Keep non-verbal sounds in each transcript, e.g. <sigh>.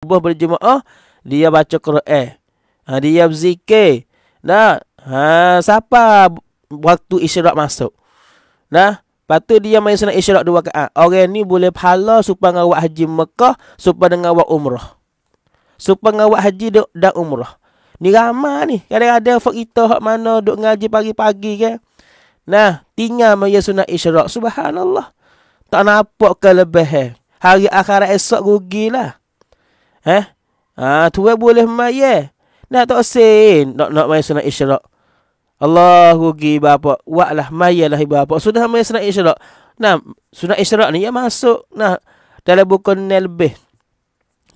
berubah berjemaah dia baca Quran. Ha, dia berzikir. Nah, ha siapa waktu isyarat masuk. Nah, patu dia main sunat isyarat dua kali. Orang ni boleh pahala supaya ngawak haji Mekah, supaya ngawak umrah. Supaya ngawak haji dan umrah. Ni ramai ni. Kadang-kadang fak kita hak mana duk ngaji pagi-pagi ke, Nah, tinggal main sunat isyarat. Subhanallah. Tak nampak ke Hari akhirat esok rugilah. Eh? Ha, tu boleh maya. Eh? Nak tak sen, nak nak main sunat isyarak. Allah rugi bapak. Waklah, maya lah ibu bapak. Sudah main sunat isyarak. Nah, sunat isyarak ni yang masuk. Nah, dalam buku ni lebih.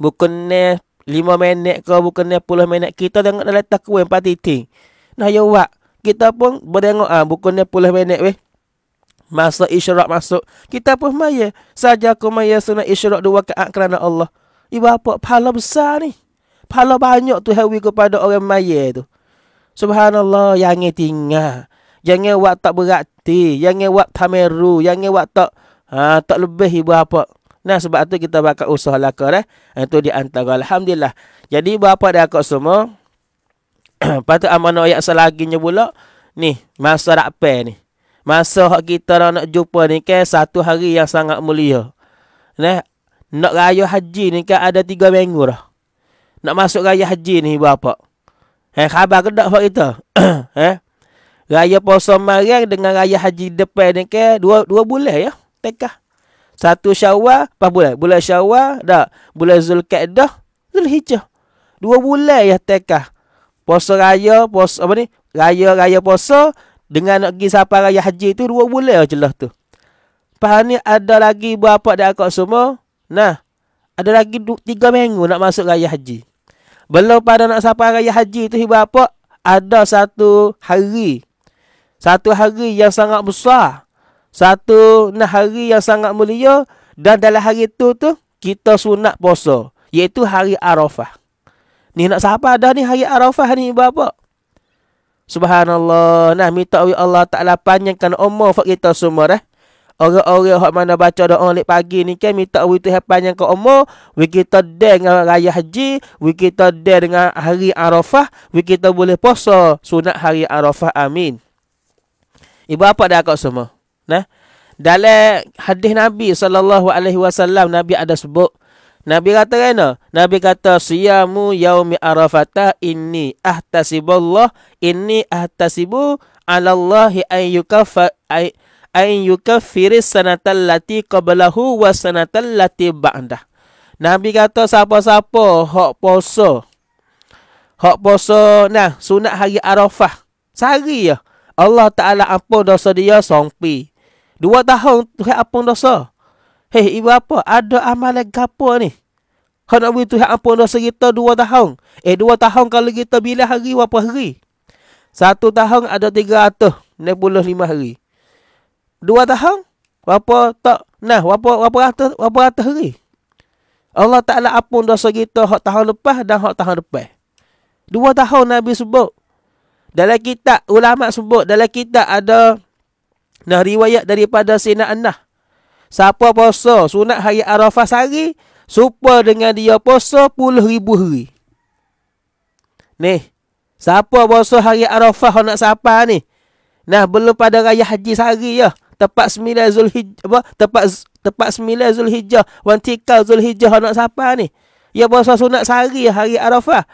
Buku ni lima minit ke, buku ni puluh minit. Kita tengok dalam takwa empat titik. Nah, ya wak. Kita pun berdengok ah, buku ni puluh minit we. Masa isyarak masuk. Kita pun maya. Eh. Saja aku maya sunat isyarak dua keak kerana Allah. Ibu apa? Pahala besar ni. Pahala banyak tu hewi kepada orang maya tu. Subhanallah, yang tinggal. Jangan buat tak berhati. Jangan buat tameru. Jangan buat tak, ha, tak lebih ibu apa. Nah, sebab tu kita bakal usaha laka eh. Itu ha, di antara. Alhamdulillah. Jadi, ibu apa dia kat semua. <clears throat> Lepas tu, amanah ayat selaginya pula. Ni, masa rapai ni. Masa kita nak jumpa ni kan satu hari yang sangat mulia. Nah, nak raya haji ni kan ada tiga minggu dah. Nak masuk raya haji ni ibu apa? Eh, khabar ke tak kita? <coughs> eh? Raya puasa marang dengan raya haji depan ni kan dua, dua bulan ya. Tekah. Satu syawal, apa bulan? Bulan syawal, dah. Bulan zulkaedah, zulhijjah. Dua bulan ya tekah. Puasa raya, puasa apa ni? Raya-raya puasa dengan nak pergi sampai raya haji tu dua bulan je lah tu. Pahal ni ada lagi berapa dia akak semua. Nah, ada lagi tiga minggu nak masuk raya haji. Belum pada nak sampai raya haji itu hibah apa? Ada satu hari. Satu hari yang sangat besar. Satu nah, hari yang sangat mulia. Dan dalam hari itu tu kita sunat puasa. Iaitu hari Arafah. Ni nak siapa dah ni hari Arafah ni ibu apa? Subhanallah. Nah, minta Allah Ta'ala panjangkan umur untuk kita semua Eh? Orang-orang hak mana baca doa lek pagi ni kan minta Allah itu panjang ke umur, we kita dengan raya haji, we kita dengan hari Arafah, we kita boleh puasa sunat hari Arafah. Amin. Ibu apa dah kau semua? Nah. Dalam hadis Nabi saw. Nabi ada sebut Nabi kata kan kena. Nabi kata siyamu yaumi arafata inni ahtasibullah ini ahtasibu alallahi ayyukafa ay, yukafa, ay ain yukaffiri sanatal lati qablahu wa sanatal lati ba'dah. Nabi kata siapa-siapa hak puasa. Hak puasa nah sunat hari Arafah. Sehari ya. Allah Taala ampun dosa dia sompi. Dua tahun Tuhan ampun dosa. Hei ibu apa? Ada amalan gapo ni? Kau nak beri Tuhan ampun dosa kita dua tahun. Eh dua tahun kalau kita bila hari berapa hari? Satu tahun ada tiga atuh. Nebuluh lima hari dua tahun apa tak nah apa apa ratus apa ratus hari Allah Taala apun dosa kita hak tahun lepas dan hak tahun depan dua tahun nabi sebut dalam kitab ulama sebut dalam kitab ada nah riwayat daripada Sina Anah siapa puasa sunat hari Arafah sehari serupa dengan dia puluh ribu hari Nih, siapa puasa hari Arafah nak siapa ni? Nah, belum pada raya haji sehari ya tepat 9 Zulhijjah apa tepat tepat 9 Zulhijjah wantikal Zulhijjah nak siapa ni ya puasa sunat sehari hari Arafah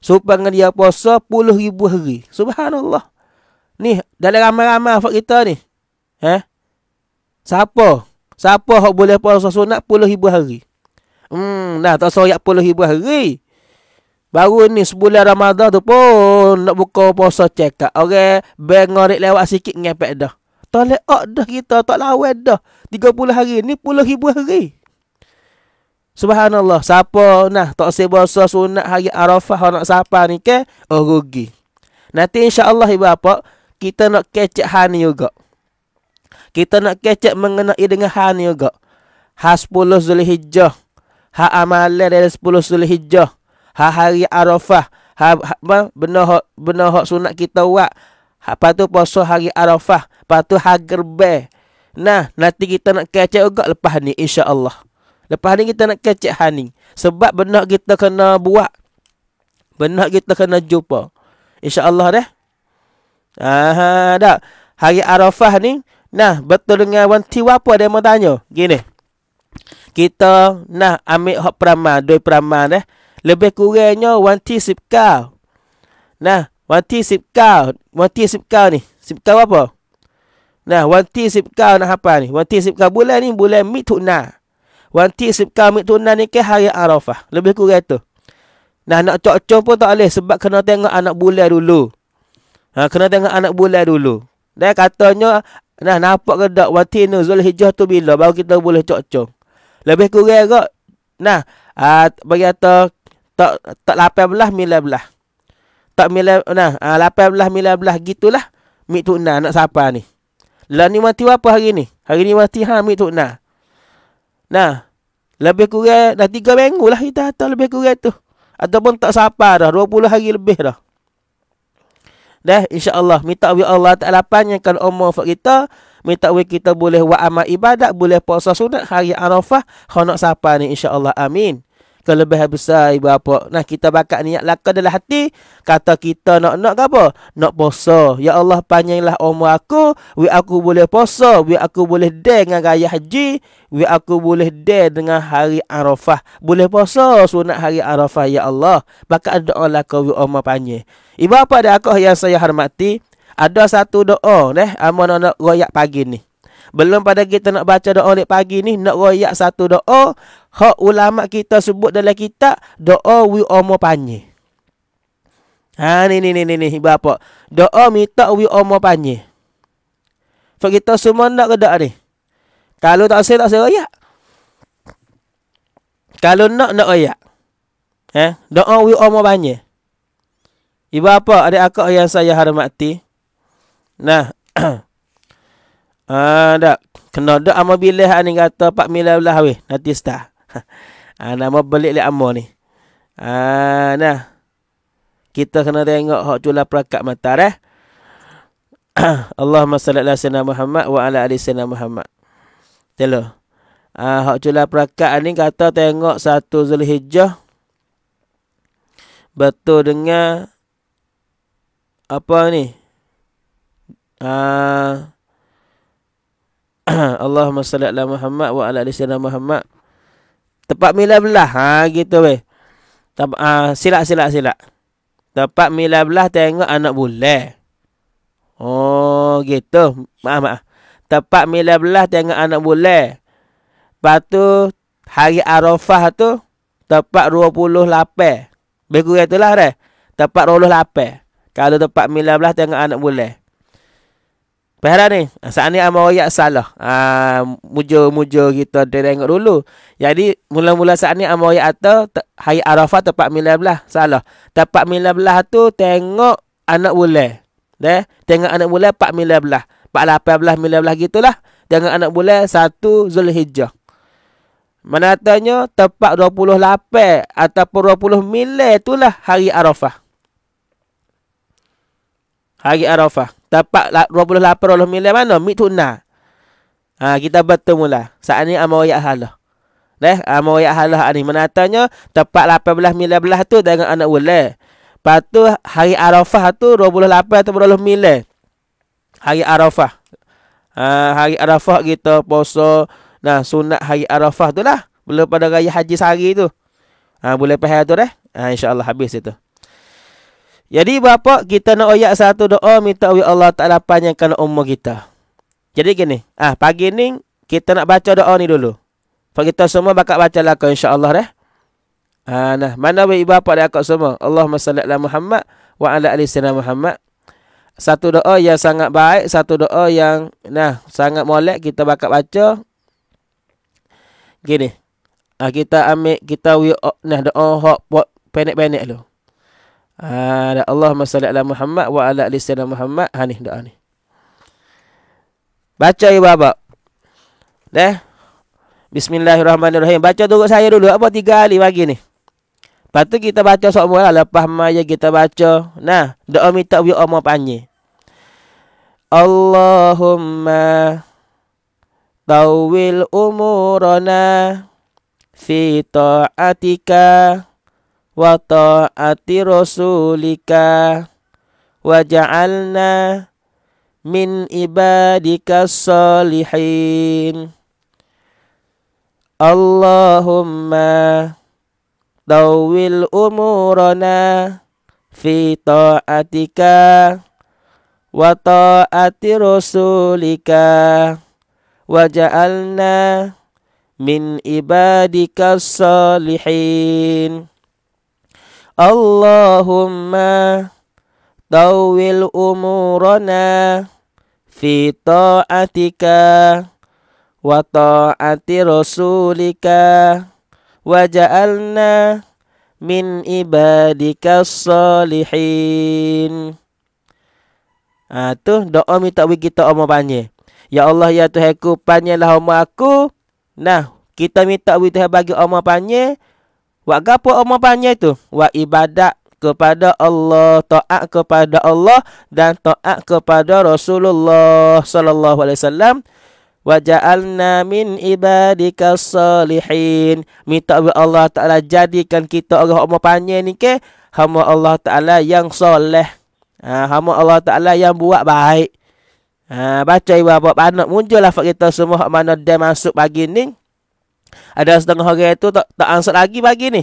supaya dengan dia puasa 10000 hari subhanallah ni dalam ramai-ramai fak kita ni eh siapa siapa hok boleh puasa sunat 10000 hari hmm dah tak sorak 10000 hari Baru ni sebulan Ramadan tu pun nak buka puasa cekak. Orang okay, bengorik lewat sikit ngepek dah tak ok dah kita, tak lawan dah. 30 hari ni puluh ribu hari. Subhanallah, siapa nak tak sebuah sunat hari Arafah nak siapa ni ke? Oh, rugi. Nanti insya Allah ibu bapa, kita nak kecek hani juga. Kita nak kecek mengenai dengan hani juga. Ha 10 Zulhijjah. Ha amalan dari 10 Zulhijjah. Ha hari Arafah. Ha, ha benda benda sunat kita buat apa tu puasa hari Arafah. patu hager be. Nah, nanti kita nak kecek juga lepas ni insya-Allah. Lepas ni kita nak kecek hani. Sebab benar kita kena buat. Benar kita kena jumpa. Insya-Allah deh. Aha, dah. Hari Arafah ni nah betul dengan wanti apa dia mau tanya. Gini. Kita nah ambil hak peramal, dua peramal deh. Lebih kurangnya ti sipka. Nah, Wanti sip kau. Wanti sip kau ni. Sip kau apa? Nah, wanti sip kau nak apa ni? Wanti sip kau bulan ni bulan mituna. Wanti sip kau mituna ni ke hari Arafah. Lebih kurang tu. Nah, nak cocok pun tak boleh sebab kena tengok anak bulan dulu. Ha, kena tengok anak bulan dulu. Dan katanya, nah, nampak ke tak wanti ni Zulhijjah tu bila baru kita boleh cocok. Lebih kurang kot. Nah, uh, bagi kata tak tak 18 19 tak mila nah uh, lapan belah mila belah gitulah mik tu nah nak siapa ni lah ni mati apa hari ni hari ni mati ha mik tu nah nah lebih kurang dah tiga minggu lah kita atau lebih kurang tu ataupun tak siapa dah 20 hari lebih dah dah insyaallah minta wi Allah taala panjangkan umur fak kita minta wi kita boleh buat amal ibadat boleh puasa sunat hari Arafah khonok siapa ni insyaallah amin kelebihan besar ibu apa. Nah kita bakat niat laka dalam hati. Kata kita nak nak ke apa? Nak poso. Ya Allah panjanglah umur aku. We aku boleh poso. We aku boleh de dengan raya haji. We aku boleh de dengan hari Arafah. Boleh poso sunat hari Arafah ya Allah. Bakat doa laka we umur panjang. Ibu apa ada aku yang saya hormati. Ada satu doa Neh, Amun nak royak pagi ni. Belum pada kita nak baca doa ni pagi ni nak royak satu doa Hak ulama kita sebut dalam kitab doa wi omo panye. Ha ni ni ni ni ni bapak. Doa minta wi omo panye. So kita semua nak ke ni? Kalau tak saya tak saya royak. Kalau nak nak royak. Eh, ha, doa wi omo panye. Ibu apa ada akak yang saya hormati? Nah. <clears throat> ah, uh, dak. Kena dak ama ani kata 4 milah lah weh. Nanti start ha, <laughs> nama balik le amo ni. Ha, nah. Kita kena tengok hak tu lah perakat mata eh. <clears throat> Allahumma salli ala sayyidina Muhammad wa ala ali sayyidina Muhammad. Telo. Ha, hak tu lah perakat ni kata tengok satu Zulhijjah betul dengan apa ni? Ha, <clears throat> Allahumma salli ala Muhammad wa ala ali sayyidina Muhammad. Tepat mila belah. Ha gitu weh. Tep, ha, ah, silak silak silak. Tepat mila belah tengok anak bule. Oh gitu. Maaf maaf. Tepat mila belah tengok anak bule. Lepas hari Arafah tu tepat 28. Lebih kurang itulah reh. Tepat 28. Kalau tepat mila tengok anak bule. Perhara ni, saat ni amal royak salah. Uh, ah, Mujur-mujur kita dia tengok dulu. Jadi, mula-mula saat ni amal royak atau hari Arafah tempat mila belah. Salah. Tepat mila belah tu tengok anak bule. Deh, tengok anak bule pak mila belah. Pak lapan belah, mila belah gitulah. Tengok anak bule satu Zulhijjah. Menatanya tempat 28 ataupun 20 milah itulah hari Arafah. Hari Arafah. Tepat 28 milion mana? Mid tuna. Ha, kita bertemu lah. Saat ni amal ayat halah. Eh, amal ayat halah ni. Menatanya tepat 18 milion belah tu dengan anak ulai. Lepas tu hari Arafah tu 28 atau 20 milion. Hari Arafah. Ha, hari Arafah kita Poso. Nah, sunat hari Arafah tu lah. Belum pada raya haji sehari tu. Ha, boleh pahaya tu dah. Ha, InsyaAllah habis itu. Jadi bapa kita nak oyak satu doa minta oleh Allah Taala panjangkan umur kita. Jadi gini, ah pagi ni kita nak baca doa ni dulu. Pak kita semua bakal baca lah kalau insya-Allah deh. Ah nah, mana we bapa dak kat semua. Allahumma salli ala Muhammad wa ala ali sayyidina Muhammad. Satu doa yang sangat baik, satu doa yang nah sangat molek kita bakal baca. Gini. Ah kita ambil kita we nah doa hok pendek-pendek dulu. Ha, Allahumma salli ala Muhammad wa ala ali sayyidina Muhammad. Ha ni doa ni. Baca ya baba. Dah. Bismillahirrahmanirrahim. Baca turut saya dulu. Apa tiga kali pagi ni? Lepas tu kita baca semua lah. Lepas maya kita baca. Nah, doa minta biar Allah panjang. Allahumma tawil umurana fi ta'atika wa ta'ati rasulika wa ja'alna min ibadika salihin Allahumma dawil umurana fi ta'atika wa ta'ati rasulika wa ja'alna min ibadika salihin اللهم طول أمورنا في طاعتك وطاعة رسولك وجعلنا من عبادك الصالحين Ha, tu doa minta bagi kita umur panjang. Ya Allah ya Tuhanku panjanglah umur aku. Nah, kita minta bagi Tuhan bagi umur panjang. Buat apa Umar panjang itu? Buat ibadat kepada Allah, taat kepada Allah dan taat kepada Rasulullah sallallahu alaihi wasallam. Wa ja'alna min ibadika salihin. Minta kepada Allah Ta'ala jadikan kita orang umur panjang ni ke. Hamba Allah Ta'ala yang soleh. Ha, hama Allah Ta'ala yang buat baik. Ha, baca ibu bapa anak. muncullah lah kita semua. Hak mana dia masuk pagi ni. Ada setengah orang itu tak tak angsur lagi bagi ni.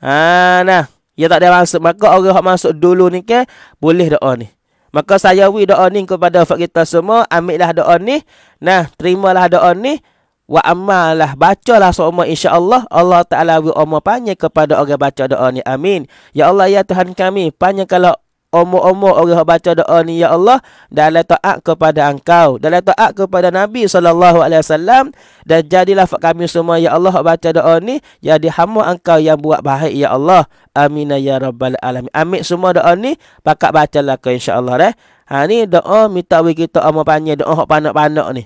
Ha nah, ya tak ada masuk. Maka orang hok masuk dulu ni ke boleh doa ni. Maka saya wi doa ni kepada fak kita semua, lah doa ni. Nah, terimalah doa ni wa amalah bacalah semua insyaallah Allah taala wi umur panjang kepada orang baca doa ni amin ya Allah ya Tuhan kami panjangkanlah umur-umur orang yang baca doa ni ya Allah dalam taat kepada engkau dalam taat kepada Nabi saw. dan jadilah kami semua ya Allah baca doa ni jadi hamba engkau yang buat baik ya Allah amin ya rabbal alamin amin semua doa ni pakak bacalah ke insyaallah eh ha ni doa minta bagi kita umur panjang doa hok panak-panak ni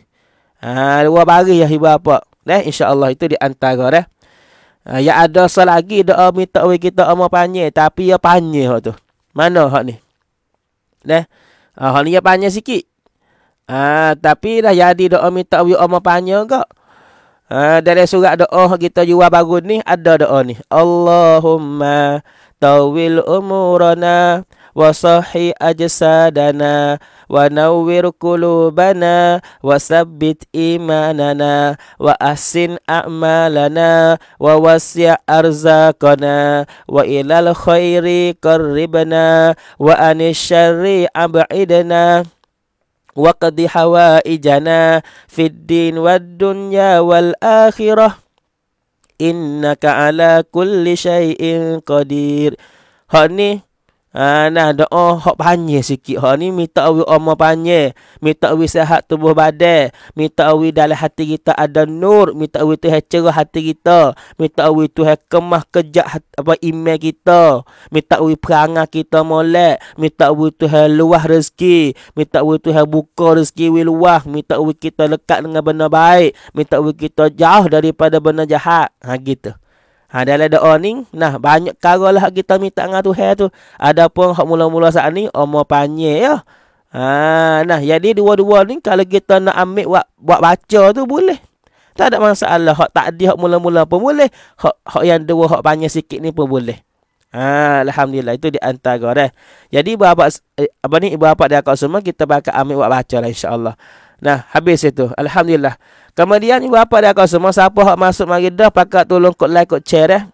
ha dua bari ya ibu apa eh insyaallah itu di antara eh ha, ya ada selagi doa minta bagi kita umur panjang tapi ya panjang tu mana hak ni? Dah. Ah, hak ni ya panjang sikit. Ah, tapi dah jadi doa minta awi umur panjang gak. Ah, dari surat doa kita jual baru ni ada doa ni. Allahumma tawil umurana وصحي أجسادنا ونور قلوبنا وثبت إيماننا وأحسن أعمالنا ووسع أرزاقنا وإلى الخير قربنا وعن الشر أبعدنا وقد حوائجنا في الدين والدنيا والآخرة إنك على كل شيء قدير. Honey, Ah, nah doa oh, hok panye sikit hok ni minta awi umma panye minta awi sehat tubuh badan minta awi dalam hati kita ada nur minta awi tu cerah hati kita minta awi tu kemah kejak apa iman kita minta awi perangai kita molek minta awi tu luah rezeki minta awi tu buka rezeki wi luah minta awi kita lekat dengan benda baik minta awi kita jauh daripada benda jahat ha gitu Ha, dalam doa ni, nah banyak kara lah kita minta dengan Tuhan tu. Ada pun hak mula-mula saat ni, omo panjang ya. Ha, nah, jadi dua-dua ni kalau kita nak ambil buat, buat baca tu boleh. Tak ada masalah. tak takdir, hak mula-mula pun boleh. Hak, hak yang dua, hak panjang sikit ni pun boleh. Ha, Alhamdulillah, itu di antara dah. Jadi, bapak, eh, apa ni, bapak dia kau semua, kita bakal ambil buat baca lah insyaAllah. Nah, habis itu. Alhamdulillah. Kemudian ibu bapa dia kau semua siapa hak masuk mari dah pakat tolong kod like kod share eh. Lah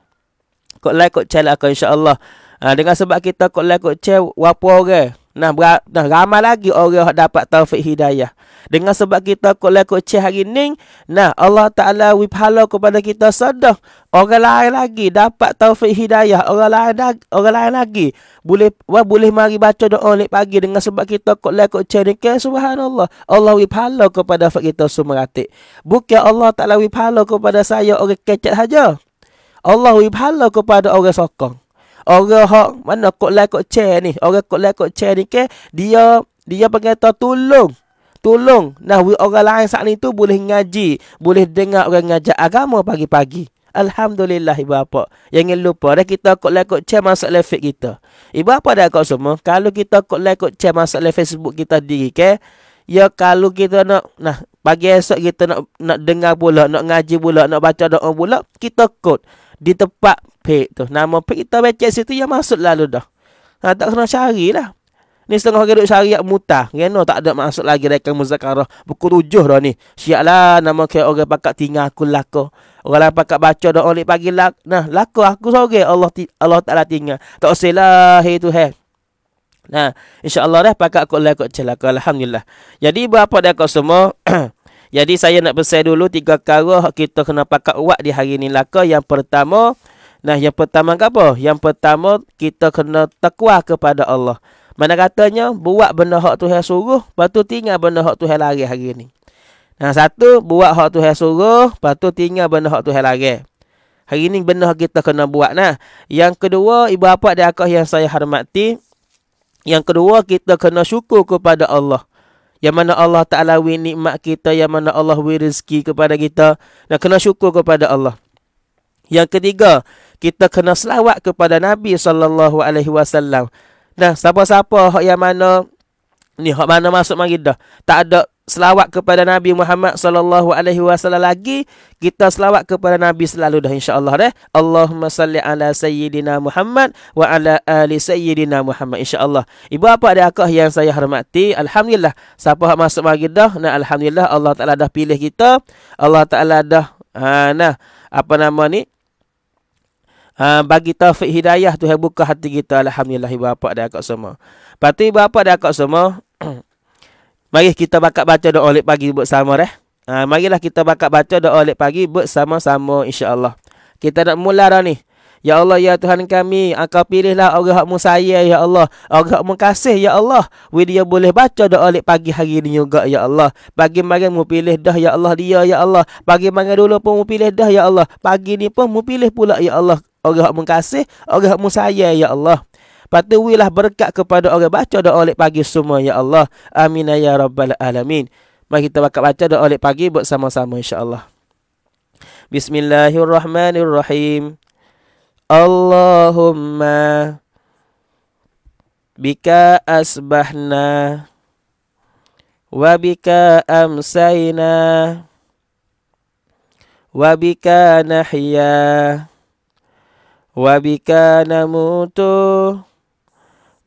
kod like kod share akan insya-Allah. Ha, dengan sebab kita kod like kod share berapa orang? Nah, ber- nah ramai lagi orang yang dapat taufik hidayah. Dengan sebab kita kot lekut cik hari ni, nah Allah Ta'ala wibhala kepada kita sedah. Orang lain lagi dapat taufik hidayah. Orang lain, lagi, orang lain lagi boleh wah, boleh mari baca doa ni pagi dengan sebab kita kot lekut cik ni. subhanallah. Allah wibhala kepada fak kita sumeratik. Bukan Allah Ta'ala wibhala kepada saya orang kecat saja. Allah wibhala kepada orang sokong. Orang hak mana kot lai kot chair ni. Orang kot lai kot chair ni ke. Dia dia panggil tau tolong. Tolong. Nah, orang lain saat ni tu boleh ngaji. Boleh dengar orang ngajak agama pagi-pagi. Alhamdulillah ibu bapa. Jangan lupa dah kita kok like kok share masuk live kita. Ibu bapa dah kok semua. Kalau kita kok like kok share masuk live Facebook kita diri ke. Ya kalau kita nak nah pagi esok kita nak nak dengar pula, nak ngaji pula, nak baca doa pula, kita kod di tempat pek tu. Nama pek kita baca situ yang masuk lalu dah. Ha, tak kena cari lah. Ni setengah hari duduk syariat mutah. Kena tak ada masuk lagi rekan muzakarah. Buku tujuh dah ni. Siap lah nama kaya orang pakat tinggal aku lako. Orang lah pakat baca dah oleh pagi lak. Nah, lako aku sore Allah ti- Allah Ta'ala tinggal. Tak usah lah. itu tu hei. Nah, insyaAllah dah pakat aku lako celaka. Alhamdulillah. Jadi berapa dah kau semua? <clears throat> Jadi saya nak bersih dulu tiga perkara kita kena pakai uat di hari ni laka. Yang pertama, nah yang pertama ke apa? Yang pertama kita kena takwa kepada Allah. Mana katanya buat benda hak Tuhan suruh, patu tinggal benda hak Tuhan lari hari ni. Nah satu buat hak Tuhan suruh, patu tinggal benda hak Tuhan lari. Hari ini benda kita kena buat nah. Yang kedua, ibu bapa dan akak yang saya hormati, yang kedua kita kena syukur kepada Allah. Yang mana Allah Ta'ala wi nikmat kita. Yang mana Allah wi rezeki kepada kita. Dan kena syukur kepada Allah. Yang ketiga, kita kena selawat kepada Nabi sallallahu alaihi wasallam. Nah, siapa-siapa yang mana ni hak mana masuk mari Tak ada selawat kepada Nabi Muhammad sallallahu alaihi wasallam lagi kita selawat kepada Nabi selalu dah insyaallah deh Allahumma salli ala sayyidina Muhammad wa ala ali sayyidina Muhammad insyaallah ibu apa ada akak yang saya hormati alhamdulillah siapa hak masuk pagi dah nah alhamdulillah Allah taala dah pilih kita Allah taala dah ha nah apa nama ni Ha, bagi taufik hidayah tu buka hati kita alhamdulillah ibu apa ada akak semua. Pasti ibu apa ada akak semua <clears throat> Mari kita bakat baca doa oleh pagi bersama eh. Ha, marilah kita bakat baca doa oleh pagi bersama-sama Insya Allah. Kita nak mula dah ni. Ya Allah, Ya Tuhan kami, engkau pilihlah orang yang saya, Ya Allah. Orang yang kasih, Ya Allah. Wih dia boleh baca doa oleh pagi hari ni juga, Ya Allah. Pagi mari mu pilih dah, Ya Allah, dia, Ya Allah. Pagi mari dulu pun mu pilih dah, Ya Allah. Pagi ni pun mu pilih pula, Ya Allah. Orang yang kasih, orang yang saya, Ya Allah. Patu wilah berkat kepada orang baca doa oleh pagi semua ya Allah. Amin ya rabbal alamin. Mari kita bakal baca doa oleh pagi buat sama-sama insya-Allah. Bismillahirrahmanirrahim. Allahumma bika asbahna wa bika amsayna wa bika nahya wa bika namutu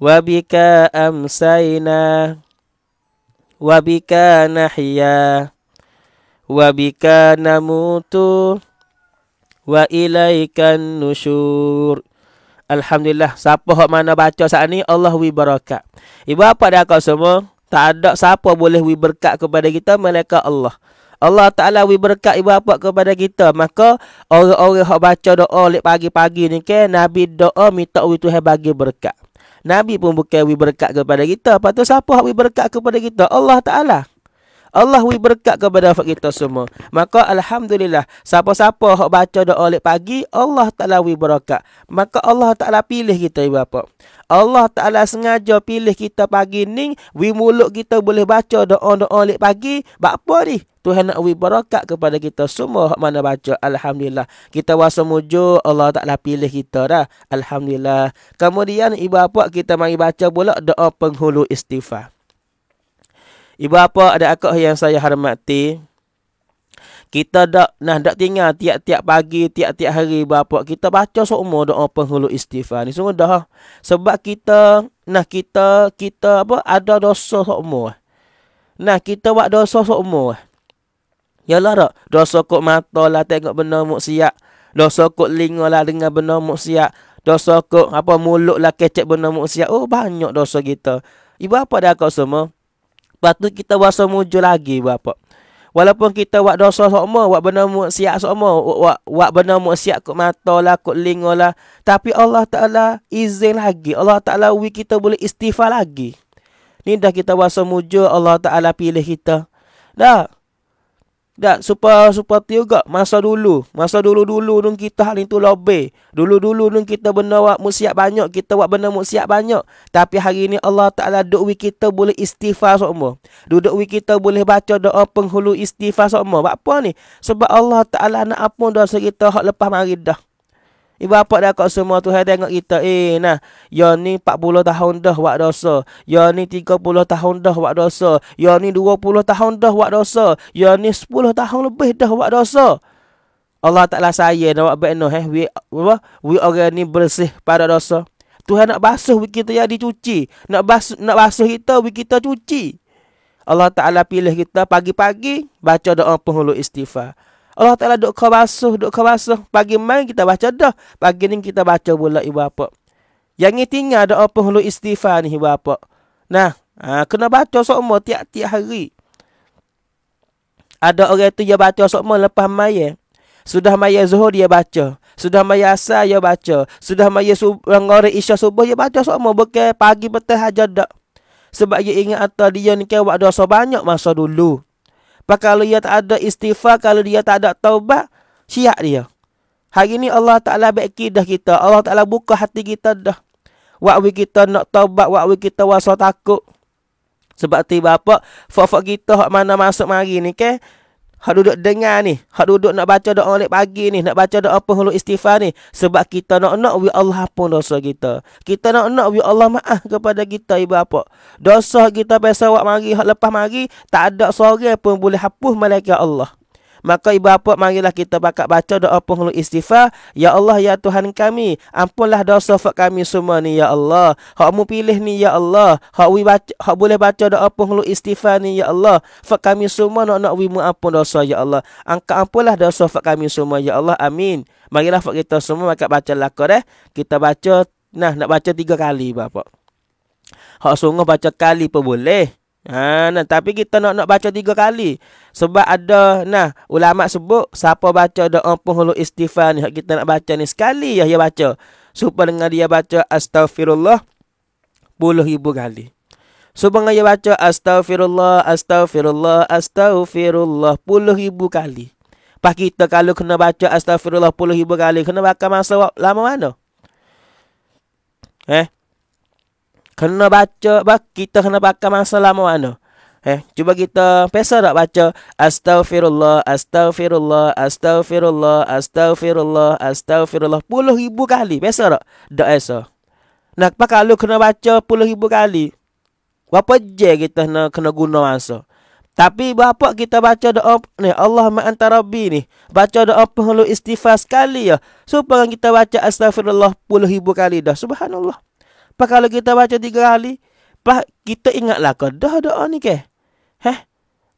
وبك أمسينا وبك نحيا وبك wa ilaikan النشور Alhamdulillah siapa hok mana baca saat ni Allah wibarakat. Ibu apa dah kau semua? Tak ada siapa boleh wi kepada kita Mereka Allah. Allah Taala wi berkat ibu apa kepada kita. Maka orang-orang hok baca doa lek pagi-pagi ni ke Nabi doa minta wi Tuhan bagi berkat. Nabi pun bukan beri berkat kepada kita. Patut siapa hak beri berkat kepada kita? Allah Taala. Allah beri berkat kepada afat kita semua. Maka Alhamdulillah, siapa-siapa yang -siapa baca doa oleh pagi, Allah Ta'ala beri berkat. Maka Allah Ta'ala pilih kita, ibu bapa. Allah Ta'ala sengaja pilih kita pagi ni, we muluk kita boleh baca doa-doa oleh pagi, apa ni? Tuhan nak beri berkat kepada kita semua yang mana baca. Alhamdulillah. Kita wasa mujur, Allah Ta'ala pilih kita dah. Alhamdulillah. Kemudian, ibu bapa, kita mari baca pula doa penghulu istighfar. Ibu apa ada akak yang saya hormati. Kita dak nah dak tinggal tiap-tiap pagi, tiap-tiap hari berapa kita baca semua doa penghulu istighfar ni semua dah. Sebab kita nah kita kita apa ada dosa semua. Nah kita buat dosa seumur. Yalah dak dosa kok mata lah tengok benda maksiat. Dosa kok linga lah dengan benda maksiat. Dosa kok apa mulut lah kecek benda maksiat. Oh banyak dosa kita. Ibu apa dah kau semua? Lepas tu kita berasa muncul lagi bapak. Walaupun kita buat dosa semua, buat benda maksiat semua, buat buat benda maksiat kat mata lah, kat lingo lah, tapi Allah Taala izin lagi. Allah Taala wi kita boleh istighfar lagi. Ni dah kita berasa mujur Allah Taala pilih kita. Dah. Dak supaya super juga masa dulu. Masa dulu-dulu dun kita hal itu lebih. Dulu-dulu dun kita benda buat musyak banyak, kita buat benda musyak banyak. Tapi hari ini Allah Taala duk wi kita boleh istighfar semua. Duduk kita boleh baca doa penghulu istighfar semua. Apa ni? Sebab Allah Taala nak apa dah cerita hak lepas maghrib dah. Ibu bapa dah kau semua tu hai tengok kita eh nah. Yo ni 40 tahun dah buat dosa. Yo ni 30 tahun dah buat dosa. Yo ni 20 tahun dah buat dosa. Yo ni 10 tahun lebih dah buat dosa. Allah Taala saya nak buat beno eh we apa? We orang ni bersih pada dosa. Tuhan nak basuh kita ya dicuci. Nak basuh nak basuh kita we kita cuci. Allah Taala pilih kita pagi-pagi baca doa penghulu istighfar. Allah Ta'ala duk kawasuh, duk kawasuh. Pagi main kita baca dah. Pagi ni kita baca pula ibu apa. Yang ni tinggal ada apa hulu istighfar ni ibu apa. Nah, ha, kena baca semua tiap-tiap hari. Ada orang tu dia baca semua lepas maya. Sudah mai zuhur dia baca. Sudah mai asal dia baca. Sudah mai sub ngore isya subuh dia baca semua. Bukan pagi betul hajar dah. Sebab dia ingat atas dia ni kewak dosa banyak masa dulu. Pak kalau dia tak ada istighfar, kalau dia tak ada taubat, siap dia. Hari ini Allah Ta'ala beki dah kita. Allah Ta'ala buka hati kita dah. Wakwi kita nak taubat, wakwi kita wasa takut. Sebab tiba apa? fok fok kita hak mana masuk mari ni, okay? Hak duduk dengar ni. Hak duduk nak baca doa oleh pagi ni. Nak baca doa penghulu istighfar ni. Sebab kita nak nak wi Allah hapun dosa kita. Kita nak nak wi Allah maaf kepada kita ibu apa. Dosa kita besok awak mari. lepas mari. Tak ada sore pun boleh hapus malaikat Allah. Maka ibu bapa marilah kita bakat baca doa penghulu istighfar. Ya Allah ya Tuhan kami, ampunlah dosa fak kami semua ni ya Allah. Hak mu pilih ni ya Allah. Hak wi baca hak boleh baca doa penghulu istighfar ni ya Allah. Fak kami semua nak nak wimu ampun dosa ya Allah. Angka ampunlah dosa fak kami semua ya Allah. Amin. Marilah fak kita semua bakat baca lakor eh. Kita baca nah nak baca tiga kali bapa. Hak sungguh baca kali pun boleh. Ha, nah, tapi kita nak nak baca tiga kali. Sebab ada nah ulama sebut siapa baca doa penghulu istighfar ni kita nak baca ni sekali ya dia baca. Supaya dengan dia baca astagfirullah puluh ribu kali. Supaya dengan dia baca astagfirullah astagfirullah astagfirullah puluh ribu kali. Pak kita kalau kena baca astagfirullah puluh ribu kali kena baca masa lama mana? Eh, kena baca bah, kita kena pakai masa lama mana Eh, cuba kita pesa tak baca Astaghfirullah, Astaghfirullah, Astaghfirullah, Astaghfirullah, Astaghfirullah Puluh ribu kali, pesa tak? Tak esa nak pakai kalau kena baca puluh ribu kali? Berapa je kita nak kena guna masa? Tapi bapa kita baca doa ni Allah ma'anta Rabbi ni Baca doa penghulu istighfar sekali ya Supaya kita baca astaghfirullah puluh ribu kali dah Subhanallah Pak kalau kita baca tiga kali, pak kita ingatlah ke dah doa ni ke? Heh.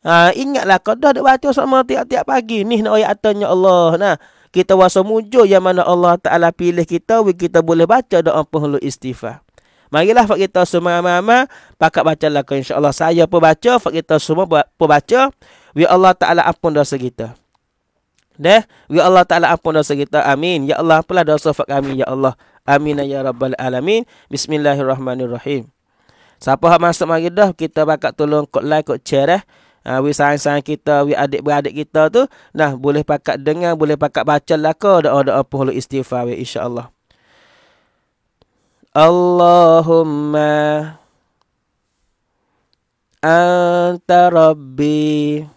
Ha, ingatlah ke dah dak baca sama tiap-tiap pagi ni nak ayat atanya Allah. Nah, kita wasa mujo yang mana Allah Taala pilih kita we kita boleh baca doa penghulu istighfar. Marilah fak kita semua mama pakak bacalah insya Allah saya pun baca fak kita semua pun baca we Allah Taala ampun dosa kita. Deh, we Allah Taala ampun dosa kita. Amin. Ya Allah, ampunlah dosa fak kami ya Allah. Amin ya rabbal alamin. Bismillahirrahmanirrahim. Siapa hak masuk mari dah kita bakat tolong kod like kod share eh. Ha, uh, sayang-sayang kita, we adik-beradik kita tu. Nah, boleh pakat dengar, boleh pakat baca lah ko. Doa-doa puluh istighfar we insyaAllah. Allahumma. Anta Rabbi.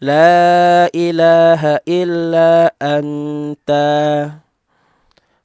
La ilaha illa Anta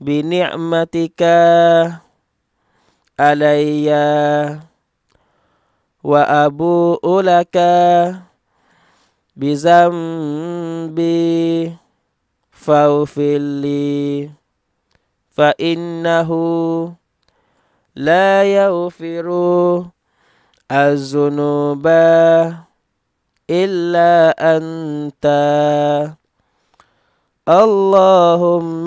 بنعمتك علي وأبوء لك بذنبي فاغفر لي فإنه لا يغفر الذنوب إلا أنت اللهم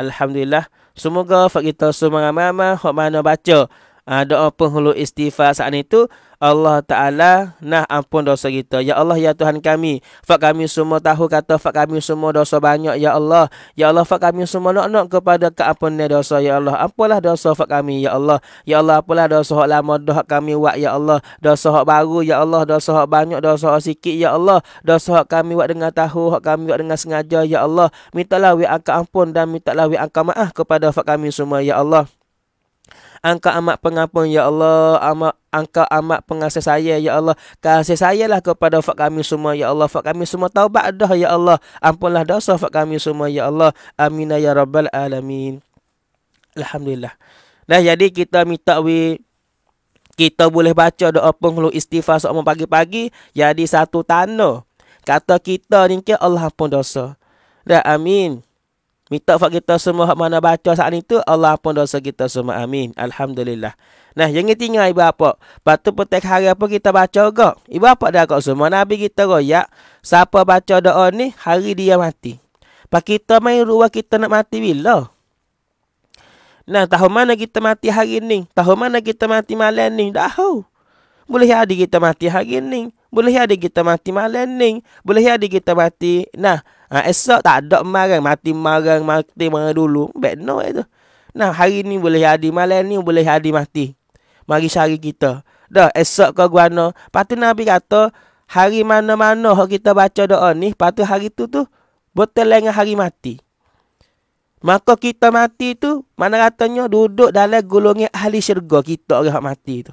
Alhamdulillah. Semoga kita semua ramai-ramai mana baca uh, doa penghulu istighfar saat itu. Allah Ta'ala nah ampun dosa kita. Ya Allah, Ya Tuhan kami. Fak kami semua tahu kata fak kami semua dosa banyak. Ya Allah. Ya Allah, fak kami semua nak-nak kepada keampunan dosa. Ya Allah. Apalah dosa fak kami. Ya Allah. Ya Allah, apalah dosa hak lama dah kami buat. Ya Allah. Dosa hak baru. Ya Allah. Dosa hak banyak. Dosa hak sikit. Ya Allah. Dosa hak kami buat dengan tahu. Hak kami buat dengan sengaja. Ya Allah. Mintalah wi angka ampun dan mintalah wi angka maaf kepada fak kami semua. Ya Allah. Engkau amat pengampun ya Allah. Amat Engkau amat pengasih saya ya Allah. Kasih saya lah kepada fak kami semua ya Allah. Fak kami semua taubat dah ya Allah. Ampunlah dosa fak kami semua ya Allah. Amin ya rabbal alamin. Alhamdulillah. Dah jadi kita minta we kita boleh baca doa penghulu istighfar seumur pagi-pagi jadi satu tanda kata kita ni ke Allah ampun dosa. Dah amin. Minta fak kita semua hak mana baca saat itu Allah pun dosa kita semua amin alhamdulillah. Nah yang ketiga ibu apa? Patu petek hari apa kita baca ke? Ibu apa dah kok semua nabi kita royak siapa baca doa ni hari dia mati. Pak kita main ruah kita nak mati bila? Nah tahu mana kita mati hari ni? Tahu mana kita mati malam ni? Dah tahu. Boleh jadi kita mati hari ni. Boleh ada kita mati malam ni. Boleh ada kita mati. Nah, ha, esok tak ada marang. Mati marang, mati marang dulu. Bad no itu. Eh, nah, hari ni boleh ada malam ni. Boleh ada mati. Mari cari kita. Dah, esok kau guana. Lepas tu Nabi kata, hari mana-mana kita baca doa ni. Lepas tu hari tu tu, betul dengan hari mati. Maka kita mati tu, mana katanya duduk dalam gulungnya ahli syurga kita orang mati tu.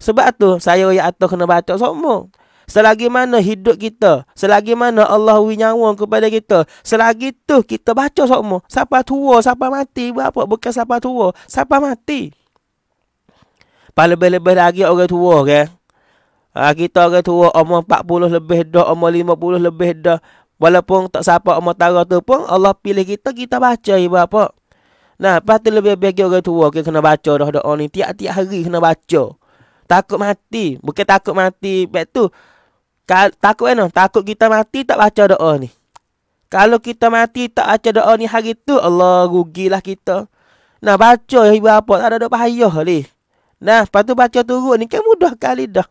Sebab tu saya yang atas kena baca semua. Selagi mana hidup kita Selagi mana Allah beri nyawa kepada kita Selagi tu kita baca semua Siapa tua, siapa mati berapa Bukan siapa tua, siapa mati Paling lebih-lebih lagi orang tua kan okay? Ah, kita orang tua umur 40 lebih dah Umur 50 lebih dah Walaupun tak siapa umur tarah tu pun Allah pilih kita, kita baca berapa Nah, pasti lebih-lebih lagi orang tua kita Kena baca dah doa oh, ni Tiap-tiap hari kena baca Takut mati. Bukan takut mati. Sebab tu Kal- takut kan? Takut kita mati tak baca doa ni. Kalau kita mati tak baca doa ni hari tu, Allah rugilah kita. Nah, baca ya ibu apa? Tak ada doa payah ni. Nah, lepas tu baca turun ni kan mudah kali dah.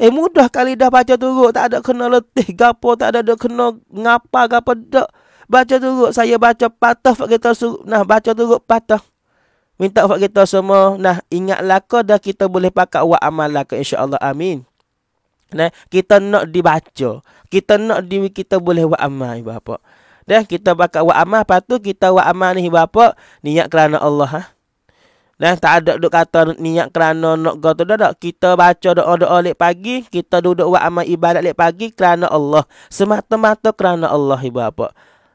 Eh, mudah kali dah baca turun. Tak ada kena letih gapo, tak ada ada kena ngapa gapo dak. Baca turun. Saya baca patah Pak kita suruh. Nah, baca turun patah. Minta Pak kita semua. Nah, ingatlah kau dah kita boleh pakai wa amal lah insya-Allah. Amin. Nah, kita nak dibaca. Kita nak di kita boleh buat amal ibu bapa. Dah kita bakal buat amal apa tu kita buat amal ni ibu bapa niat kerana Allah ha? Nah, tak ada duk kata niat kerana nak go tu dak. Kita baca doa-doa lek pagi, kita duduk buat amal ibadat lek pagi kerana Allah. Semata-mata kerana Allah ibu bapa.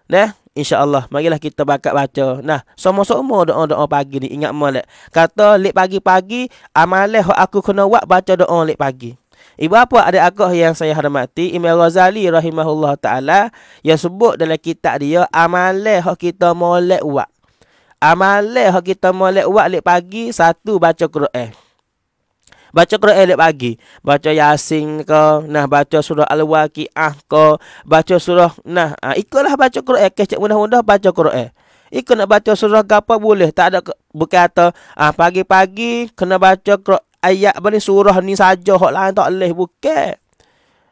Nah, insya-Allah marilah kita bakal baca. Nah, semua-semua doa-doa pagi ni ingat molek. Kata lek pagi-pagi amalah aku kena buat baca doa lek pagi. Ibu apa ada agak yang saya hormati Imam Ghazali rahimahullah ta'ala Yang sebut dalam kitab dia amale, hak kita molek wak Amale, hak kita molek wak Lek pagi satu baca Quran Baca Quran lep pagi. Baca Yasin ke. Nah, baca surah Al-Waqi'ah ke. Baca surah. Nah, ha, ikutlah baca Quran. Kecik mudah-mudah baca Quran. Ikut nak baca surah ke apa boleh. Tak ada bukata, Ah, ha, pagi-pagi kena baca Quran ayat apa ni surah ni saja hok lain tak leh bukan.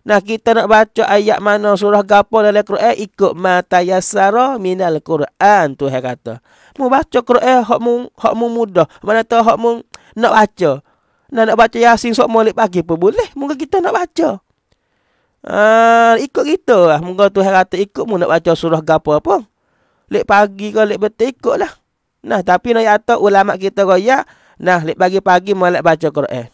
Nah kita nak baca ayat mana surah gapo dalam Quran eh, ikut mata yasara minal Quran tu dia kata. Mu baca Quran eh, hok mu hok mu mudah. Mana tahu hok mu nak baca. Nah nak baca Yasin sok molek pagi pun boleh. Muka kita nak baca. Ah uh, ikut kita lah. Muka tu kata ikut mu nak baca surah gapo apa. Lek pagi ke lek betul ikutlah. Nah tapi nak yata ulama kita kaya Nah, pagi-pagi malak baca Quran.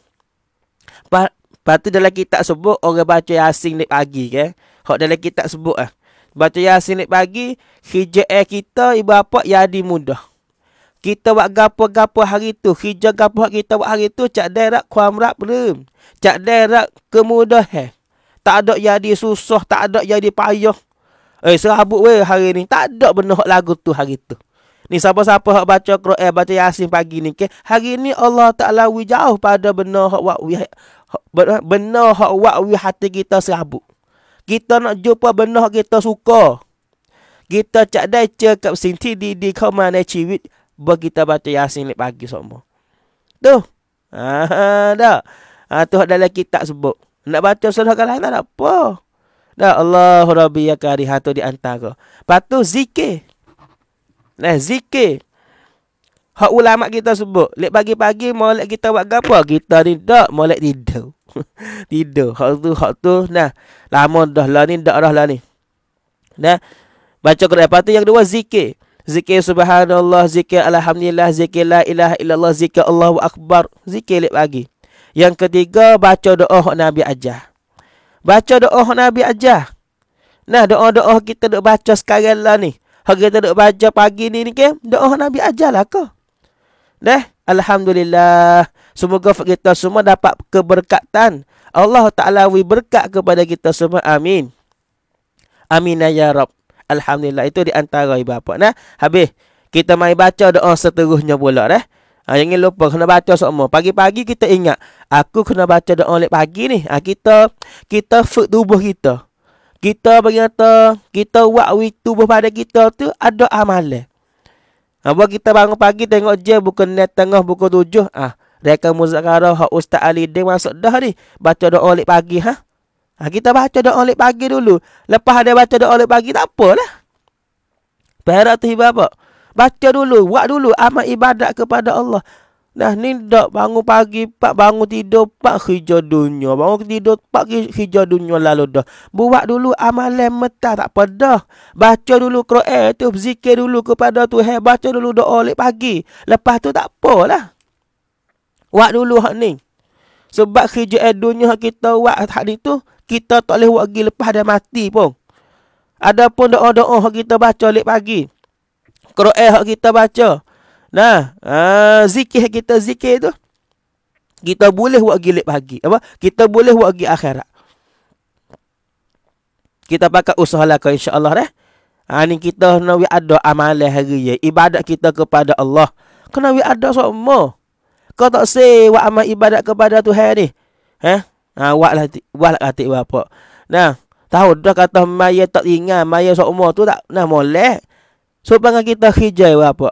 Batu dalam kita sebut orang baca Yasin ni pagi ke. Hak dalam kita sebut ah. Baca Yasin ni pagi, hijau kita ibu apa jadi mudah. Kita buat gapo-gapo hari tu, hijau gapo kita buat hari tu cak derak kuamrak belum. Cak derak kemudah kemudahan. Tak ada jadi susah, tak ada jadi payah. Eh serabut weh hari ni. Tak ada benar lagu tu hari tu. Ni siapa-siapa hak baca Quran, eh, baca Yasin pagi ni. Okay? Hari ni Allah Ta'ala wi jauh pada benar hak wak wi. Benar hak wak wi hati kita serabut. Kita nak jumpa benar hak kita suka. Kita cak dai cakap kat sinti di di kau mana ciwit. kita baca Yasin ni pagi semua. Ha, tu. Ah, dah. Ah, tu dalam kitab sebut. Nak baca surah kalah tak ada apa. Dah Allahu Rabbi ya karihatu di antara. Patu zikir. Nah, eh, zikir. Hak ulama kita sebut. Lek pagi-pagi molek kita buat apa? Kita ni tak molek tidur. <laughs> tidur. Hak tu, hak tu. Nah, lama dah lah ni, tak dah lah ni. Nah, baca Quran. Lepas tu yang kedua, zikir. Zikir subhanallah, zikir alhamdulillah, zikir la ilaha illallah, zikir Allahu akbar. Zikir lek pagi. Yang ketiga, baca doa hak Nabi aja, Baca doa hak Nabi aja. Nah, doa-doa kita duk baca sekarang lah ni. Hari tak nak baca pagi ni ni ke? Doa Nabi lah ke? Dah, alhamdulillah. Semoga kita semua dapat keberkatan. Allah Taala wi berkat kepada kita semua. Amin. Amin ya rab. Alhamdulillah itu di antara ibu bapa. Nah, habis kita mai baca doa seterusnya pula dah. Ha, jangan lupa kena baca semua. Pagi-pagi kita ingat. Aku kena baca doa oleh pagi ni. Ha, kita kita fuk tubuh kita kita berkata kita buat wit tubuh pada kita tu ada amalan. Ha, buat kita bangun pagi tengok je buka net tengah buka tujuh. Ah, ha, rekan muzakarah Ustaz Ali dia masuk dah ni. Baca doa oleh pagi ha. ha. kita baca doa oleh pagi dulu. Lepas ada baca doa oleh pagi tak apalah. Perak tu ibu Baca dulu, buat dulu amal ibadat kepada Allah. Dah ni dah bangun pagi, pak bangun tidur, pak kerja dunia. Bangun tidur, pak kerja dunia lalu dah. Buat dulu amalan metah tak apa dah. Baca dulu Quran tu, zikir dulu kepada tu. Hey, baca dulu doa oleh pagi. Lepas tu tak apa lah. Buat dulu hak ni. Sebab kerja eh, dunia kita buat hak ni tu, kita tak boleh buat lagi lepas dah mati pun. Adapun doa-doa kita baca oleh pagi. Quran kita baca. Nah, uh, zikir kita zikir tu kita boleh buat gilip pagi. Apa? Kita boleh buat gi akhirat. Kita pakai usaha lah kau insya-Allah deh. Ha ni kita kena wi ada amal hari ya. Ibadat kita kepada Allah. Kena wi ada semua. Kau tak se wa amal ibadat kepada Tuhan ni. Ha? Eh? Ha buatlah buatlah hati lah apa. Nah, tahu dah kata maya tak ingat, maya semua tu tak nah boleh. Supaya kita hijai apa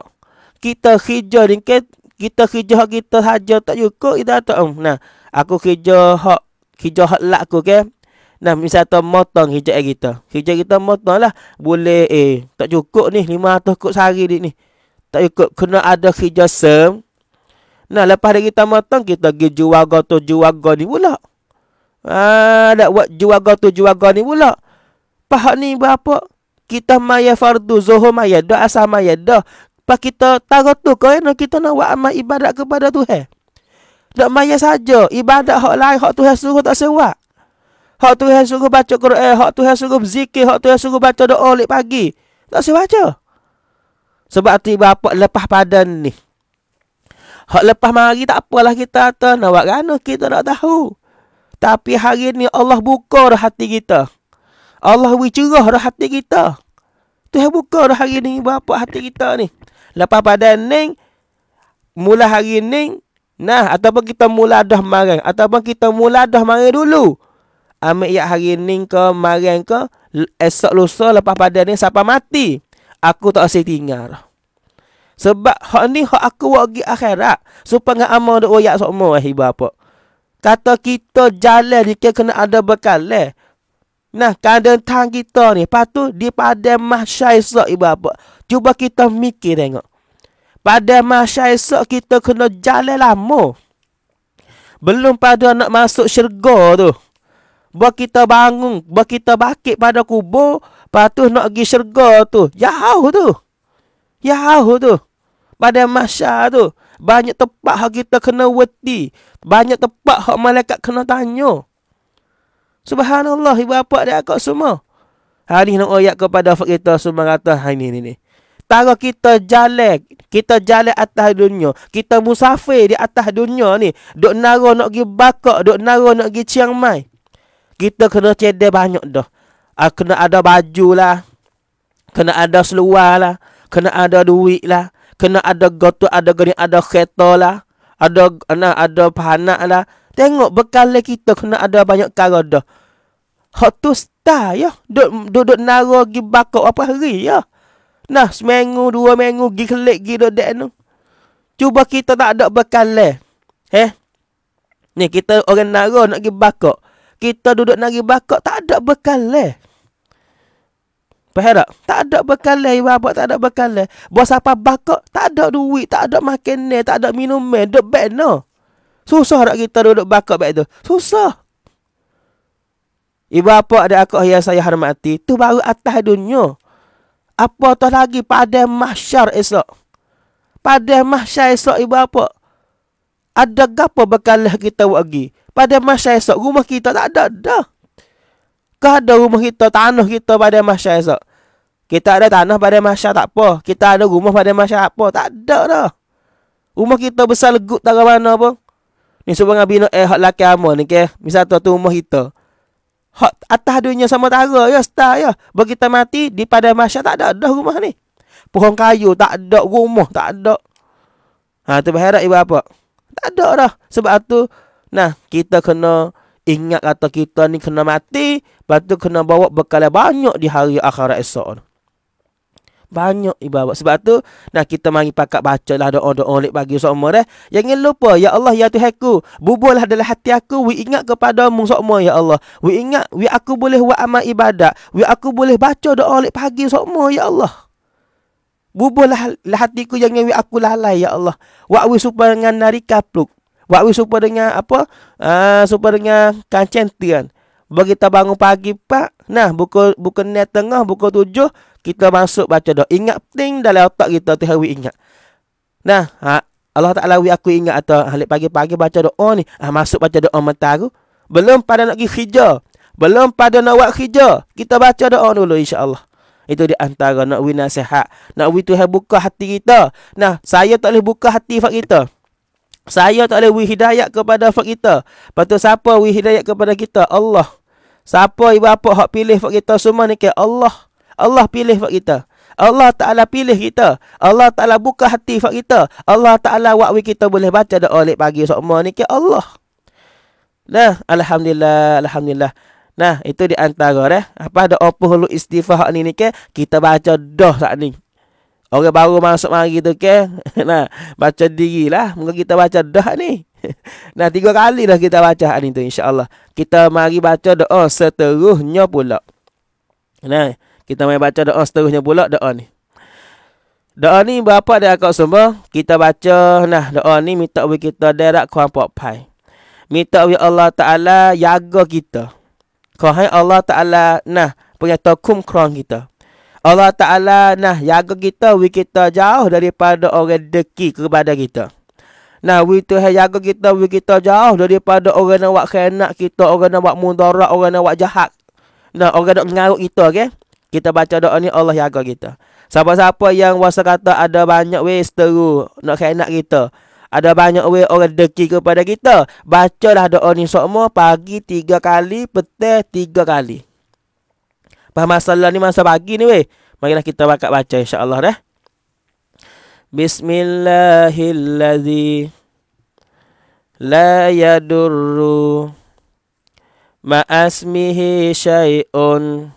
kita kerja ni ke kita kerja hak kita saja tak cukup kita tak um. Hmm, nah aku kerja hak kerja hak lak aku ke nah misal tu motong kerja kita hijau kita motong lah boleh eh tak cukup ni 500 kot sehari ni ni tak cukup kena ada kerja sem nah lepas dari kita motong kita pergi jual go tu jual go ni pula ah nak buat jual go tu jual go ni pula pahak ni berapa kita maya fardu zuhur maya dah asal maya dah Lepas kita taruh tu ke eh, kita nak buat amal ibadat kepada Tuhan. Tak maya saja ibadat hak lain hak Tuhan suruh tak sewa, Hak Tuhan suruh baca Quran, eh, hak Tuhan suruh berzikir, hak Tuhan suruh baca doa lepas pagi. Tak sewa aja. Sebab tu bapak lepas padan ni. Hak lepas mari tak apalah kita tahu. Nak buat rana kita tak tahu. Tapi hari ni Allah buka dah hati kita. Allah wicurah dah hati kita. Tuhan buka dah hari ni bapak hati kita ni. Lepas pada ni mula hari ni nah ataupun kita mula dah marah ataupun kita mula dah marah dulu. Ambil yak hari ni ke marah ke esok lusa lepas pada ni siapa mati. Aku tak usah tinggal. Sebab hak ni hak aku buat pergi akhirat. Supaya dengan amal duk wayak semua. Eh, ibu apa? Kata kita jalan dia kena ada bekal. Eh. Nah, keadaan tang kita ni. Lepas tu, dia pada mahsyar esok ibu apa. Cuba kita mikir tengok. Pada mahsyar esok, kita kena jalan lama. Belum pada nak masuk syurga tu. Buat kita bangun. Buat kita bakit pada kubur. Lepas nak pergi syurga tu. Jauh tu. Jauh tu. Pada mahsyar tu. Banyak tempat yang kita kena weti. Banyak tempat yang malaikat kena tanya. Subhanallah ibu bapa dan akak semua. Hari ini nak ayat kepada Afak kita semua kata hari ini. ini. Tara kita jalek Kita jalek atas dunia. Kita musafir di atas dunia ni. Dok naro nak pergi bakok dok naro nak pergi ciang mai. Kita kena cedek banyak dah. Ah, kena ada baju lah. Kena ada seluar lah. Kena ada duit lah. Kena ada goto ada gini, ada kereta lah. Ada, nah, ada panak lah. Tengok bekal kita kena ada banyak cara dah. Hak tu star ya. Duduk duduk, duduk naro gi bakok apa hari ya. Nah, seminggu, dua minggu gi kelik gi duduk dek Cuba kita tak ada bekal le. Eh? Ni kita orang naro nak gi bakok. Kita duduk nak gi bakok tak ada bekal le. Faham tak? ada bekal le, ibu tak ada bekal le. Buat apa bakok? Tak ada duit, tak ada makanan tak ada minum ni, duduk bek Susah nak kita duduk bakat baik tu. Susah. Ibu apa ada aku yang saya hormati. Tu baru atas dunia. Apa tu lagi pada mahsyar esok. Pada mahsyar esok ibu apa. Ada gapo bekalah kita pergi. Pada mahsyar esok rumah kita tak ada dah. Kau ada rumah kita, tanah kita pada mahsyar esok. Kita ada tanah pada mahsyar tak apa. Kita ada rumah pada mahsyar apa. Tak ada dah. Rumah kita besar legut tak ke mana pun. Ni sebab dengan bina eh hak laki ama ni ke. Misal tu tu rumah kita. Hak atas dunia sama tara ya star ya. Bagi kita mati di pada masyarakat tak ada dah rumah ni. Pohon kayu tak ada rumah tak ada. Ha tu berharap ibu apa? Tak ada dah. Sebab tu nah kita kena ingat kata kita ni kena mati, lepas kena bawa bekal banyak di hari akhirat esok. Banyak ibadat. Sebab tu nah kita mari pakat baca lah doa-doa lek bagi semua dah. Jangan lupa ya Allah ya tu Tuhanku, bubuhlah dalam hati aku wi ingat kepada kepadamu semua ya Allah. Wi ingat wi aku boleh buat amal ibadat, wi aku boleh baca doa lek pagi semua ya Allah. Bubuhlah hatiku jangan wi aku lalai ya Allah. Wa wi supaya dengan narika pluk. Wa wi supaya dengan apa? Ah uh, supaya dengan kancentian. Bagi kita bangun pagi pak. Nah, buka buka net tengah, buka tujuh kita masuk baca doa. Ingat penting dalam otak kita terhawi ingat. Nah, ha, Allah Ta'ala wi aku ingat atau hari pagi-pagi baca doa ni. Ha, masuk baca doa mentaru. Belum pada nak pergi kerja. Belum pada nak buat kerja. Kita baca doa dulu insyaAllah. Itu di antara nak wi nasihat. Nak wi Tuhan buka hati kita. Nah, saya tak boleh buka hati fak kita. Saya tak boleh wi hidayat kepada fak kita. Patut siapa wi hidayat kepada kita? Allah. Siapa ibu bapa hak pilih fak kita semua ni ke Allah. Allah pilih buat kita. Allah Ta'ala pilih kita. Allah Ta'ala buka hati buat kita. Allah Ta'ala buat kita boleh baca doa lep pagi sokma ni ke Allah. Nah, Alhamdulillah, Alhamdulillah. Nah, itu di antara eh. Apa ada opuh lu istifah ni ni ke? Kita baca doh saat ni. Orang baru masuk mari tu ke? <laughs> Nah, baca dirilah. Mungkin kita baca doh ni. <laughs> Nah, tiga kali dah kita baca hak ni tu insyaAllah. Kita mari baca doa seterusnya pula. Nah, kita mai baca doa seterusnya pula doa ni. Doa ni bapa dia akak semua? Kita baca nah doa ni minta bagi kita derak kuang pok pai. Minta bagi Allah Ta'ala jaga kita. Kau eh, Allah Ta'ala nah punya tokum kurang kita. Allah Ta'ala nah jaga kita bagi kita jauh daripada orang deki kepada kita. Nah, we tu hai jaga kita, we kita jauh daripada orang nak buat khianat kita, orang nak buat mudarat, orang nak buat jahat. Nah, orang nak ngaruk kita, okey? Kita baca doa ni Allah jaga kita. Siapa-siapa yang wasa kata ada banyak we seteru nak khianat kita. Ada banyak we orang deki kepada kita. Bacalah doa ni semua pagi tiga kali, petang tiga kali. Faham masalah ni masa pagi ni weh. Marilah kita bakat baca Insya Allah dah. Bismillahillazi la yadurru ma'asmihi syai'un. Bismillahillazi.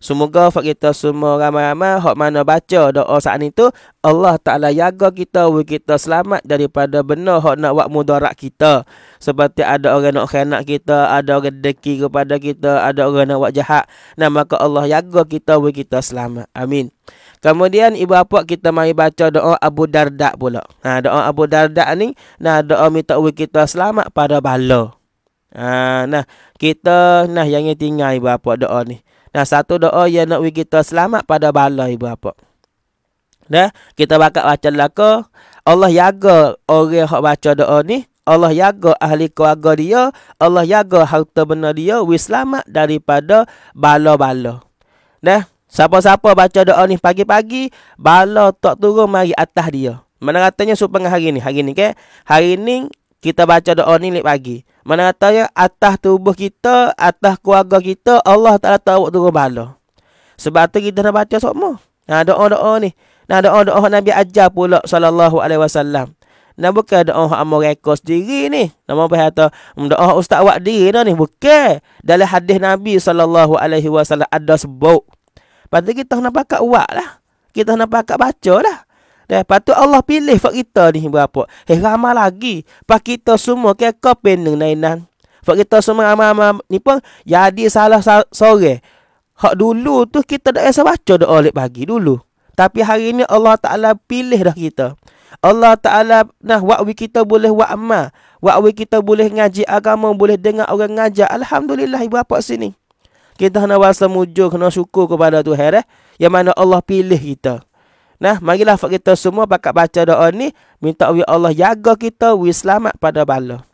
Semoga fak kita semua ramai-ramai hak mana baca doa saat itu Allah Taala jaga kita we kita selamat daripada benar hak nak buat mudarat kita. Seperti ada orang nak khianat kita, ada orang deki kepada kita, ada orang nak buat jahat. Nah maka Allah jaga kita we kita selamat. Amin. Kemudian ibu bapa kita mari baca doa Abu Darda pula. Ha doa Abu Darda ni nah doa minta we kita selamat pada bala. Ha, nah kita nah yang tinggal ibu bapa doa ni. Nah, satu doa yang nak bagi kita selamat pada bala ibu bapa. Nah, kita bakal baca laka. Allah jaga orang yang baca doa ni. Allah jaga ahli keluarga dia. Allah jaga harta benda dia. We selamat daripada bala-bala. Nah, siapa-siapa baca doa ni pagi-pagi. Bala tak turun mari atas dia. Mana katanya supaya hari ni. Hari ni ke? Hari ni kita baca doa ni lepas pagi. Mana kata ya atas tubuh kita, atas keluarga kita, Allah Taala tahu tu bala. Sebab tu kita nak baca semua. Ha, nah doa-doa ni. Nah doa-doa Nabi ajar pula sallallahu alaihi wasallam. Nah bukan doa hak mereka sendiri ni. Nama apa kata hmm, doa ustaz awak diri dah ni bukan. Dalam hadis Nabi sallallahu alaihi wasallam ada sebut. Pasti kita nak pakak uat lah. Kita nak pakak baca lah. Dah eh, patut Allah pilih fak kita ni berapa. Eh ramai lagi. Pak kita semua ke ke dengan nainan. Fak kita semua ama-ama ni pun jadi salah sore. Hak dulu tu kita dah rasa baca doa lek pagi dulu. Tapi hari ni Allah Taala pilih dah kita. Allah Taala nah wakwi kita boleh buat ama, Wakwi kita boleh ngaji agama, boleh dengar orang ngajar. Alhamdulillah ibu bapa sini. Kita nak rasa mujur, kena syukur kepada Tuhan eh. Yang mana Allah pilih kita. Nah, marilah kita semua bakat baca doa ni minta wi Allah jaga kita wi selamat pada bala.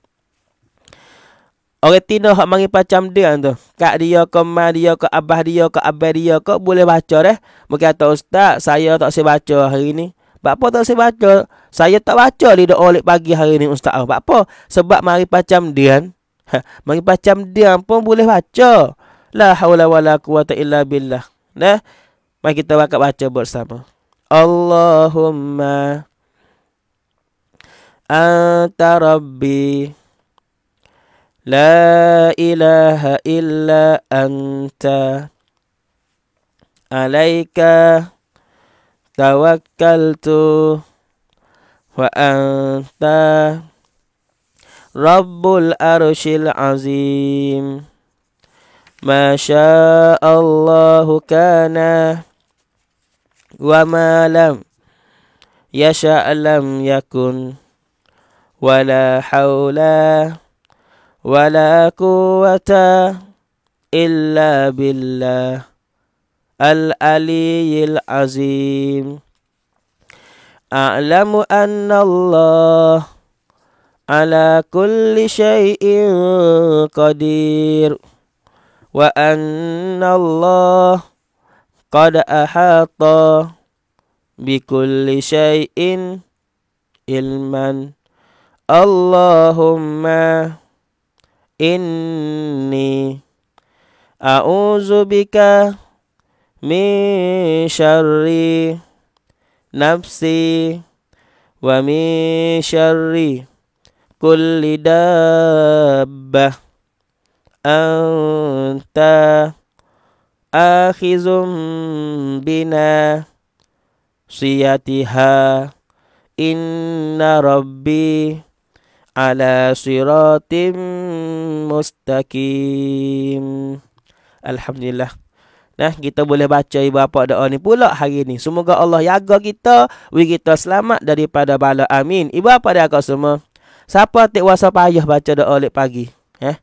Orang Tino hak mari macam dia tu. Kak dia ke ma dia ke abah dia ke abah dia ke boleh baca deh. Mungkin kata ustaz, saya tak sempat baca hari ni. Bapa tak sempat baca. Saya tak baca di doa lek pagi hari ni ustaz. Oh, ah, Bapa sebab mari macam dia. Kan? mari macam dia pun boleh baca. La haula wala quwata illa billah. Nah, mari kita bakat baca bersama. اللهم أنت ربي لا إله إلا أنت عليك توكلت وأنت رب الأرش العظيم ما شاء الله كان وما لم يشأ لم يكن ولا حول ولا قوة إلا بالله العلي العظيم أعلم أن الله على كل شيء قدير وأن الله قد أحاط بكل شيء علما اللهم إني أعوذ بك من شر نفسي ومن شر كل دابه انت آخذ bina إن Inna Rabbi ala مستقيم mustaqim Alhamdulillah. Nah, kita boleh baca ibu bapa doa ni pula hari ni. Semoga Allah jaga kita, bagi kita selamat daripada bala. Amin. Ibu bapa dia kau semua. Siapa tak wasa ayah baca doa lepas pagi? Eh?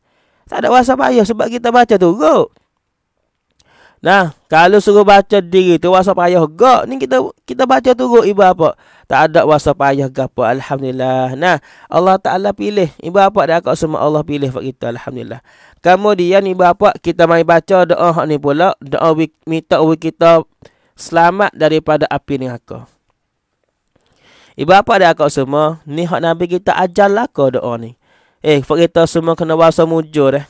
Tak ada wasap ayah sebab kita baca tu. Go. Nah, kalau suruh baca diri tu wasap payah gak. Ni kita kita baca tu turut ibu apa? Tak ada wasap payah gapo alhamdulillah. Nah, Allah Taala pilih ibu apa dah kau semua Allah pilih buat kita alhamdulillah. Kemudian ibu apa kita mai baca doa hak ni pula, doa minta we kita selamat daripada api ni aku. Ibu apa dah kau semua, ni hak Nabi kita ajarlah kau doa ni. Eh, buat kita semua kena wasap mujur eh.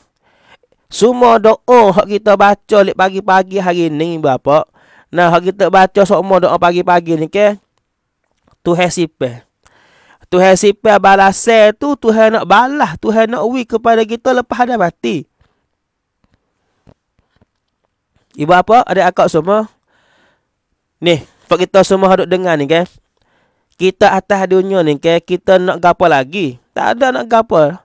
Semua doa hak kita baca lek pagi-pagi hari ni berapa? Nah, hak kita baca semua doa pagi-pagi ni ke? Tu hasipe. Tu hasipe balas tu Tuhan nak balas, Tuhan nak wi kepada kita lepas ada mati. Ibu apa? Ada akak semua? Ni, pak kita semua hendak dengar ni ke? Kita atas dunia ni ke? Kita nak gapo lagi? Tak ada nak gapo.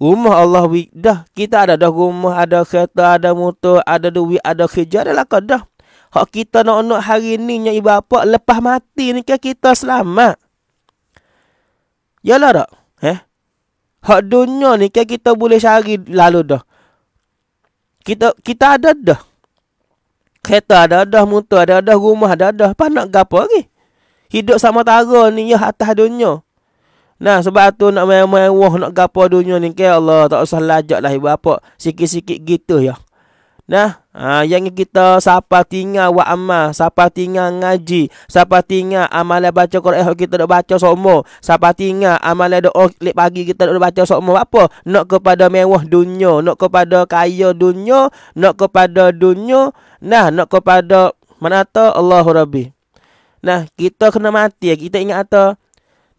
Rumah Allah wik dah. Kita ada dah rumah, ada kereta, ada motor, ada duit, ada kerja. lah kau dah. Hak kita nak nak hari ni nyai bapa lepas mati ni ke kita selamat. Yalah tak? Eh? Hak dunia ni ke kita boleh cari lalu dah. Kita kita ada dah. Kereta ada dah, motor ada dah, rumah ada dah. Apa nak gapo lagi? Hidup sama tara ni ya atas dunia. Nah sebab tu nak main-main wah nak gapo dunia ni ke Allah tak usah lajak lah ibu bapa. Sikit-sikit gitu ya. Nah, ha, yang kita siapa tinggal wa amal, siapa tinggal ngaji, siapa tinggal amal baca Quran kita dok baca semua, siapa tinggal amal dok lek pagi kita dok baca semua apa? Nak kepada mewah dunia, nak kepada kaya dunia, nak kepada dunia, nah nak kepada mana tu Allahu Rabbi. Nah, kita kena mati, ya. kita ingat tu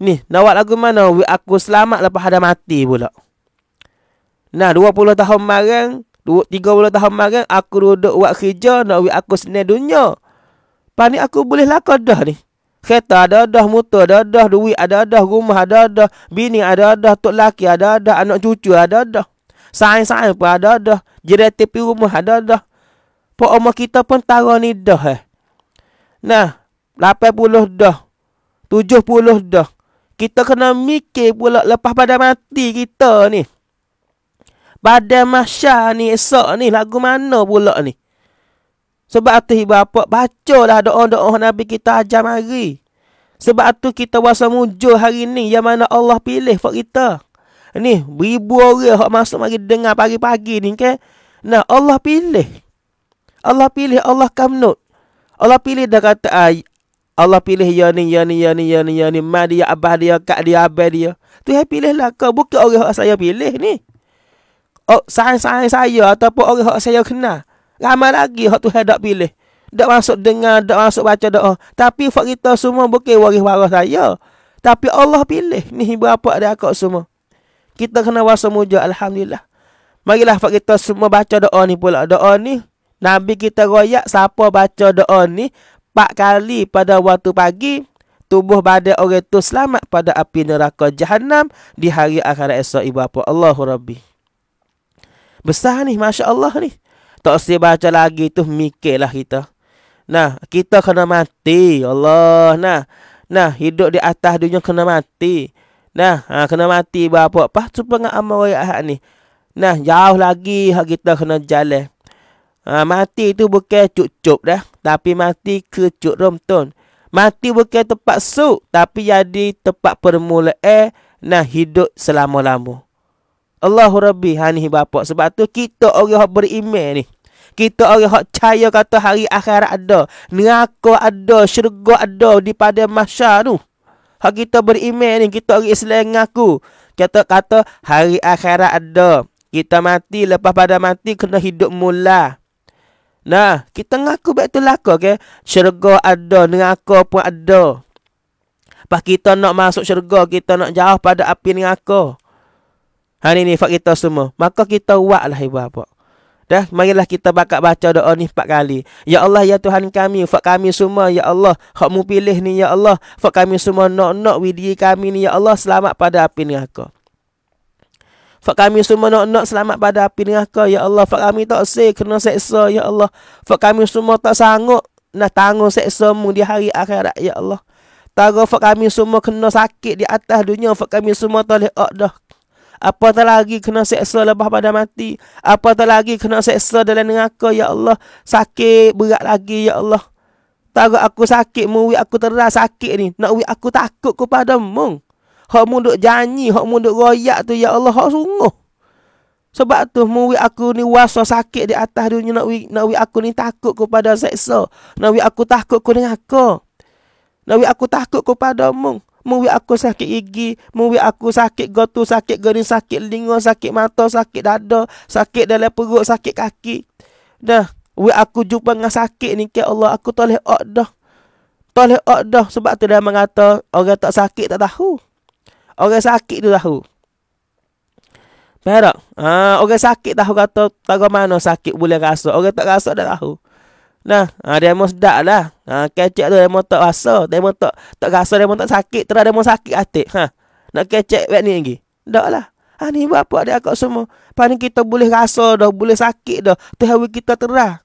Ni, nak buat lagu mana? Aku selamat lepas ada mati pula. Nah, 20 tahun marang, 30 tahun marang, aku duduk buat kerja, nak buat aku senang dunia. Pani aku boleh lakon dah ni. Kereta ada dah, motor ada dah, duit ada dah, rumah ada dah, bini ada dah, tok laki ada dah, anak cucu ada dah. Sain-sain pun ada dah, jerat tepi rumah ada dah. Pak Omar kita pun tahu ni dah eh. Nah, 80 dah, 70 dah, kita kena mikir pula lepas pada mati kita ni. pada masya ni esok ni lagu mana pula ni. Sebab tu ibu bapa baca lah doa-doa Nabi kita ajar mari. Sebab tu kita wasa mujur hari ni yang mana Allah pilih buat kita. Ni beribu orang yang masuk mari dengar pagi-pagi ni kan. Nah Allah pilih. Allah pilih Allah kamnut. Allah pilih dah kata Allah pilih ya ni ya ni ya ni ya ni ya ni mak dia abah dia kak dia abah dia. Tu hai pilih lah kau bukan orang hak saya pilih ni. Oh sai sai saya ataupun orang hak saya kenal. Ramai lagi hak tu hai dak pilih. Dak masuk dengar, dak masuk baca doa. Tapi fak kita semua bukan waris waras saya. Tapi Allah pilih ni berapa ada akak semua. Kita kena wasa muja alhamdulillah. Marilah fak kita semua baca doa ni pula. Doa ni Nabi kita royak siapa baca doa ni empat kali pada waktu pagi tubuh badan orang itu selamat pada api neraka jahanam di hari akhirat esok ibu apa Allahu Rabbi besar ni masya Allah ni tak usah baca lagi tu mikir lah kita nah kita kena mati Allah nah nah hidup di atas dunia kena mati nah ha, kena mati ibu apa pas tu pengamal ayat ni nah jauh lagi hak kita kena jalan Ha, mati tu bukan cuk-cuk dah. Tapi mati ke cuk romton. Mati bukan tempat su, Tapi jadi tempat permula eh, Nah hidup selama-lama. Allahu Rabbi hanihi bapak. Sebab tu kita orang yang beriman ni. Kita orang yang percaya kata hari akhirat ada. Neraka ada. Syurga ada. Di pada masyarakat tu. Hak kita beriman ni. Kita orang Islam yang ngaku. Kita kata hari akhirat ada. Kita mati. Lepas pada mati kena hidup mula. Nah, kita ngaku betul lah kau, okay? Syurga ada, neraka pun ada. Pak kita nak masuk syurga, kita nak jauh pada api neraka. Ha ni ni kita semua. Maka kita buat lah ibu bapa. Dah, marilah kita bakat baca doa ni empat kali. Ya Allah, ya Tuhan kami, fak kami semua, ya Allah. Hak mu pilih ni, ya Allah. Fak kami semua nak-nak widi kami ni, ya Allah. Selamat pada api neraka. Fak kami semua nak-nak selamat pada api dengan kau, Ya Allah. Fak kami tak say kena seksa, Ya Allah. Fak kami semua tak sanggup nak tanggung seksa mu di hari akhirat, Ya Allah. Tara fak kami semua kena sakit di atas dunia. Fak kami semua tak boleh akdah. Apa tak lagi kena seksa lepas pada mati? Apa tak lagi kena seksa dalam neraka, Ya Allah? Sakit berat lagi, Ya Allah. Tak aku sakit, mu aku terasa sakit ni. Nak wik aku takut kepada mu. Hak mu duk janji, hak mu duk royak tu ya Allah, hak sungguh. Sebab tu muwi aku ni waso sakit di atas dunia nak wi nak wi aku ni takut kepada seksa. Nak wi aku takut ku dengan aku. Nak wi aku takut kepada mu. Muwi aku sakit gigi, muwi aku sakit gotu, sakit gerin, sakit lingon, sakit mata, sakit dada, sakit dalam perut, sakit kaki. Dah, wi aku jumpa dengan sakit ni ke Allah, aku toleh ak dah. Toleh ak dah sebab tu dia mengata orang tak sakit tak tahu. Orang sakit tu tahu. Perak. Ah, ha, orang sakit tahu kata tahu mana sakit boleh rasa. Orang tak rasa dah tahu. Nah, ha, dia mesti dak lah. Ha, kecek tu dia mesti tak rasa, dia mesti tak tak rasa dia mesti tak sakit, terus dia mesti sakit hati. Ha. Nak kecek wek ni lagi. Dak lah. Ha ni buat apa dia akak semua? Pan kita boleh rasa dah, boleh sakit dah. Tuhan kita terah.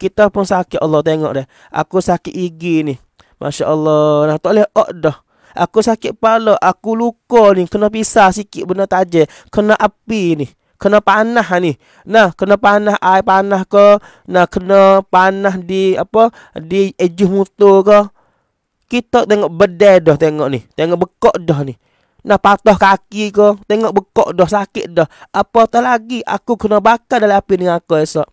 Kita pun sakit Allah tengok dah. Aku sakit gigi ni. Masya-Allah. Nah, tak boleh ok dah. Aku sakit kepala. Aku luka ni. Kena pisah sikit benda tajam. Kena api ni. Kena panah ni. Nah, kena panah air panah ke. Nah, kena panah di apa. Di ejuh motor ke. Kita tengok bedai dah tengok ni. Tengok bekok dah ni. Nah, patah kaki ke. Tengok bekok dah. Sakit dah. Apa tak lagi. Aku kena bakar dalam api dengan aku esok.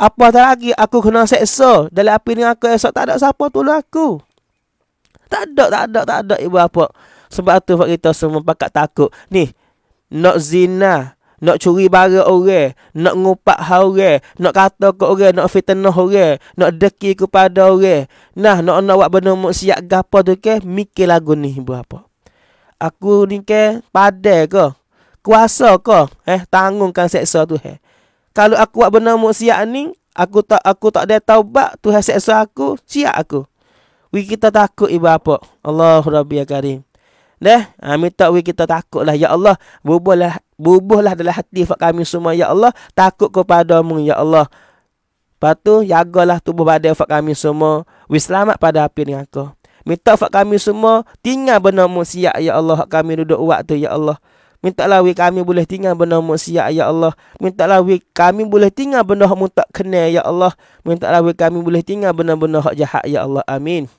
Apa tak lagi. Aku kena seksa dalam api dengan aku esok. Tak ada siapa tolong aku. Tak ada, tak ada, tak ada ibu bapa. Sebab tu buat kita semua pakat takut. Ni, nak zina, nak curi bara orang, nak ngupak hal orang, nak kata ke orang, nak fitnah orang, nak deki kepada orang. Nah, nak nak buat benda maksiat gapo tu ke, mikir lagu ni ibu bapa. Aku ni ke padai ke? Kuasa ke? Eh, tanggungkan seksa tu he. Eh. Kalau aku buat benda maksiat ni, aku tak aku tak ada taubat Tuhan seksa aku, siap aku we kita takut ibu apa? Allahu Rabbi ya Karim. Dah, ha, minta we kita takutlah ya Allah. Bubuhlah bubuhlah dalam hati kami semua ya Allah, takut kepadamu ya Allah. Patu jagalah tubuh badan fak kami semua, we selamat pada api dengan kau. Minta fak kami semua tinggal benar siap ya Allah, Hak kami duduk waktu ya Allah. Mintalah we kami boleh tinggal benar siap ya Allah. Mintalah we kami boleh tinggal benar mu tak kenal ya Allah. Mintalah we kami boleh tinggal benar-benar hak jahat ya Allah. Amin.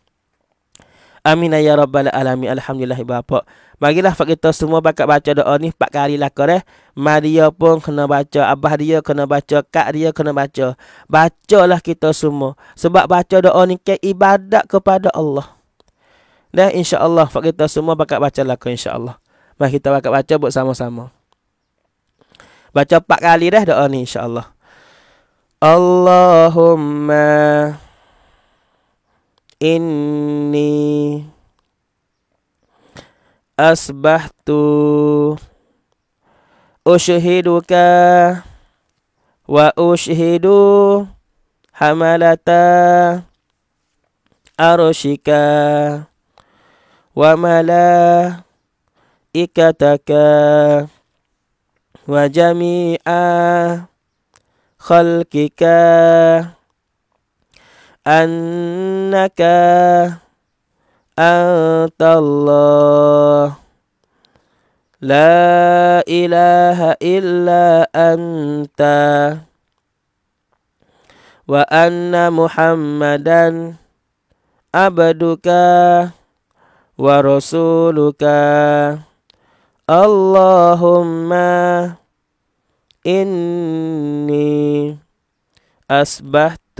Amin ya rabbal alamin. Alhamdulillah ibu bapa. Bagilah fak kita semua bakat baca doa ni 4 kali lah kau eh. Maria pun kena baca, abah dia kena baca, kak dia kena baca. Bacalah kita semua. Sebab baca doa ni ke ibadat kepada Allah. Dan insya-Allah fak kita semua bakat baca lah kau insya-Allah. Mari kita bakat baca buat sama-sama. Baca 4 kali dah doa ni insya-Allah. Allahumma إني أصبحت أشهدك وأشهد حملة أرشك وملائكتك وجميع خلقك أنك أنت الله لا إله إلا أنت وأن محمدا عبدك ورسولك اللهم إني أسبحت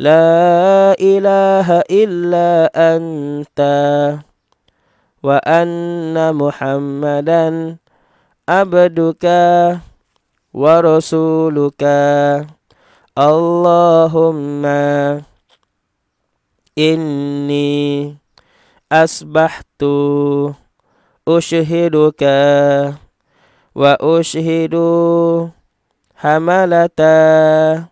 لا إله إلا أنت وأن محمدا عبدك ورسولك اللهم إني أصبحت أشهدك وأشهد حملتك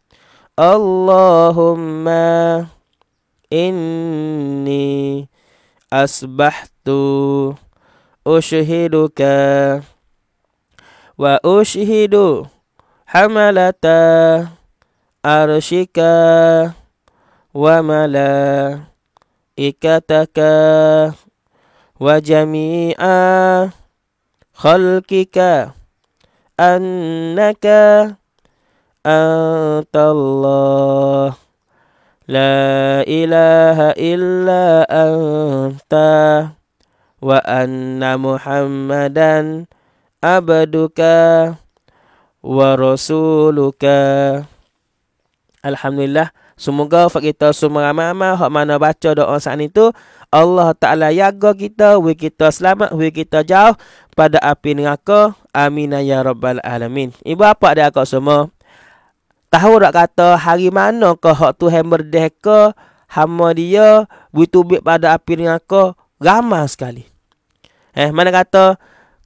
اللهم إني أصبحت أشهدك وأشهد حملة عرشك وملائكتك وجميع خلقك أنك Allah, la لا illa إلا wa anna Muhammadan عبدك wa rasuluka. Alhamdulillah. Semoga fak kita semua ramai-ramai hak mana baca doa saat itu Allah Taala jaga kita, we kita selamat, we kita jauh pada api neraka. Amin ya rabbal alamin. Ibu apa dia Aku semua? Tahu tak kata hari mana ke hak tu hang merdeka, hama dia buitubik pada api dengan ke ramah sekali. Eh, mana kata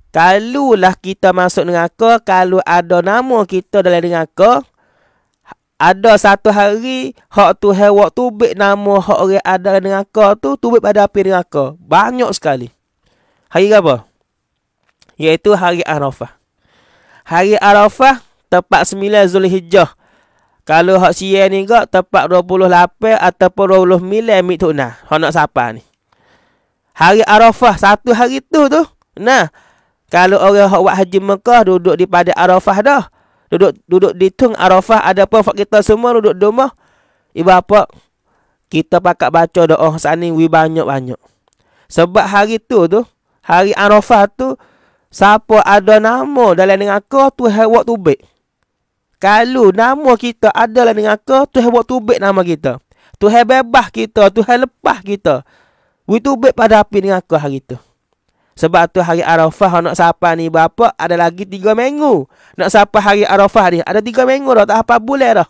kalulah kita masuk dengan ke, kalau ada nama kita dalam dengan ke, ada satu hari hak tu hang tu tubik nama hak orang ada dengan ke tu tubik pada api dengan ke. Banyak sekali. Hari apa? Iaitu hari Arafah. Hari Arafah tepat 9 Zulhijjah kalau hak sia ni gak tepat 28 ataupun 29 minit tu nah. Hak nak siapa ni? Hari Arafah satu hari tu tu. Nah. Kalau orang hak buat haji Mekah duduk di pada Arafah dah. Duduk duduk di tung Arafah ada apa kita semua duduk di rumah. Ibu apa? Kita pakak baca doa sana wi banyak-banyak. Sebab hari tu tu, hari Arafah tu siapa ada nama dalam dengan kau tu hak waktu baik. Kalau nama kita adalah dengan aku tu Tuhan buat tubik nama kita. Tuhan bebas kita, Tuhan lepas kita. Buat tubik pada api dengan aku hari itu. Sebab tu hari Arafah nak sapa ni bapak ada lagi tiga minggu. Nak sapa hari Arafah ni ada tiga minggu dah tak apa boleh dah.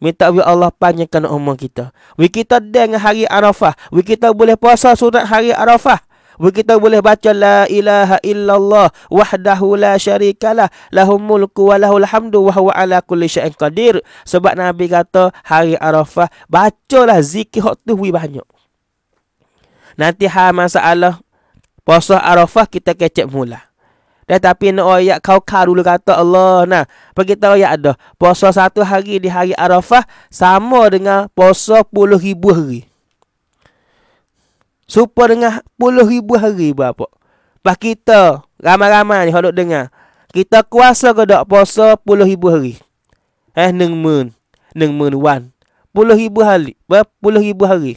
Minta biar Allah panjangkan umur kita. We kita dengan hari Arafah. We kita boleh puasa sunat hari Arafah kita boleh baca la ilaha illallah wahdahu la syarikalah lahum mulku wa lahul hamdu wa ala kulli syai'in qadir sebab nabi kata hari arafah bacalah zikir hak tu banyak nanti ha masalah puasa arafah kita kecek mula dan tapi nak no, ayat kau kau dulu kata Allah nah pergi tahu ayat ada puasa satu hari di hari arafah sama dengan puasa puluh ribu hari Supaya dengan puluh ribu hari berapa. Lepas kita, ramai-ramai ni kalau dengar. Kita kuasa ke tak puasa puluh ribu hari. Eh, neng mun. Neng mun wan. Puluh ribu hari. Puluh ribu hari.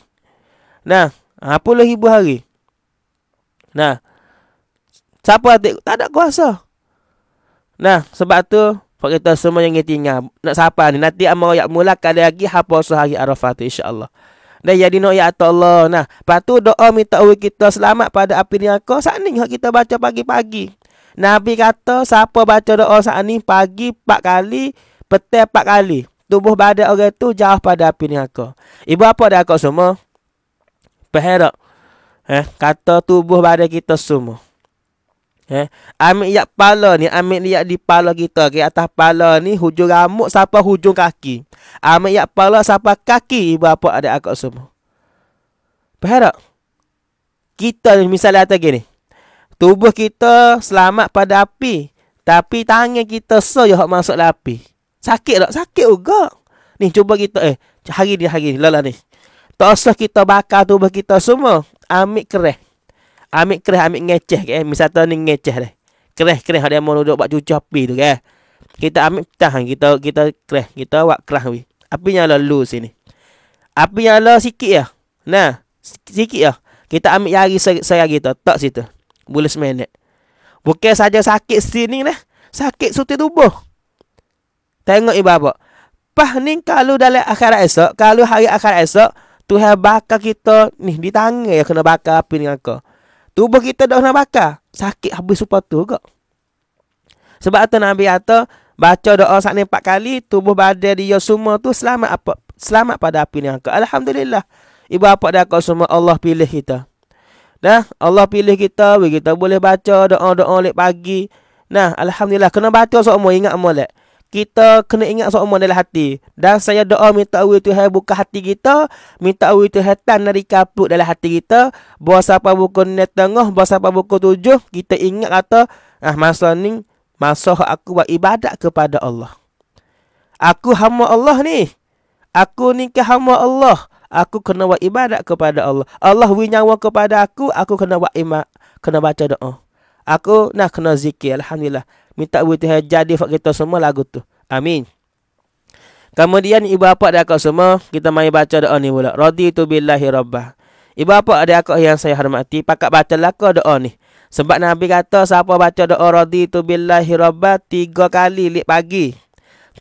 Nah, ha, puluh ribu hari. Nah, siapa hati? Tak ada kuasa. Nah, sebab tu, Pak kita semua yang tinggal. Nak siapa ni? Nanti amal yang mula lah, kali lagi hapa sehari Arafat, insyaAllah. Allah dan jadi no ya Allah nah patu doa minta uwi kita selamat pada api neraka saat ni kita baca pagi-pagi nabi kata siapa baca doa saat ni pagi 4 kali petang 4 kali tubuh badan orang tu jauh pada api neraka ibu apa dah kau semua perhera eh kata tubuh badan kita semua Eh, ambil iak pala ni, ambil iak di pala kita ke okay? atas pala ni hujung rambut sampai hujung kaki. Ambil iak pala sampai kaki ibu bapa ada akak semua. Faham tak? Kita misalnya atas gini. Tubuh kita selamat pada api, tapi tangan kita so yo hok masuk dalam api. Sakit tak? Sakit juga. Ni cuba kita eh hari ni hari ni lala ni. Tak usah kita bakar tubuh kita semua. Ambil kereh. Ambil kereh ambil ngeceh ke. Eh? Misal tu ni ngeceh dah. kereh kerah. yang mau duduk buat cucu api tu ke. Eh? Kita ambil petah. Eh? Kita kita kereh Kita buat kerah. Api yang lah lu sini. Api yang lah sikit ya. Nah. Sikit ya. Kita ambil jari saya kita. Tak situ. Boleh semenit. Bukan saja sakit sini lah. Sakit suti tubuh. Tengok ibu bapak. Pah ni kalau dalam akhir esok. Kalau hari akhir esok. Tuhan bakar kita. Ni di tangan ya kena bakar api dengan kau. Tubuh kita dah nak bakar. Sakit habis supa tu juga. Sebab tu Nabi kata, baca doa saat ni empat kali, tubuh badan dia semua tu selamat apa? Selamat pada api ni. Alhamdulillah. Ibu apa dah kau semua Allah pilih kita. Nah, Allah pilih kita, kita boleh baca doa-doa lepas pagi. Nah, alhamdulillah kena baca semua ingat molek kita kena ingat semua dalam hati. Dan saya doa minta Allah Tuhan buka hati kita. Minta Allah Tuhan tanari kaput dalam hati kita. Buat siapa buku ni tengah. Buat siapa buku tujuh. Kita ingat kata. Ah, masa ni. Masa aku buat ibadat kepada Allah. Aku hamba Allah ni. Aku ni ke hamba Allah. Aku kena buat ibadat kepada Allah. Allah winyawa kepada aku. Aku kena buat ima. Kena baca doa. Aku nak kena zikir. Alhamdulillah. Minta buat Tuhan jadi buat kita semua lagu tu. Amin. Kemudian ibu bapa dan akak semua, kita mari baca doa ni pula. Raditu billahi rabbah. Ibu bapa ada akak yang saya hormati, pakak baca lah doa ni. Sebab Nabi kata siapa baca doa raditu billahi rabbah tiga kali lip pagi.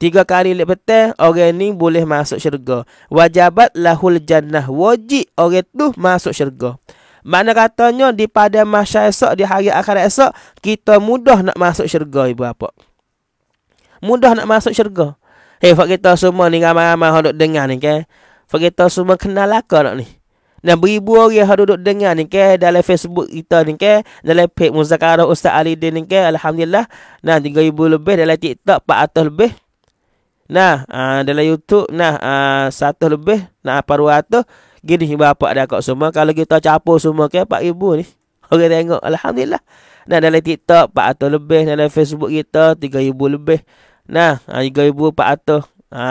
Tiga kali lip petang, orang ni boleh masuk syurga. Wajabat lahul jannah. Wajib orang tu masuk syurga. Mana katanya di pada masa esok, di hari akhir esok, kita mudah nak masuk syurga ibu apa Mudah nak masuk syurga. Hei, fak kita semua ni ramai-ramai hendak dengar ni, ke Fak kita semua kenal laka nak ni. Dan beribu orang yang duduk dengar ni, ke Dalam Facebook kita ni, ke Dalam page Muzakara Ustaz Ali Din ni, kan? Alhamdulillah. Nah, ibu lebih. Dalam TikTok, 400 lebih. Nah, uh, dalam YouTube, nah, uh, ah, 100 lebih. Nah, paru 400. Gini bapak dah kau semua. Kalau kita capur semua ke pak ibu ni. <laughs> Orang tengok. Alhamdulillah. Nah dalam TikTok pak 400 lebih. Dalam Facebook kita tiga 3,000 lebih. Nah 3,000 ha, 400. Ha,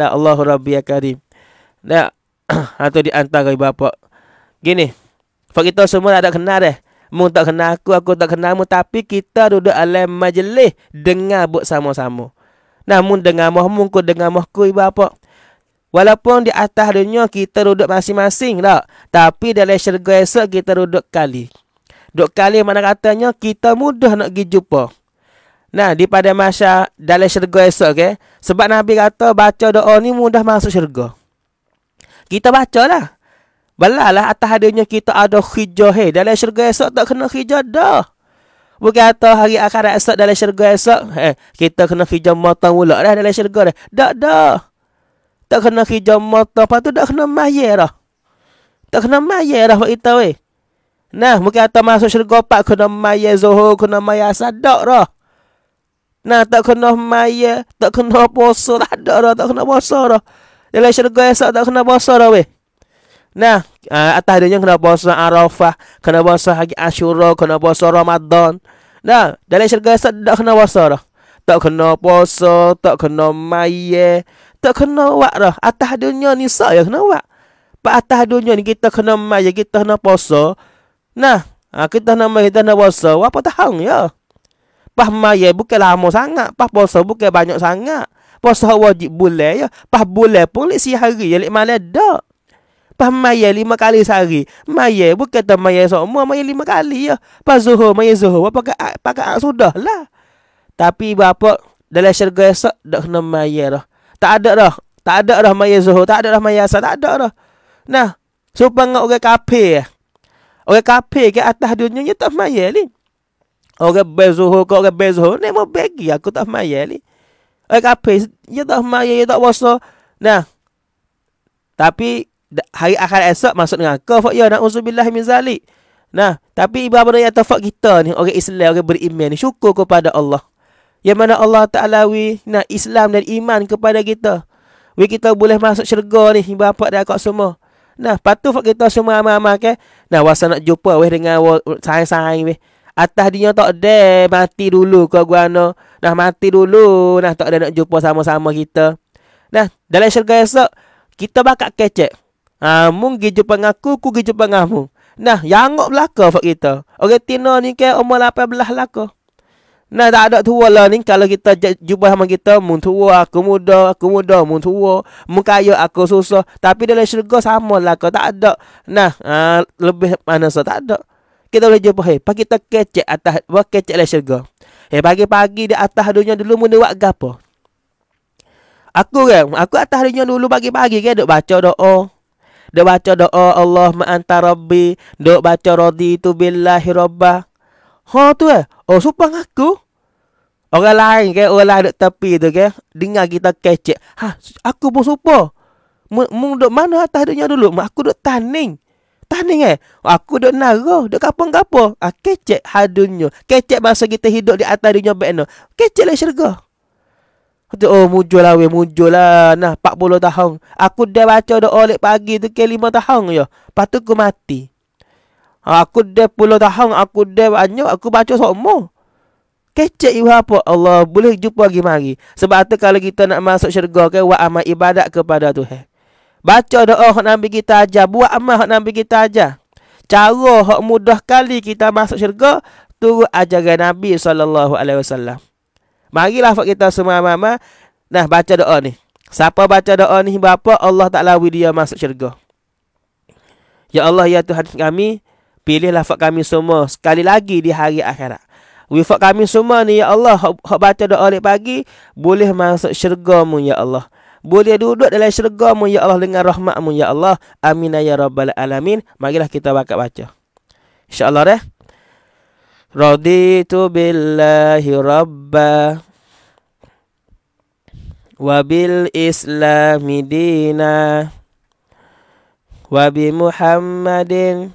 nah Allah Rabbi ya Karim. Nah. atau <clears throat> ha, diantar kepada bapak. Gini. Bapak kita semua dah ada kenal dah. Mu tak kenal aku, aku tak kenal mu. Tapi kita duduk alam majlis. Dengar buat sama-sama. Namun mu dengar mu, mu ku dengar mu ku, ibu apa? Walaupun di atas dunia kita duduk masing-masing lah. Tapi dalam syurga esok kita duduk kali. Duduk kali mana katanya kita mudah nak pergi jumpa. Nah, di pada masa dalam syurga esok Okay? Sebab Nabi kata baca doa ni mudah masuk syurga. Kita baca lah. Balalah, atas adanya kita ada hijau. Hey, dalam syurga esok tak kena hijau dah. Bukan kata hari akhirat esok dalam syurga esok. Eh, kita kena hijau matang mula dah dalam syurga dah. dah. tak. Tak kena hijau mata. Lepas tu tak kena mayer dah. Tak kena mayer dah buat kita weh. Nah, mungkin atas masuk syurga pak kena mayer zuhur. Kena mayer asadak dah. Nah, tak kena mayer. Tak kena bosa. Tak ada dah. Tak kena bosa dah. Dalam syurga esok tak kena bosa dah weh. Nah, uh, atas adanya kena bosa Arafah. Kena bosa Haji Ashura. Kena bosa Ramadan. Nah, dalam syurga esok tak kena bosa dah. Tak kena bosa. Tak kena mayer kita kena buat dah. Atas dunia ni saya kena buat. Pak atas dunia ni kita kena mai kita kena puasa. Nah, ha, kita kena mai kita kena puasa. Apa tahang ya? Pas mai bukan lama sangat, pas puasa bukan banyak sangat. Puasa wajib boleh ya. Pas boleh pun lek sehari ya lek malam dak. Pas maya lima kali sehari. Maya bukan tak maya semua. Maya lima kali ya. Pas zuhur maya zuhur. Pakai pakai sudah lah. Tapi bapak dalam syurga esok dah kena maya dah tak ada dah. Tak ada dah maya zuhur, tak ada dah maya asar, tak ada dah. Nah, supaya dengan orang kafir. Eh. Orang kafir ke atas dunia ni tak maya ni. Orang bezuhur ke orang bezuhur ni mau bagi aku tak maya ni. Orang kafir ya tak maya, ya tak puasa. Nah. Tapi hari akhir esok masuk dengan kau fak ya na'udzubillah min zalik. Nah, tapi ibu-ibu yang tafak kita ni, orang Islam, orang beriman ni, syukur kepada Allah. Yang mana Allah Ta'ala we nak Islam dan iman kepada kita. We kita boleh masuk syurga ni. Bapak dan akak semua. Nah, patuh fak kita semua amal-amal ke. Nah, wasa nak jumpa we dengan sayang-sayang we. Atas dia tak ada mati dulu ke guana. Nah, mati dulu. Nah, tak ada nak jumpa sama-sama kita. Nah, dalam syurga esok, kita bakat kecek. Kamu ha, pergi jumpa dengan aku, aku pergi jumpa dengan kamu. Nah, yangok ngok belakang fak kita. Orang okay, Tino ni ke umur 18 belakang. Nah tak ada tua lah ni Kalau kita jumpa sama kita Mun tua aku muda Aku muda Mun tua Mun kaya aku susah Tapi dalam syurga sama lah kau Tak ada Nah uh, Lebih mana so Tak ada Kita boleh jumpa Hei pagi kita kecek atas Buat kecek dalam syurga Hei pagi-pagi di atas dunia dulu Mun buat apa Aku kan Aku atas dunia dulu pagi-pagi kan Duk baca doa Duk baca doa Allah maantar rabbi Duk baca radhi tu billahi rabbah Ha tu eh. Oh sopan aku. Orang lain ke orang lain duk tepi tu ke dengar kita kecek. Ha aku pun sopo. Mung duk mana atas duknya dulu? aku duk taning. Taning eh. Aku duk naro, duk kapo-kapo. Ha kecek hadunya. Kecek masa kita hidup di atas dunia no, Kecek lah syurga. Kata, oh, muncul lah weh, muncul lah. Nah, 40 tahun. Aku dah baca dah oleh pagi tu ke 5 tahun je. Lepas tu aku mati. Aku dah puluh tahun, aku dah banyak, aku baca semua. Kecik ibu apa? Allah boleh jumpa lagi mari. Sebab itu kalau kita nak masuk syurga ke, buat amal ibadat kepada Tuhan. Baca doa yang Nabi kita ajar. Buat amal yang Nabi kita ajar. Cara yang mudah kali kita masuk syurga, turut ajaran Nabi SAW. Marilah kita semua mama. Nah, baca doa ni. Siapa baca doa ni bapa Allah tak lawi dia masuk syurga. Ya Allah, ya Tuhan kami, Pilih lafad kami semua sekali lagi di hari akhirat. Wifat kami semua ni, Ya Allah, hak baca doa oleh pagi, boleh masuk syurga-Mu, Ya Allah. Boleh duduk dalam syurga-Mu, Ya Allah, dengan rahmat-Mu, Ya Allah. Amin, Ya Rabbal Alamin. Marilah kita bakat baca. InsyaAllah, deh. Raditu billahi rabba Wabil islami dina bi muhammadin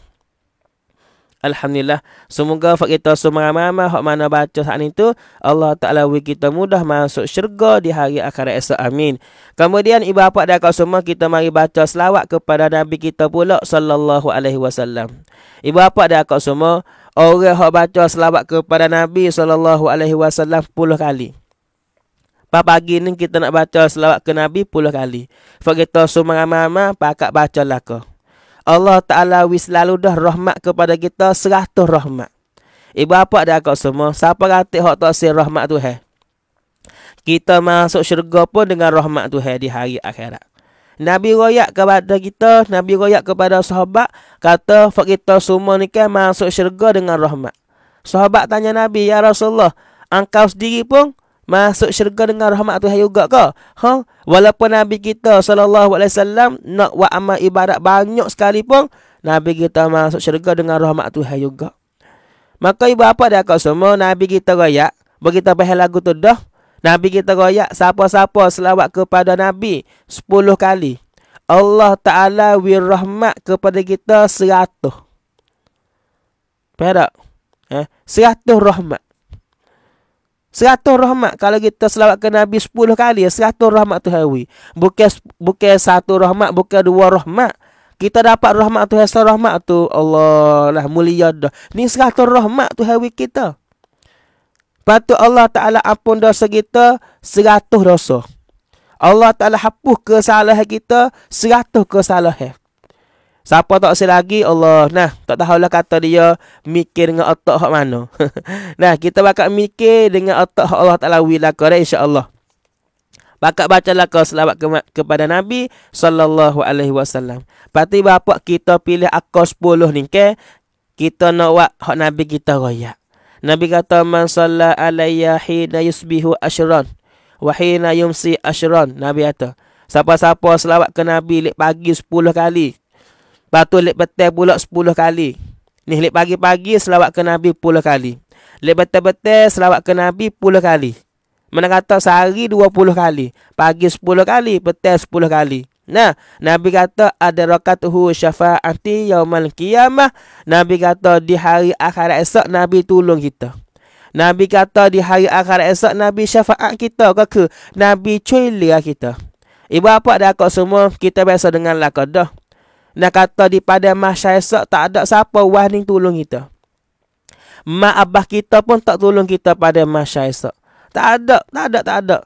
Alhamdulillah. Semoga fak kita semua mama, hak mana baca saat itu Allah Taala bagi kita mudah masuk syurga di hari akhirat esok. Amin. Kemudian ibu bapa dan kau semua kita mari baca selawat kepada Nabi kita pula sallallahu alaihi wasallam. Ibu bapa dan kau semua, orang hak baca selawat kepada Nabi sallallahu alaihi wasallam 10 kali. Pak pagi ni kita nak baca selawat ke Nabi 10 kali. Fak kita semua mama, ramai pakak bacalah kau. Allah Ta'ala wis selalu dah rahmat kepada kita seratus rahmat. Ibu apa ada kau semua? Siapa kata hak tak si rahmat tu hai? Kita masuk syurga pun dengan rahmat tu hai di hari akhirat. Nabi royak kepada kita, Nabi royak kepada sahabat, kata fak kita semua ni kan masuk syurga dengan rahmat. Sahabat tanya Nabi, Ya Rasulullah, engkau sendiri pun masuk syurga dengan rahmat Tuhan juga ke? Ha? Walaupun Nabi kita SAW nak buat amal ibadat banyak sekali pun, Nabi kita masuk syurga dengan rahmat Tuhan juga. Maka ibu apa dia kau semua, Nabi kita raya, berkita bahan lagu tu dah, Nabi kita raya, siapa-siapa selawat kepada Nabi, 10 kali. Allah Ta'ala wirrahmat kepada kita 100. Faham tak? Eh? 100 rahmat. Seratus rahmat kalau kita selawat ke Nabi sepuluh kali. Seratus rahmat tu hewi. Bukan, bukan satu rahmat, bukan dua rahmat. Kita dapat rahmat tu, hasil rahmat tu. Allah lah mulia dah. Ni seratus rahmat tu hewi kita. Lepas Allah Ta'ala ampun dosa kita seratus dosa. Allah Ta'ala hapus kesalahan kita seratus kesalahan. Siapa tak lagi Allah Nah tak tahulah kata dia Mikir dengan otak hak mana <laughs> Nah kita bakal mikir dengan otak hak Allah Ta'ala Wilaka Insya Allah, Bakal baca kau selawat ke- kepada Nabi Sallallahu alaihi wasallam Pati bapak kita pilih akos sepuluh ni ke Kita nak buat hak Nabi kita raya Nabi kata Man sallallahu alaiya hina yusbihu asyran Wahina yumsi asyran Nabi kata Siapa-siapa selawat ke Nabi lek pagi 10 kali. Batu tu lep betul pula 10 kali. nih lek pagi-pagi selawat ke Nabi 10 kali. Lep betul-betul selawat ke Nabi 10 kali. Mana kata sehari 20 kali. Pagi 10 kali, betul 10 kali. Nah, Nabi kata ada rakatuhu syafa'ati yaumal qiyamah. Nabi kata di hari akhirat esok Nabi tolong kita. Nabi kata di hari akhirat esok Nabi syafa'at kita ke ke. Nabi cuilah kita. Ibu apa dah kau semua kita biasa dengan lakadah. Nak kata di pada mahsyar esok tak ada siapa wahni tolong kita. Mak abah kita pun tak tolong kita pada mahsyar esok. Tak ada, tak ada, tak ada.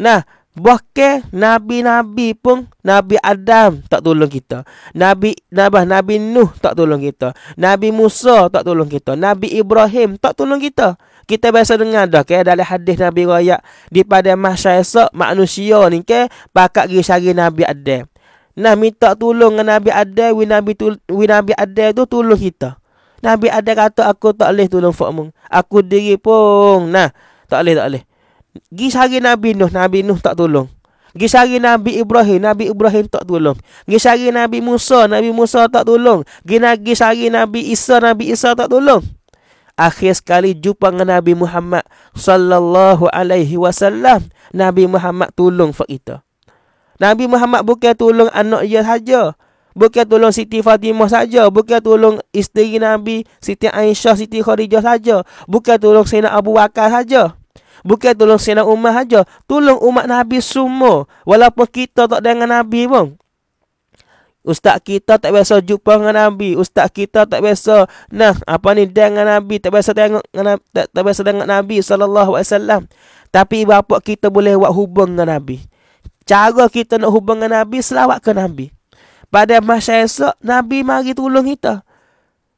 Nah, bahkan nabi-nabi pun Nabi Adam tak tolong kita. Nabi Nabah, Nabi Nuh tak tolong kita. Nabi Musa tak tolong kita. Nabi Ibrahim tak tolong kita. Kita biasa dengar dah ke dalam hadis Nabi Raya di pada mahsyar esok manusia ni ke pakak gi Nabi Adam. Nah minta tolong dengan Nabi Adai wi Nabi tu wi Nabi Adai tu tolong kita. Nabi Adai kata aku tak boleh tolong fakmu. Aku diri pun nah tak boleh tak boleh. Gi sari Nabi Nuh, Nabi Nuh tak tolong. Gi sari Nabi Ibrahim, Nabi Ibrahim tak tolong. Gi sari Nabi Musa, Nabi Musa tak tolong. Gi nagi Nabi Isa, Nabi Isa tak tolong. Akhir sekali jumpa dengan Nabi Muhammad sallallahu alaihi wasallam. Nabi Muhammad tolong fak kita. Nabi Muhammad bukan tolong anak dia saja. Bukan tolong Siti Fatimah saja. Bukan tolong isteri Nabi Siti Aisyah, Siti Khadijah saja. Bukan tolong Sina Abu Bakar saja. Bukan tolong Sina Umar saja. Tolong umat Nabi semua. Walaupun kita tak dengan Nabi pun. Ustaz kita tak biasa jumpa dengan Nabi. Ustaz kita tak biasa nah apa ni dengan Nabi, tak biasa tengok dengan tak, tak biasa dengan Nabi sallallahu alaihi wasallam. Tapi bapak kita boleh buat hubung dengan Nabi. Cara kita nak hubung dengan Nabi, selawat ke Nabi. Pada masa esok, Nabi mari tolong kita.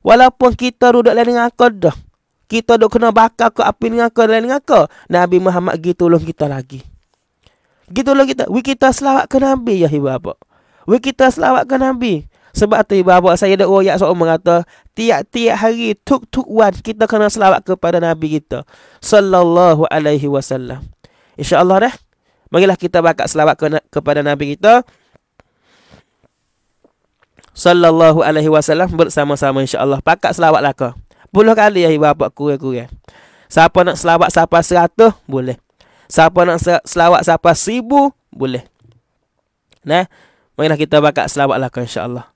Walaupun kita duduk lain dengan aku dah. Kita duduk kena bakar ke api dengan aku, lain dengan aku. Nabi Muhammad pergi tolong kita lagi. Gitu lah kita. We kita selawat ke Nabi ya ibu bapa. We kita selawat ke Nabi. Sebab tu ibu bapa saya dah royak seorang mengata tiap-tiap hari tuk tuk wan kita kena selawat kepada Nabi kita sallallahu alaihi wasallam. Insya-Allah dah. Marilah kita bakat selawat kepada Nabi kita. Sallallahu alaihi wasallam bersama-sama insyaAllah. Pakat selawat lah kau. Puluh kali ya ibu bapak kurang-kurang. Siapa nak selawat siapa seratus, boleh. Siapa nak selawat siapa seribu, boleh. Nah, marilah kita bakat selawat lah kau insyaAllah.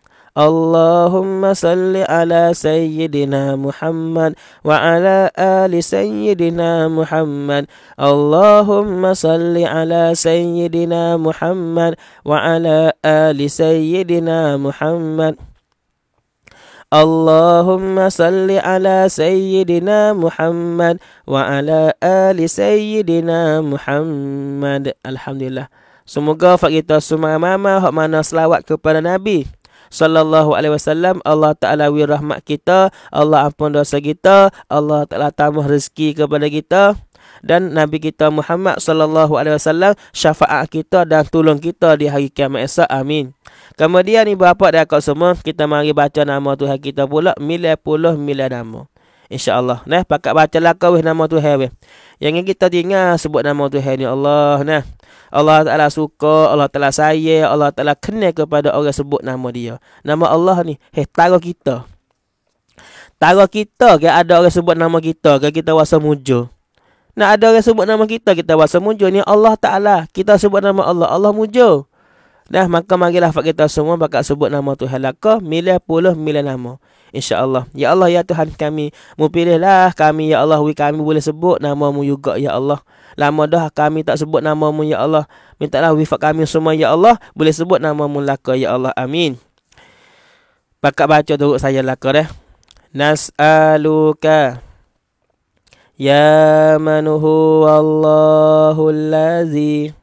اللهم صل على سيدنا محمد وعلى آل سيدنا محمد اللهم صل على سيدنا محمد وعلى آل سيدنا محمد اللهم صل على سيدنا محمد وعلى آل سيدنا محمد Alhamdulillah Semoga kita semua mama hok mana selawat kepada Nabi sallallahu alaihi wasallam Allah taala wir rahmat kita Allah ampun dosa kita Allah taala tambah rezeki kepada kita dan nabi kita Muhammad sallallahu alaihi wasallam syafaat kita dan tolong kita di hari kiamat esok amin kemudian ni bapa dan akak semua kita mari baca nama Tuhan kita pula mila puluh mila nama insyaallah nah pakat bacalah kau weh nama Tuhan weh yang ingin kita dengar sebut nama Tuhan ni Allah nah Allah Taala suka Allah Taala sayang Allah Taala kena kepada orang sebut nama dia nama Allah ni heh taro kita taro kita ke ada orang sebut nama kita ke kita rasa mujur nak ada orang sebut nama kita kita rasa mujur ni Allah Taala kita sebut nama Allah Allah mujo. Dah maka marilah hafat kita semua bakal sebut nama Tuhan laka milih puluh milih nama. InsyaAllah. Ya Allah, ya Tuhan kami. Mupilihlah kami, ya Allah. Wi kami boleh sebut namamu juga, ya Allah. Lama dah kami tak sebut namamu, ya Allah. Mintalah wifat kami semua, ya Allah. Boleh sebut namamu laka, ya Allah. Amin. Bakal baca dulu saya laka, eh. Nas'aluka. Ya manuhu Allahul lazim.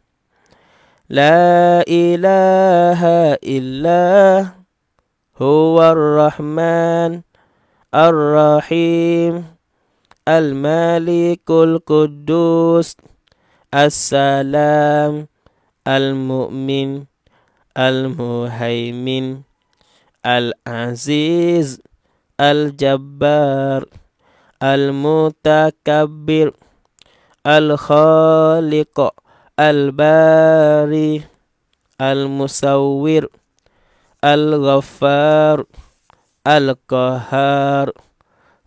لا إله إلا هو الرحمن الرحيم الملك القدوس السلام المؤمن المهيمن العزيز الجبار المتكبر الخالق الباري المصور الغفار القهار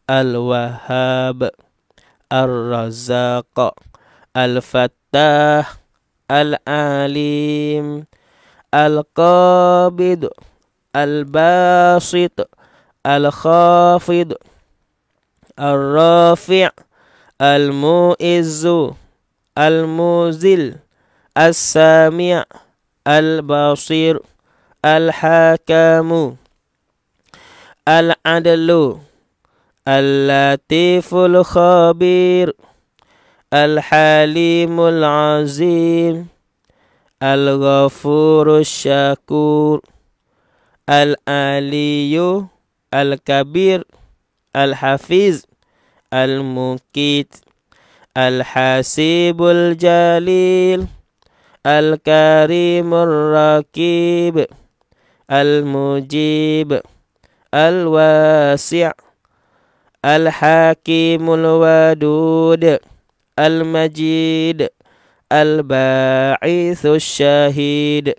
الوهاب الرزاق الفتاح العليم القابض الباسط الخافض الرافع المؤز المزل السامع البصير الحكام العدل اللطيف الخبير الحليم العظيم الغفور الشكور العلي الكبير الحفيظ المكيت الحسيب الجليل الكريم الرقيب المجيب الواسع الحكيم الودود المجيد الباعث الشهيد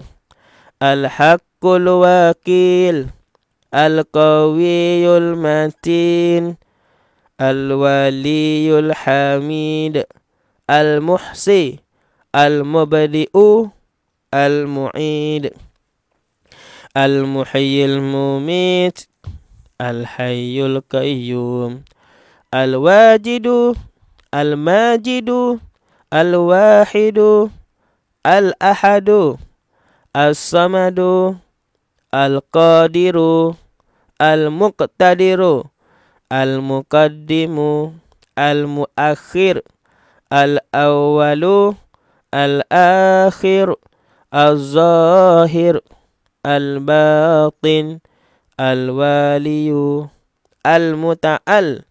الحق الوكيل القوي المتين الولي الحميد المحصي المبدئ المعيد المحيي المميت الحي القيوم الواجد الماجد الواحد الأحد الصمد القادر المقتدر المقدم المؤخر الأول الآخر الظاهر الباطن الوالي المتعل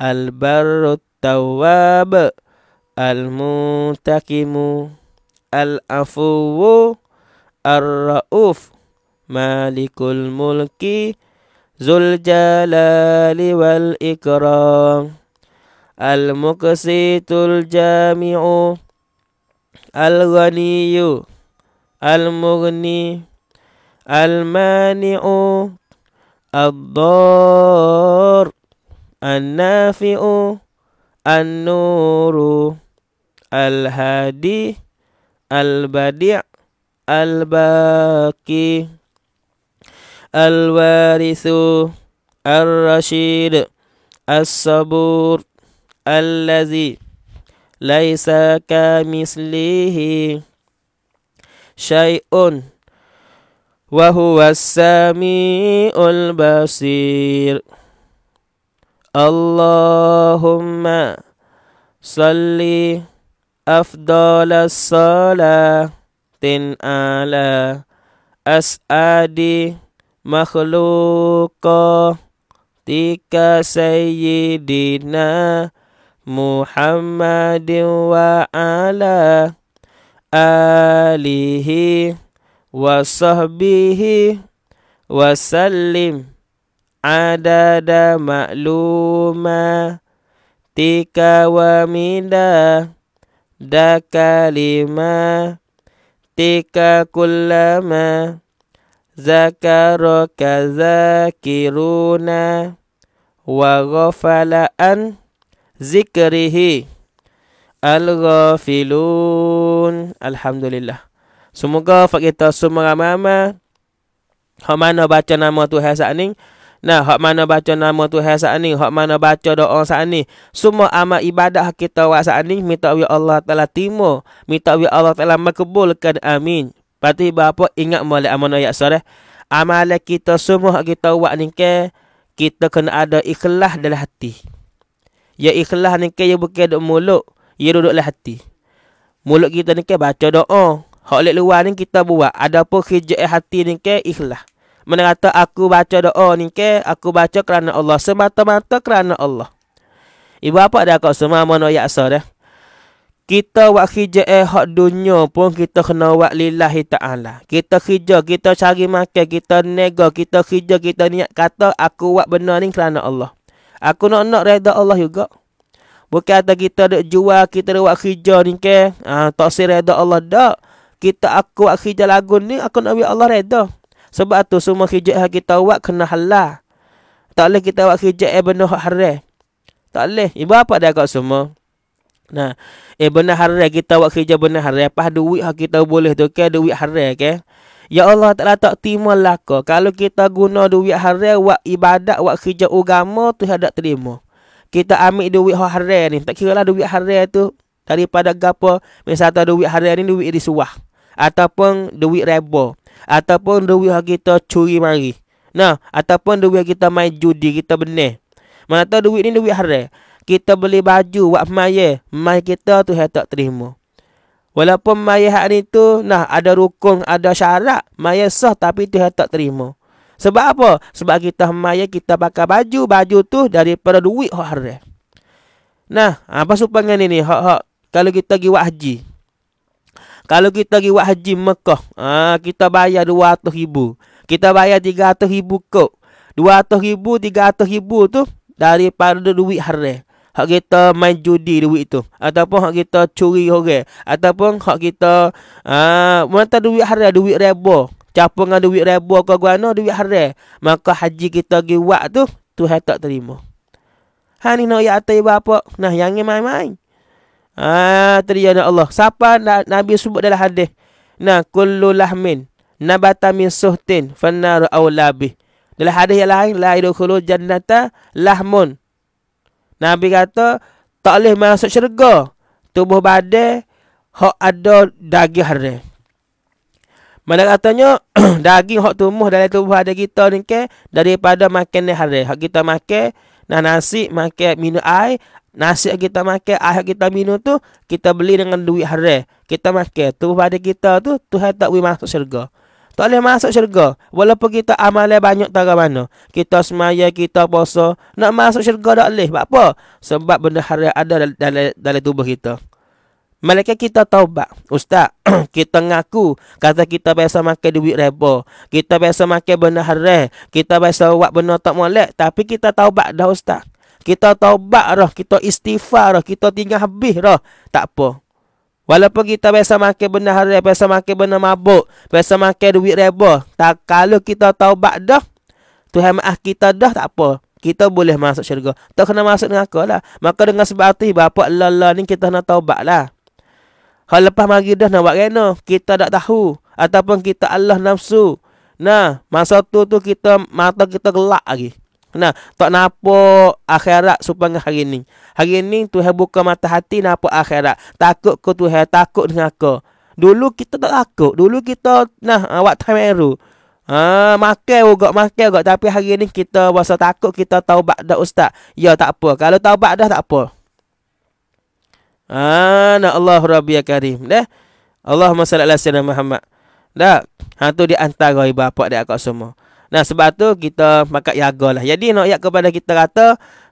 البر التواب المنتقم العفو الرؤوف مالك الملك ذو الجلال والإكرام المقسط الجامع الغني المغني المانع الضار النافع النور الهادي البديع الباقي الوارث الرشيد الصبور الذي ليس كمثله شيء وهو السميع البصير اللهم صل أفضل الصلاة على أسعد makhluka tika sayyidina Muhammadin wa ala alihi wa sahbihi wa sallim adada makluma tika wa minda da kalima tika kullama zakaraka zakiruna wa ghafala an zikrihi al-ghafilun alhamdulillah semoga fak kita semua ramai-ramai hak mana baca nama Tuhan saat ni Nah, hak mana baca nama Tuhan saat ni, hak mana baca doa saat ni. Semua amal ibadah kita buat saat ni minta wi Allah Taala timo, minta wi Allah Taala makbulkan amin. Pati bapa ingat malik amanah ayat sarah. Amalan kita semua kita buat ni ke. Kita kena ada ikhlas dalam hati. Ya ikhlas ni ke. Ya bukan duduk mulut. Ya duduk dalam hati. Mulut kita ni ke baca doa. Hak luar ni kita buat. Ada pun hijau eh hati ni ke ikhlas. Mana aku baca doa ni ke. Aku baca kerana Allah. Semata-mata kerana Allah. Ibu apa dah kau semua amanah ayat sarah kita buat kerja eh hak dunia pun kita kena buat lillahi ta'ala. Kita kerja, kita cari makan, kita nego kita kerja, kita niat kata aku buat benda ni kerana Allah. Aku nak nak reda Allah juga. Bukan ada kita nak jual, kita nak buat kerja ni ke. Ah, ha, tak si reda Allah dah. Kita aku buat kerja lagu ni, aku nak buat Allah reda. Sebab tu semua kerja yang kita buat kena halal. Tak boleh kita buat kerja eh benda hak haram. Tak boleh. Ibu apa dia kat semua? Nah, eh benar hari kita buat kerja benar hari apa duit hak kita boleh tu ke duit hari ke. Ya Allah Taala tak terima laka. Kalau kita guna duit hari buat ibadat, buat kerja agama tu hendak terima. Kita ambil duit hari ni, tak kira lah duit hari tu daripada gapo, misal tu duit hari ni duit risuah ataupun duit reba ataupun duit hak kita curi mari. Nah, ataupun duit kita main judi kita benar. Mana tahu duit ni duit haram. Kita beli baju buat maya. Mai kita tu saya tak terima. Walaupun maya hari tu, nah ada rukun, ada syarat. Maya sah tapi tu saya tak terima. Sebab apa? Sebab kita maya kita pakai baju. Baju tu daripada duit hak haram. Nah, ha, apa supangan ni Hak -hak. Kalau kita pergi buat haji. Kalau kita pergi buat haji Mekah. Ah, kita bayar dua RM200,000. Kita bayar tiga rm dua kot. rm tiga RM300,000 tu daripada duit haram hak kita main judi duit tu ataupun hak kita curi orang ataupun hak kita ah uh, mata duit haram duit riba siapa dengan duit riba ke guana duit haram maka haji kita pergi buat tu Tuhan tak terima ha ni nak ya atai bapa nah yang main-main ah terjadi Allah siapa na- nabi sebut dalam hadis nah kullu lahmin nabata min suhtin fannar aw labih dalam hadis yang lain la idkhulu jannata lahmun Nabi kata tak boleh masuk syurga tubuh badan hak ada daging hari. Mana katanya <clears throat> daging hak tumbuh dalam tubuh ada kita ni ke daripada makan ni hari. Hak kita makan nah nasi, makan minum air, nasi kita makan, air kita minum tu kita beli dengan duit hari. Kita makan tubuh badan kita tu Tuhan tak boleh masuk syurga. Tak boleh masuk syurga. Walaupun kita amalan banyak tak mana. Kita semaya, kita puasa. Nak masuk syurga tak boleh. Sebab apa? Sebab benda haram ada dalam, dalam tubuh kita. Malaikat kita taubat. Ustaz, <clears throat> kita ngaku. Kata kita biasa makan duit reba. Kita biasa makan benda haram. Kita biasa buat benda tak molek. Tapi kita taubat dah Ustaz. Kita taubat dah. Kita istighfar dah. Kita tinggal habis dah. Tak apa. Walaupun kita biasa makan benda haram, biasa makan benda mabuk, biasa makan duit reba, tak kalau kita taubat dah, Tuhan maaf kita dah tak apa. Kita boleh masuk syurga. Tak kena masuk dengan aku lah. Maka dengan sebab hati bapak Allah ni kita nak taubat lah. Kalau lepas maghrib dah nak buat kena, kita tak tahu. Ataupun kita Allah nafsu. Nah, masa tu tu kita mata kita gelak lagi. Nah, tak napa akhirat supaya hari ini, Hari ni Tuhan buka mata hati napa akhirat. Takut ke Tuhan, takut dengan aku. Dulu kita tak takut. Dulu kita nah awak ah, time eru. Ah, makan juga, makan juga. Tapi hari ini kita rasa takut kita taubat dah ustaz. Ya, tak apa. Kalau taubat dah, tak apa. Ah, na Allah Rabbi ya Karim. Dah. Allahumma salli ala sayyidina Muhammad. Dah. Ha tu di antara ibu bapa dia kat semua. Nah sebab tu kita makat jaga lah. Jadi nak ayat kepada kita kata.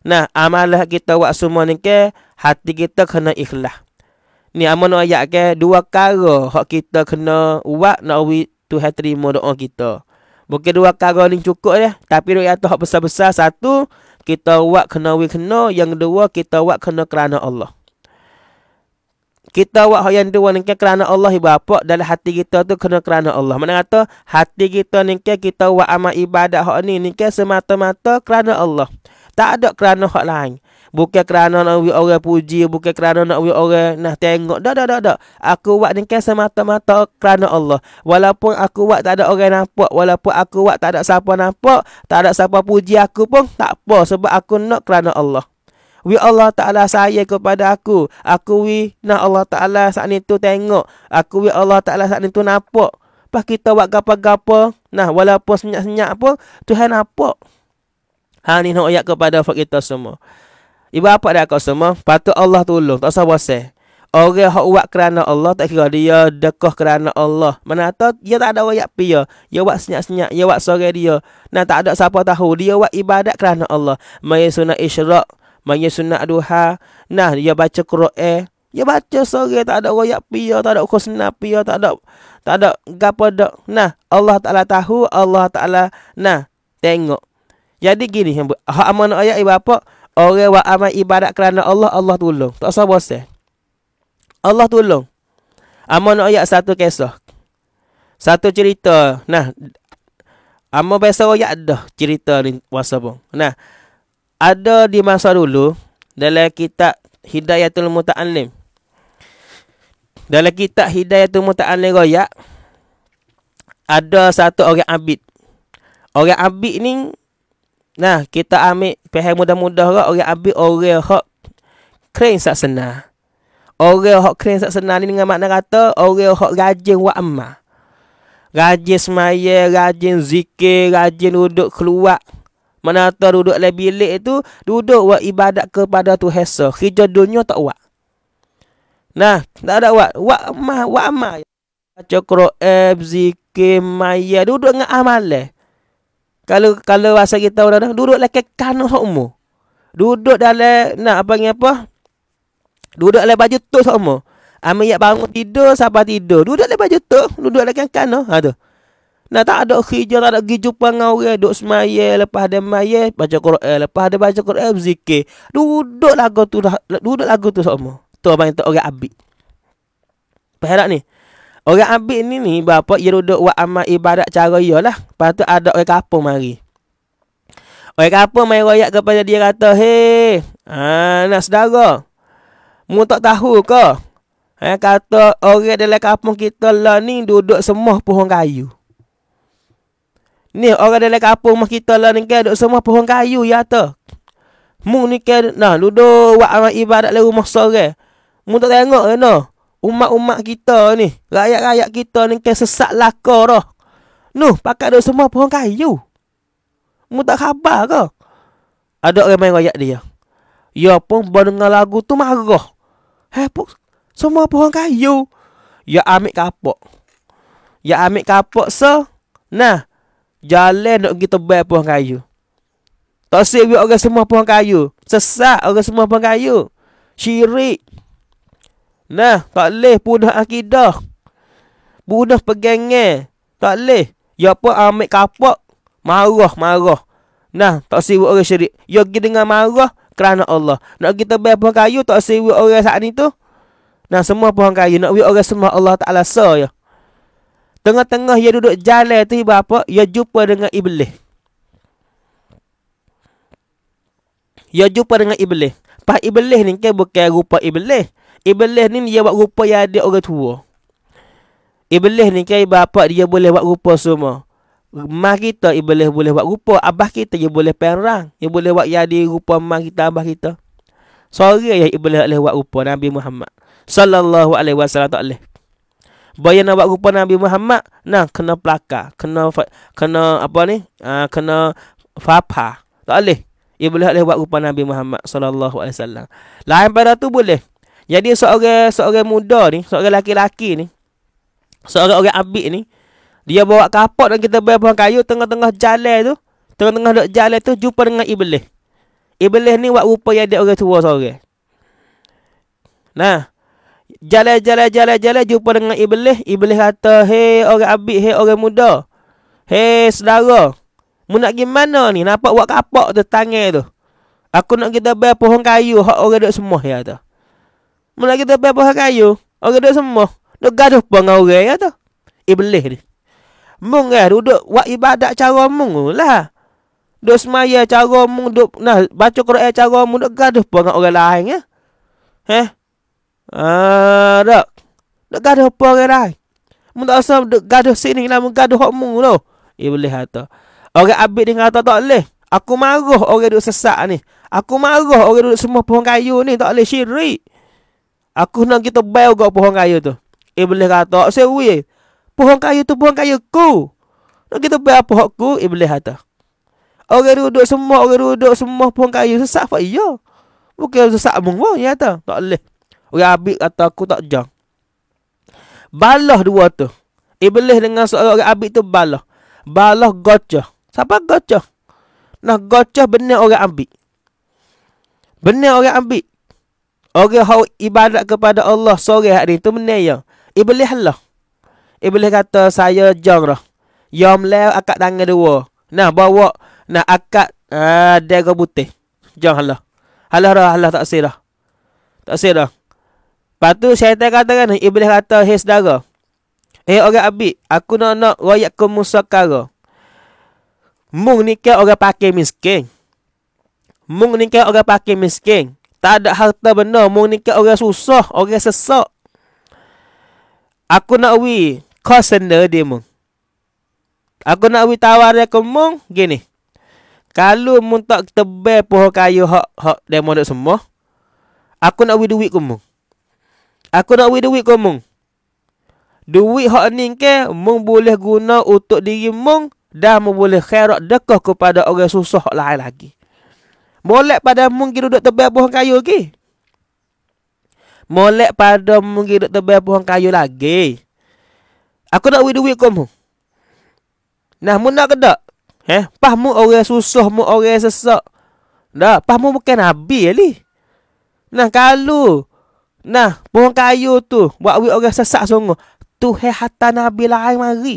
Nah amalah kita buat semua ni ke. Hati kita kena ikhlas. Ni amal nak ayat ke. Dua kara hak kita kena buat. Nak we to have terima doa kita. Bukan dua kara ni cukup ya. Tapi dua ayat hak besar-besar. Satu kita buat kena we kena. Yang dua kita buat kena kerana Allah. Kita buat hak yang dua ni kerana Allah ibu apa dalam hati kita tu kena kerana Allah. Mana kata hati kita ni kita buat amal ibadat hak ni ni semata-mata kerana Allah. Tak ada kerana hak lain. Bukan kerana nak wui orang puji, bukan kerana nak wui orang nak tengok. Dah, dah, dah, dah. Aku buat ni kan semata-mata kerana Allah. Walaupun aku buat tak ada orang nampak. Walaupun aku buat tak ada siapa nampak. Tak ada siapa puji aku pun. Tak apa. Sebab aku nak kerana Allah. Wi Allah Ta'ala saya kepada aku. Aku wi na Allah Ta'ala saat ni tu tengok. Aku wi Allah Ta'ala saat ni tu nampak. Lepas kita buat gapa-gapa. Nah, walaupun senyap-senyap pun, Tuhan nampak. Ha, ni nak ayat kepada kita semua. Ibu apa dah kau semua? Patut Allah tolong. Tak usah bosan. Orang yang buat kerana Allah, tak kira dia dekoh kerana Allah. Mana tahu dia tak ada wayak pia. Dia buat senyap-senyap. Dia buat sore dia. Nah, tak ada siapa tahu. Dia buat ibadat kerana Allah. Mayasuna isyrak. Maya sunnah duha. Nah, dia baca Quran. Dia baca sore tak ada royak pia, tak ada khusna pia, tak ada tak ada gapo dak. Nah, Allah Taala tahu, Allah Taala nah tengok. Jadi gini yang hak mana ayat ibapa? Orang buat amal ibadat kerana Allah, Allah tolong. Tak usah bosan. Allah tolong. Amal ayat satu kisah. Satu cerita. Nah, amal biasa ayat dah cerita ni. Wasabung. Nah, ada di masa dulu dalam kitab Hidayatul Muta'allim. Dalam kitab Hidayatul Muta'allim Raya, ada satu orang abid. Orang abid ni, nah kita ambil pihak mudah-mudah lah, orang abid orang hak kering sak sena Orang hak kering sak sena ni dengan makna kata, orang hak rajin wa amma. Rajin semaya, rajin zikir, rajin duduk keluar. Mana tu duduk dalam bilik tu duduk buat ibadat kepada tu hasa. Kerja dunia tak buat. Nah, tak ada buat. Buat amal, buat amal. Baca Quran, zikir, maya, duduk dengan amal Kalau kalau bahasa kita orang dah duduk lekek kan sokmo. Duduk dalam nak apa ni apa? Duduk dalam baju tu sokmo. Amal yak bangun tidur, sabar tidur. Duduk dalam baju tu, duduk lekek kan ha tu. Nah tak ada khijar, tak ada pergi jumpa dengan orang. Duduk semaya, lepas ada maya, baca Quran. Eh, lepas ada baca Quran, berzikir. Duduk lagu tu, duduk lagu tu semua. Tu abang itu orang abik. Faham ni? Orang abik ni ni, berapa ia duduk buat amal ibadat cara ia ya lah. Lepas tu ada orang kapung mari. Orang kapung main royak kepada dia kata, Hei, anak ha, sedara. Mu tak tahu ke? Ha, kata orang dalam kampung kita lah ni duduk semua pohon kayu. Ni orang dalam kampung mah kita lah ni kan duk semua pohon kayu ya tu, Mu ni kan nah duduk buat amal ibadat le rumah sore. Mu tak tengok kan no. Umat-umat kita ni, rakyat-rakyat kita ni kan sesat laka dah. Nuh, pakai duk semua pohon kayu. Mu tak khabar ke? Ada orang main rakyat dia. Ya pun berdengar lagu tu marah. Eh, pun, semua pohon kayu. Ya ambil kapok. Ya ambil kapok, sir. Nah, Jalan nak pergi tebal pohon kayu. Tak sebi orang semua pohon kayu. sesak orang semua pohon kayu. Syirik. Nah, tak boleh punah akidah. Punah pegangan. Tak boleh. Ya apa ambil kapok. Marah, marah. Nah, tak sebi orang syirik. Ya pergi dengan marah kerana Allah. Nak pergi tebal pohon kayu, tak sebi orang saat itu. Nah, semua pohon kayu. Nak pergi orang semua Allah Ta'ala saya. So, Tengah-tengah ia duduk jalan tu tiba apa? Ia jumpa dengan iblis. Ia jumpa dengan iblis. Pak iblis ni kan bukan rupa iblis. Iblis ni dia buat rupa yang ada orang tua. Iblis ni kan bapa dia boleh buat rupa semua. Mak kita iblis boleh buat rupa, abah kita dia boleh perang, dia boleh buat jadi rupa mak kita abah kita. Sorry ya iblis boleh buat rupa Nabi Muhammad sallallahu alaihi wasallam bayar nak buat rupa Nabi Muhammad nah kena pelakar kena kena apa ni uh, kena fapa tak boleh ia boleh boleh buat rupa Nabi Muhammad sallallahu alaihi wasallam lain pada tu boleh jadi seorang seorang muda ni seorang lelaki-lelaki ni seorang orang abik ni dia bawa kapot dan kita bayar pohon kayu tengah-tengah jalan tu tengah-tengah dok jalan tu jumpa dengan iblis iblis ni buat rupa yang dia orang tua seorang nah Jalan jalan jalan jalan jumpa dengan iblis. Iblis kata, "Hei orang abik, hei orang muda. Hei saudara. Mu nak gimana ni? Nampak buat kapok tu tangan tu. Aku nak kita bel pohon kayu hak orang duk semua ya tu. Mu nak kita bel pohon kayu, orang duk semua. Duk gaduh pun orang ya tu. Iblis ni. Mung eh duduk buat ibadat cara mung lah. Duk semaya cara mung duk nah baca Quran cara mung duk gaduh pun orang lain ya. Eh? Ah, dak. Dak gaduh apa orang dai? Mun tak usah gaduh sini lah mun gaduh hok mu tu. Iblis kata. Lah orang abid dengan kata tak leh. Aku marah orang duduk sesak ni. Aku marah orang duduk semua pohon kayu ni tak leh syirik. Aku nak kita bayar kau pohon kayu tu. Iblis kata, "Sewi. Pohon kayu tu pohon kayu ku. Nak kita bayar pohon ku?" Iblis kata. Lah orang duduk semua, orang duduk semua pohon kayu sesak apa iya? Bukan sesak mung pun, ya ta. Tak leh. Orang abid kata aku tak jang. Balah dua tu. Iblis dengan seorang orang abid tu balah. Balah gocah. Siapa gocah? Nah gocah benar orang abid. Benar orang abid. Orang hau ibadat kepada Allah sore hari tu benar ya. Iblis lah. Iblis kata saya jang lah. Yom lew akak tangan dua. Nah bawa nah akak uh, ah, dega putih. Jang lah. Halah lah, halah tak sirah. Tak sirah. Lepas tu syaitan eh, kata kan Iblis kata Hei saudara Hei eh, orang abid Aku nak nak Rakyat ke musakara Mung ni ke orang pakai miskin Mung ni ke orang pakai miskin Tak ada harta benda Mung ni ke orang susah Orang sesak Aku nak wi Kau sender dia mung Aku nak wi tawar dia ke mung Gini Kalau mung tak tebal pohon kayu Hak, hak demo duk semua Aku nak wi duit ke Aku nak wui duit kau mong. Duit hak ni ke mong boleh guna untuk diri mong dan mong boleh khairat dekah kepada orang susah lain lagi. Molek pada mong gi duduk tebal buah kayu ki. Molek pada mong gi duduk tebal buah kayu lagi. Aku nak wui duit kau mong. Nah, mong nak kedak. Eh, pah mong orang susah, mong orang sesak. Dah, pah mong bukan nabi ali. Nah, kalau Nah, pohon kayu tu buat awi orang sesak sungguh. Tu hai hatta Nabi lain mari.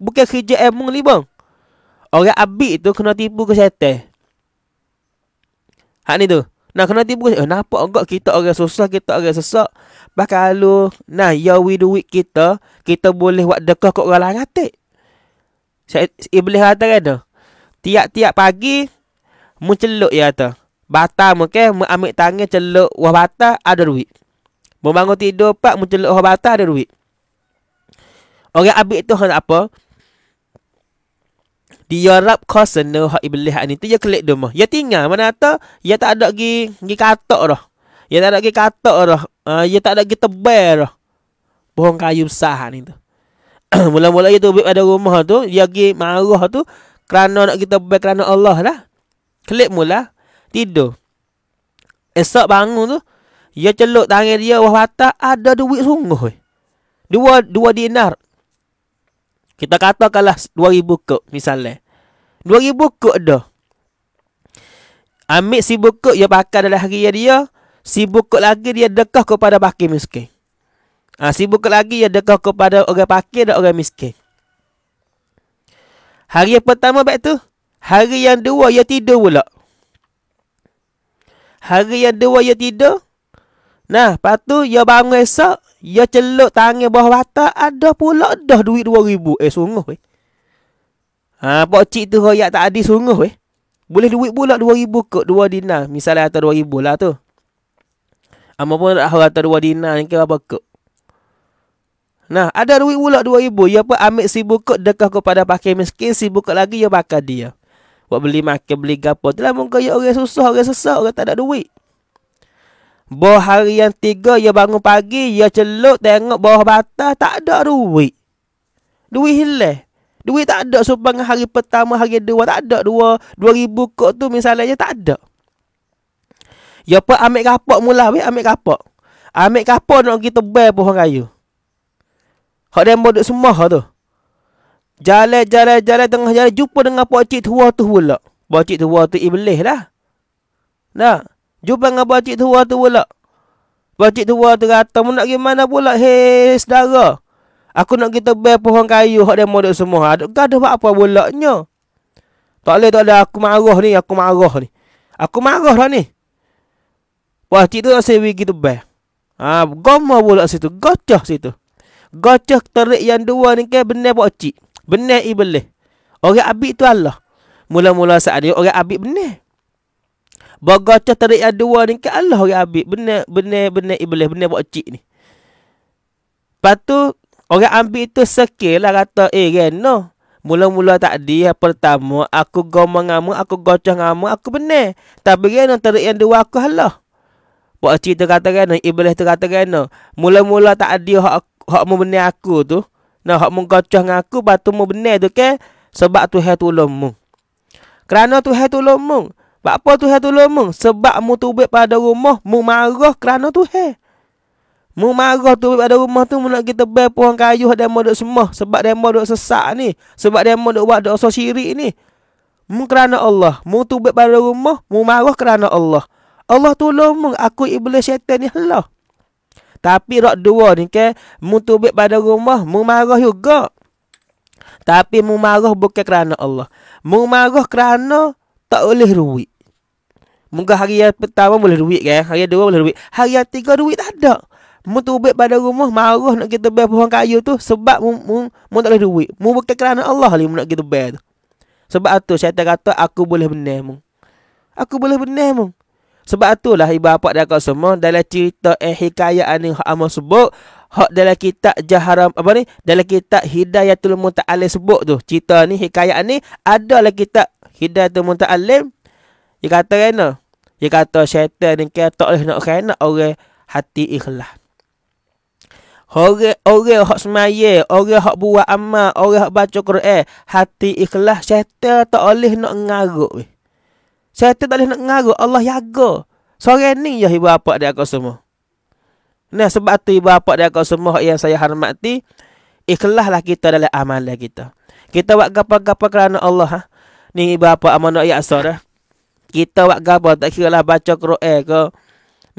Bukan kerja emung ni bang. Orang abik tu kena tipu ke setan. Hak ni tu. Nah, kena tipu ke setan. Eh, nampak enggak kita orang susah, kita orang sesak. Bahkan lu, nah, ya we do kita, kita boleh buat dekah kat orang lain hati. Iblis kata kan tu. Tiap-tiap pagi, munceluk ya tu. Bata mungkin, mu ambil tangan celuk wah bata, ada duit. Membangun tidur pak mencelup orang batal ada duit. Orang abik tu hendak apa? di rap kosen ni hak iblis ni tu dia klik demo. Dia tinggal mana tu? Dia tak ada gi gi katok dah. Dia tak ada gi katok dah. Dia tak ada gi tebal dah. Pohon kayu besar ni tu. <coughs> Mula-mula dia tu ada rumah tu, dia gi marah tu kerana nak kita tebal kerana Allah lah. Klik mula tidur. Esok bangun tu, ia celup tangan dia wah patah ada duit sungguh. Dua dua dinar. Kita katakanlah ribu kok misalnya. dua ribu kok dah. Ambil si buku yang pakai dalam hari dia. Si buku lagi dia dekah kepada pakai miskin. Ha, ah, si buku lagi dia dekah kepada orang pakai dan orang miskin. Hari yang pertama baik tu. Hari yang dua ya tidur pula. Hari yang dua ya tidur. Nah, lepas tu, ia bangun esok, ia celuk tangan bawah bata, ada pula dah duit dua ribu. Eh, sungguh, eh. Ha, pak cik tu royak tak ada, sungguh, eh. Boleh duit pula dua ribu kot, dua dinar. Misalnya atas dua ribu lah tu. Apa pun atas dua dinar ni ke apa kot. Nah, ada duit pula dua ribu. ya pun ambil sibuk kot, dekah kepada pakai miskin, sibuk kot lagi, ya bakar dia. Buat beli makan, beli gapo. Itulah muka ia orang susah, orang sesak, orang tak ada duit. Bawah hari yang tiga, ia bangun pagi, ia celup tengok bawah batas, tak ada duit. Duit hilang. Duit tak ada supaya hari pertama, hari dua, tak ada dua. Dua ribu kot tu misalnya, tak ada. Ya pun ambil kapok mula, weh, ambil kapok. Ambil kapok nak kita bayar pohon kayu. Hak dia bodoh semua tu. Jalan, jalan, jalan, tengah jalan, jumpa dengan pakcik tua tu pula. Pakcik tua tu iblis lah. Nah. Jumpa dengan pakcik tua tu pula. Pakcik tua tu kata, mau nak pergi mana pula? Hei, saudara. Aku nak kita bel pohon kayu hak demo duk semua. Ada gaduh buat apa bolaknya? Tak boleh tak boleh aku marah ni, aku marah ni. Aku marah lah ni. Wah, cik tu nak sewi gitu bel. Ha, goma pula situ, gocah situ. Gocah terik yang dua ni ke benar pak Benar iblis. Orang abik tu Allah. Mula-mula saat ni orang abik benar. Bagaca tarik yang dua ni ke Allah orang ambil. Benar, benar, benar iblis. Benar buat cik ni. Lepas tu, orang ambil tu sekir lah kata, eh kan, no. Mula-mula tadi, yang pertama, aku gomong ngamu, aku gocah ngamu, aku benar. Tapi kan, tarik yang dua aku Allah. Buat cik tu kata kan, iblis tu kata kan, no. Mula-mula tadi, hak, hak benar aku tu. Nah, hak menggocah dengan aku, batu benar tu ke Sebab tu hai tolongmu. Kerana tu hai tolongmu. Sebab apa tu tolong mu? Sebab mu tubik pada rumah, mu marah kerana tu he Mu marah tu pada rumah tu mu nak kita bel pohon kayu dan mu semua sebab dia mu sesak ni, sebab dia mu duk buat dosa syirik ni. Mu kerana Allah, mu tubik pada rumah, mu marah kerana Allah. Allah tolong mu, aku iblis syaitan ni Allah Tapi rak dua ni ke, mu tubik pada rumah, mu marah juga. Tapi mu marah bukan kerana Allah. Mu marah kerana tak boleh ruik. Moga hari yang pertama boleh duit kan. Hari yang dua boleh duit. Hari yang tiga duit tak ada. Mu tu ubat pada rumah marah nak kita bayar pohon kayu tu sebab mu, mu, mu tak boleh duit. Mu bukan kerana Allah lagi nak kita bayar tu. Sebab tu syaitan kata aku boleh benar mu. Aku boleh benar mu. Sebab itulah ibu bapa dan kau semua dalam cerita eh hikayat ni hak amal sebut hak dalam kitab jaharam apa ni dalam kitab hidayatul muta'allim sebut tu cerita ni hikayat ni adalah kitab hidayatul muta'allim dia kata kena. Dia kata syaitan ni kaya tak boleh nak kena orang hati ikhlas. Orang orang hak semaya, orang hak buat amal, orang hak baca Quran, hati ikhlas syaitan tak boleh nak ngaruk. Syaitan tak boleh nak ngaruk, Allah jaga. Sore ni ya ibu bapa dia aku semua. Nah sebab tu ibu bapa dia aku semua yang saya hormati, ikhlaslah kita dalam amalan kita. Kita buat gapa-gapa kerana Allah ha. Ni ibu bapa amanah yang asar dah. Eh? kita buat gapo tak kira lah baca Quran eh, ke.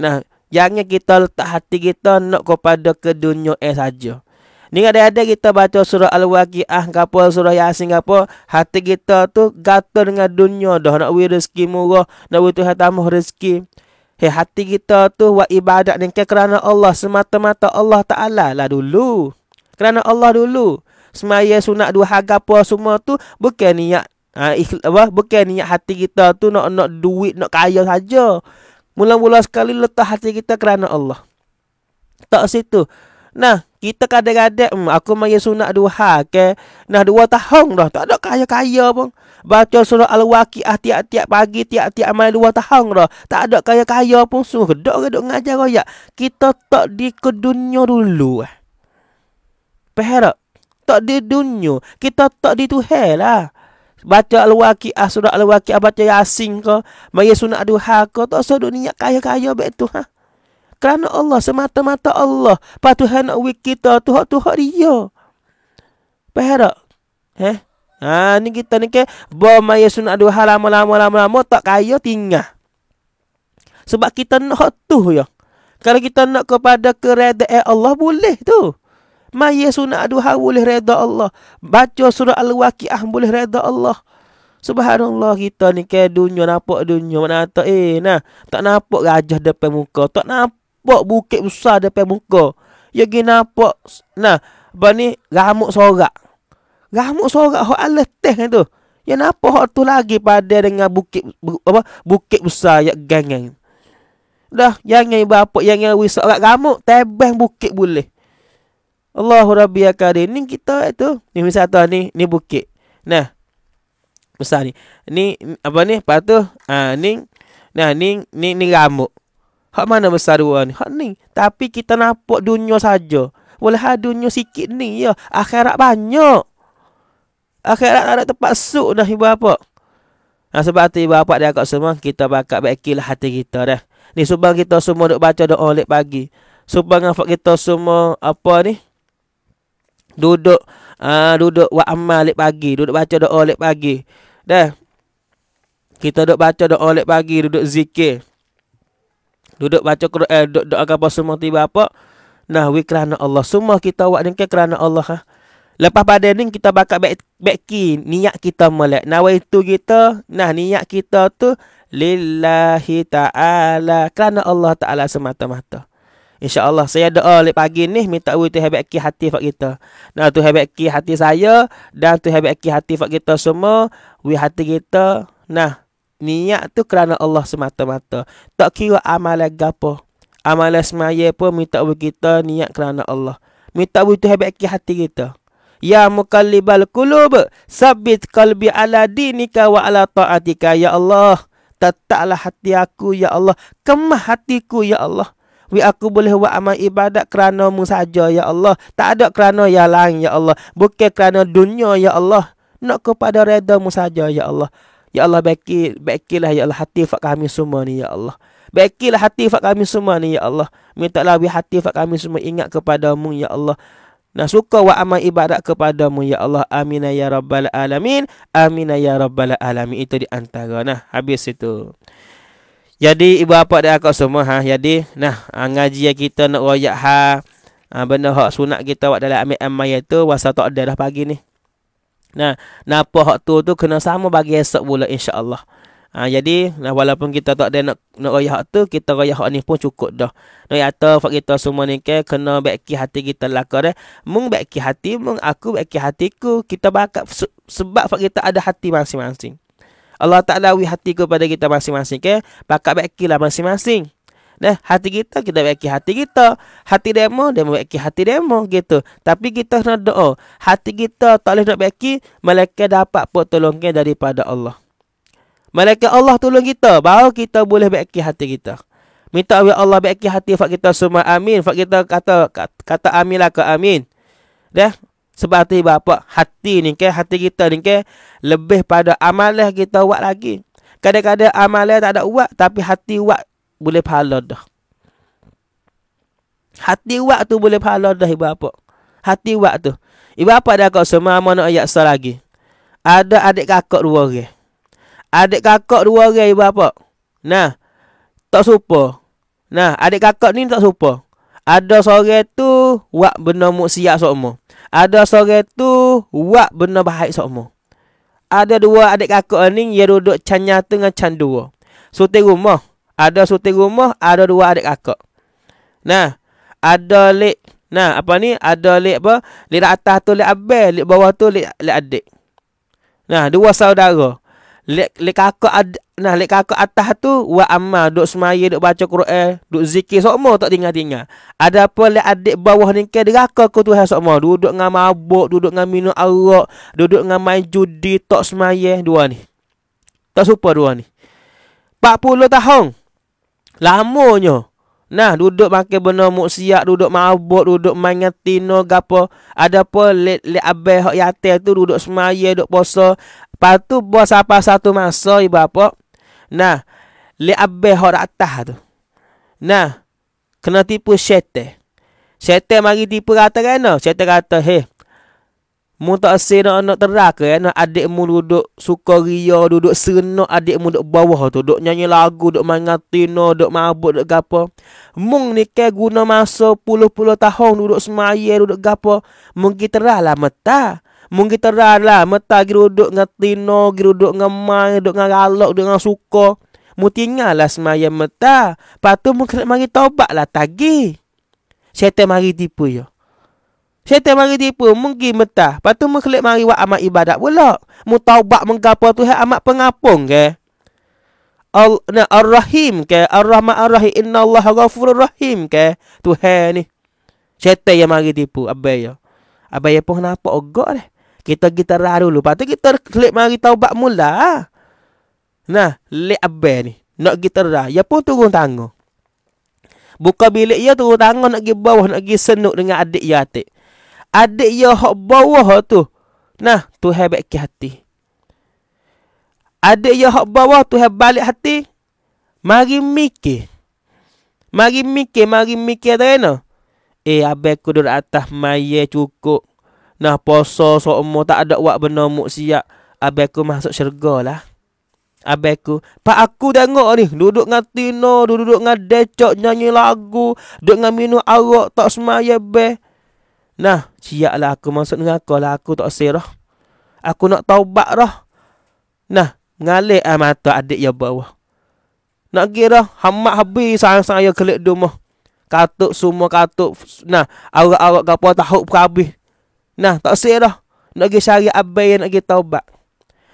Nah, jangan kita letak hati kita nak kepada ke dunia eh saja. Ni ada-ada kita baca surah Al-Waqiah gapo surah Yasin gapo, hati kita tu gatal dengan dunia dah nak wira rezeki murah, nak wira Tuhan tambah rezeki. Hei, hati kita tu buat ibadat ke kerana Allah semata-mata Allah Ta'ala lah dulu. Kerana Allah dulu. Semaya sunat dua haga puas semua tu bukan niat Ah uh, apa bukan niat hati kita tu nak nak duit nak kaya saja. Mula-mula sekali letak hati kita kerana Allah. Tak situ. Nah, kita kadang-kadang hmm, aku mai sunat dua ha ke. Okay? Nah dua tahun dah tak ada kaya-kaya pun. Baca surah Al-Waqiah tiap-tiap pagi tiap-tiap malam dua tahun dah. Tak ada kaya-kaya pun sungguh gedok gedok ngajar royak. Kita tak di ke dunia dulu. Eh. Perak. Tak di dunia. Kita tak di tuhan lah baca al-waqiah surah al-waqiah baca yasin ke mai sunat duha ke tak usah duk niat kaya-kaya baik tu ha kerana Allah semata-mata Allah patuhan nak kita tu hak tu hak dia perak eh ha ni kita ni ke ba mai sunat duha lama-lama lama-lama tak kaya tinggal sebab kita nak hak tu ya kalau kita nak kepada keredaan Allah boleh tu Maya sunat duha boleh reda Allah. Baca surah Al-Waqiah boleh reda Allah. Subhanallah kita ni ke dunia nampak dunia mana tak eh nah tak nampak gajah depan muka tak nampak bukit besar depan muka ya gi nampak nah ba ni ramuk sorak ramuk sorak hok alat teh kan tu ya nampak hok tu lagi pada dengan bukit bu, apa bukit besar yang gangang dah yang ni bapak yang ni wisak sorak ramuk tebeh bukit boleh Allahu Rabbi ya Karim. Ni kita itu eh, Ni misal tu ni ni bukit. Nah. Besar ni. Ni apa ni? Patuh. Ha, ah ni nah ni ni ni rambut. Hak mana besar dua ni? Hak ni. Tapi kita nampak dunia saja. Boleh ha dunia sikit ni ya. Akhirat banyak. Akhirat ada tempat suk dah ibu apa. Nah, sebab tu ibu apa dia kat semua kita bakal baikilah hati kita dah. Ni subang kita semua duk baca doa lek pagi. Subang afak kita semua apa ni? Uh, duduk uh, duduk buat amal pagi, duduk baca doa lep pagi. Dah. Kita duduk baca doa lep pagi, duduk zikir. Duduk baca Quran, eh, duduk doa apa semua tiba apa? Nah, we kerana Allah. Semua kita buat ni kan kerana Allah. Ha? Lepas pada ni kita bakal back, back key. niat kita melek. Nah, itu kita, nah niat kita tu lillahi ta'ala. Kerana Allah ta'ala semata-mata. InsyaAllah saya doa lepas pagi ni minta Allah tu hebat ki hati fak kita. Nah tu hebat ki hati saya dan tu hebat ki hati fak kita semua. Wi hati kita. Nah niat tu kerana Allah semata-mata. Tak kira amalan gapo. Amalan semaya pun minta Allah kita niat kerana Allah. Minta Allah tu hebat ki hati kita. Ya mukallibal kulub sabit kalbi ala dinika wa ala ta'atika ya Allah. Tetaklah hati aku ya Allah. Kemah hatiku ya Allah. Wi aku boleh buat amal ibadat kerana mu saja ya Allah. Tak ada kerana yang lain ya Allah. Bukan kerana dunia ya Allah. Nak kepada reda mu saja ya Allah. Ya Allah baiki baikilah ya Allah hati fak kami semua ni ya Allah. Baikilah hati fak kami semua ni ya Allah. Mintalah wi hati fak kami semua ingat kepada kepadamu ya Allah. Nah suka wa amal ibadat kepadamu ya Allah. Amin ya rabbal alamin. Amin ya rabbal alamin. Itu di antara nah habis itu. Jadi ibu bapa dan akak semua ha jadi nah ah, ngaji kita nak royak ha ah, benda hak sunat kita buat dalam ambil amal itu wasa tak ada dah pagi ni. Nah, napa hak tu tu kena sama bagi esok pula insya-Allah. Ha, jadi nah, walaupun kita tak ada nak nak royak hak tu kita royak hak ni pun cukup dah. Nak kata fak kita semua ni ke kena baiki hati kita lakar eh. Mung baiki hati mung aku baiki hatiku kita bakat sebab fak kita ada hati masing-masing. Allah tak wi hati kepada kita masing-masing. ke, Pakat baik lah masing-masing. Nah, hati kita, kita baik hati kita. Hati demo, demo baik hati demo. Gitu. Tapi kita nak doa. Hati kita tak boleh nak baik Mereka dapat pertolongan daripada Allah. Mereka Allah tolong kita. Baru kita boleh baik hati kita. Minta ya Allah baik hati fak kita semua. Amin. Fak kita kata, kata amin lah ke amin. Dah. Sebab hati apa? Hati ni ke, hati kita ni ke, lebih pada amalah kita buat lagi. Kadang-kadang amalah tak ada buat, tapi hati buat boleh pahala dah. Hati buat tu boleh pahala dah ibu apa? Hati buat tu. Ibu apa dah kau semua mana ayat sah lagi? Ada adik kakak dua orang. Adik kakak dua orang ibu apa? Nah, tak supa. Nah, adik kakak ni tak supa. Ada sore tu wak benda muksiat sokmo. Ada sore tu wak benda baik sokmo. Ada dua adik kakak ni dia duduk canya tu dengan can dua. Suti rumah. Ada suti rumah, ada dua adik kakak. Nah, ada lek. Nah, apa ni? Ada lek apa? Lek atas tu lek abel, lek bawah tu lek lek adik. Nah, dua saudara lek lek aku ad, nah lek aku atas tu wa amma duk semaya duk baca Quran eh, duk zikir sokmo tak tinggal-tinggal ada apa lek adik bawah ni ke deraka ku tu sokmo duduk dengan mabuk duduk dengan minum arak duduk dengan main judi tak semaya dua ni tak serupa dua ni 40 tahun lamonyo Nah duduk pakai benda muksiat, duduk mabuk, duduk main tino gapo. Ada apa le le abah hak yatil tu duduk semaya, duduk puasa, patu buat apa satu masa ibu apa nah le abe hora atah tu nah kena tipu sete? Sete mari tipu kata kan no syete kata he mu tak seno anak terak kan no adik mu duduk sukoriyo duduk seno, adik mu duduk bawah tu duduk nyanyi lagu duduk main ngatino duduk mabuk duduk gapo mung ni ke guna masa puluh-puluh tahun duduk semaya duduk gapo mung kita lah metah Mungkin terang lah Mata kira duduk dengan tino Kira duduk dengan mai Duduk dengan galak Duduk dengan suka Mu tinggal lah semayang mata Lepas tu mu kena mari tobat lah Tagi Syaitan mari tipu yo. Syaitan mari tipu Mungkin mata Lepas tu mu kena mari Wak amat ibadat pula Mu taubat mengapa tu Hak amat pengapung ke Al na Ar-Rahim ke Ar-Rahman Ar-Rahim Inna Allah Ghafur Rahim ke Tuhan ni Saya yang mari tipu Abai ya Abai ya pun kenapa Ogok deh kita kita rahu dulu. Lepas tu kita klik mari taubat mula. Ah. Nah, lek abel ni. Nak kita terah. Ya pun turun tangga. Buka bilik ya turun tangga nak pergi bawah. Nak pergi senuk dengan adik ya atik. Adik ya hak bawah tu. Nah, tu hebat ke hati. Adik ya hak bawah tu hebat balik hati. Mari mikir. Mari mikir, mari mikir tak Eh, abek duduk atas maya cukup. Nah poso so semua tak ada wak benomu siak, abeku masuk syurga lah Abis Pak aku tengok ni Duduk ngatino, Tino Duduk ngadecok Nyanyi lagu Duduk dengan minum Tak semaya be Nah Siap lah aku masuk dengan kau lah Aku tak seroh, Aku nak tahu bak roh. Nah ngalek amat ah mata adik ya bawah Nak kira Hamak habis Sayang-sayang dulu, dumah Katuk semua katuk Nah awak awak kapal tahuk pun habis Nah, tak usah dah. Nak pergi syariat abai nak pergi taubat.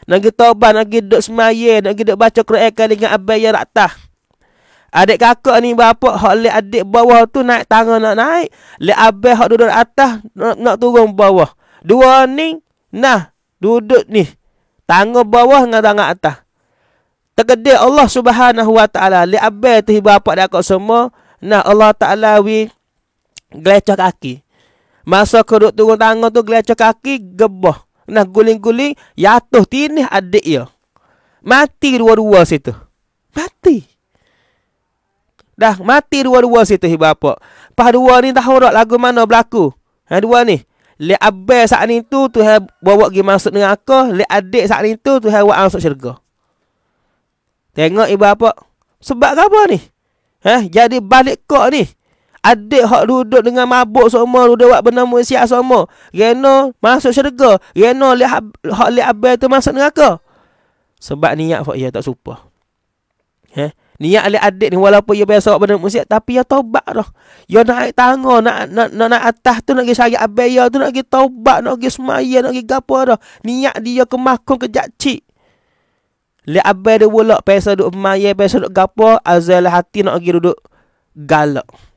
Nak pergi taubat, nak pergi duduk semaya, nak pergi duduk baca Quran kali dengan abai yang rata. Adik kakak ni bapa hak le adik bawah tu naik tangan nak naik, le abai hak duduk atas nak, nak turun bawah. Dua ni nah duduk ni. Tangga bawah dengan tangga atas. Tergedek Allah Subhanahu Wa Taala le abai tu bapa dak semua, nah Allah Taala wi gelecah kaki. Masa keruk turun tangan tu gelecok kaki geboh. Nah guling-guling jatuh tinih adik ya. Mati dua-dua situ. Mati. Dah mati dua-dua situ ibu bapa. Pas dua ni tahu tak lagu mana berlaku. Ha dua ni. Lek abel saat ni tu tu ha bawa gi masuk dengan aku, lek adik saat ni tu tu ha buat masuk syurga. Tengok ibu bapa. Sebab apa ni? Ha jadi balik kok ni. Adik hak duduk dengan mabuk semua, duduk buat benda maksiat semua. Reno masuk syurga. Reno lihat hak lihat abang tu masuk neraka. Sebab niat fak ya tak serupa. Eh? Niat alih adik ni walaupun ia biasa benda musyid tapi ia taubat dah. Ia naik tangga nak nak nak, nak atas tu nak pergi syariat abaya tu nak pergi taubat nak pergi semaya nak pergi gapo dah. Niat dia ke mahkam ke jakcik. Le abai dia pula pesa duk maya pesa duk gapo azal hati nak pergi duduk galak.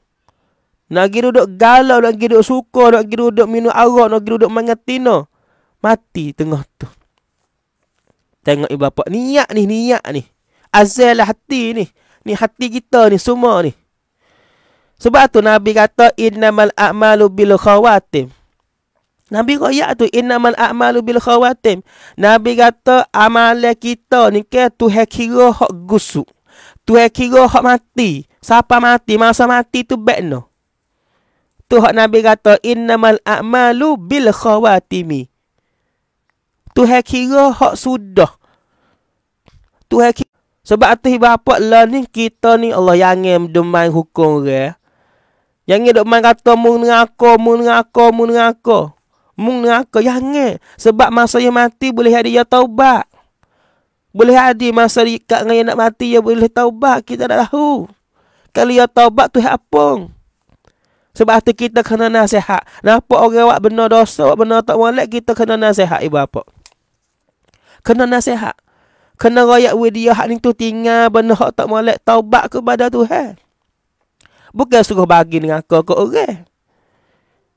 Nak pergi duduk galau, nak pergi duduk suka, nak pergi duduk minum arak, nak pergi duduk mangat Mati tengah tu. Tengok ibu bapa. Niat ni, niat ni. Azal hati ni. Ni hati kita ni, semua ni. Sebab tu Nabi kata, Innamal a'malu bil khawatim. Nabi kaya tu, Innamal a'malu bil khawatim. Nabi kata, amalah kita ni ke tuha kira hak gusuk. Tuha kira hak mati. Siapa mati, masa mati tu baik no. Tu hak Nabi kata innamal a'malu bil khawatimi Tu hak kira hak sudah. Tu hak sebab atuh ibu bapa lah ni kita ni Allah yang ngem demai hukum ke. Eh? Yang ngem dok kata mung dengan aku, mung dengan aku, mung dengan aku. Mung dengan aku yang ngem. Sebab masa yang mati boleh ada ya taubat. Boleh ada masa dia nak mati ya boleh taubat. Kita tak tahu. Kalau ya taubat tu hak apa? Sebab tu kita kena nasihat. Nampak orang buat benda dosa, buat benda tak molek, kita kena nasihat ibu bapa. Kena nasihat. Kena rakyat widya hak ni tu tinggal benda hak tak molek, taubat kepada Tuhan. Bukan suruh bagi dengan kau ke orang.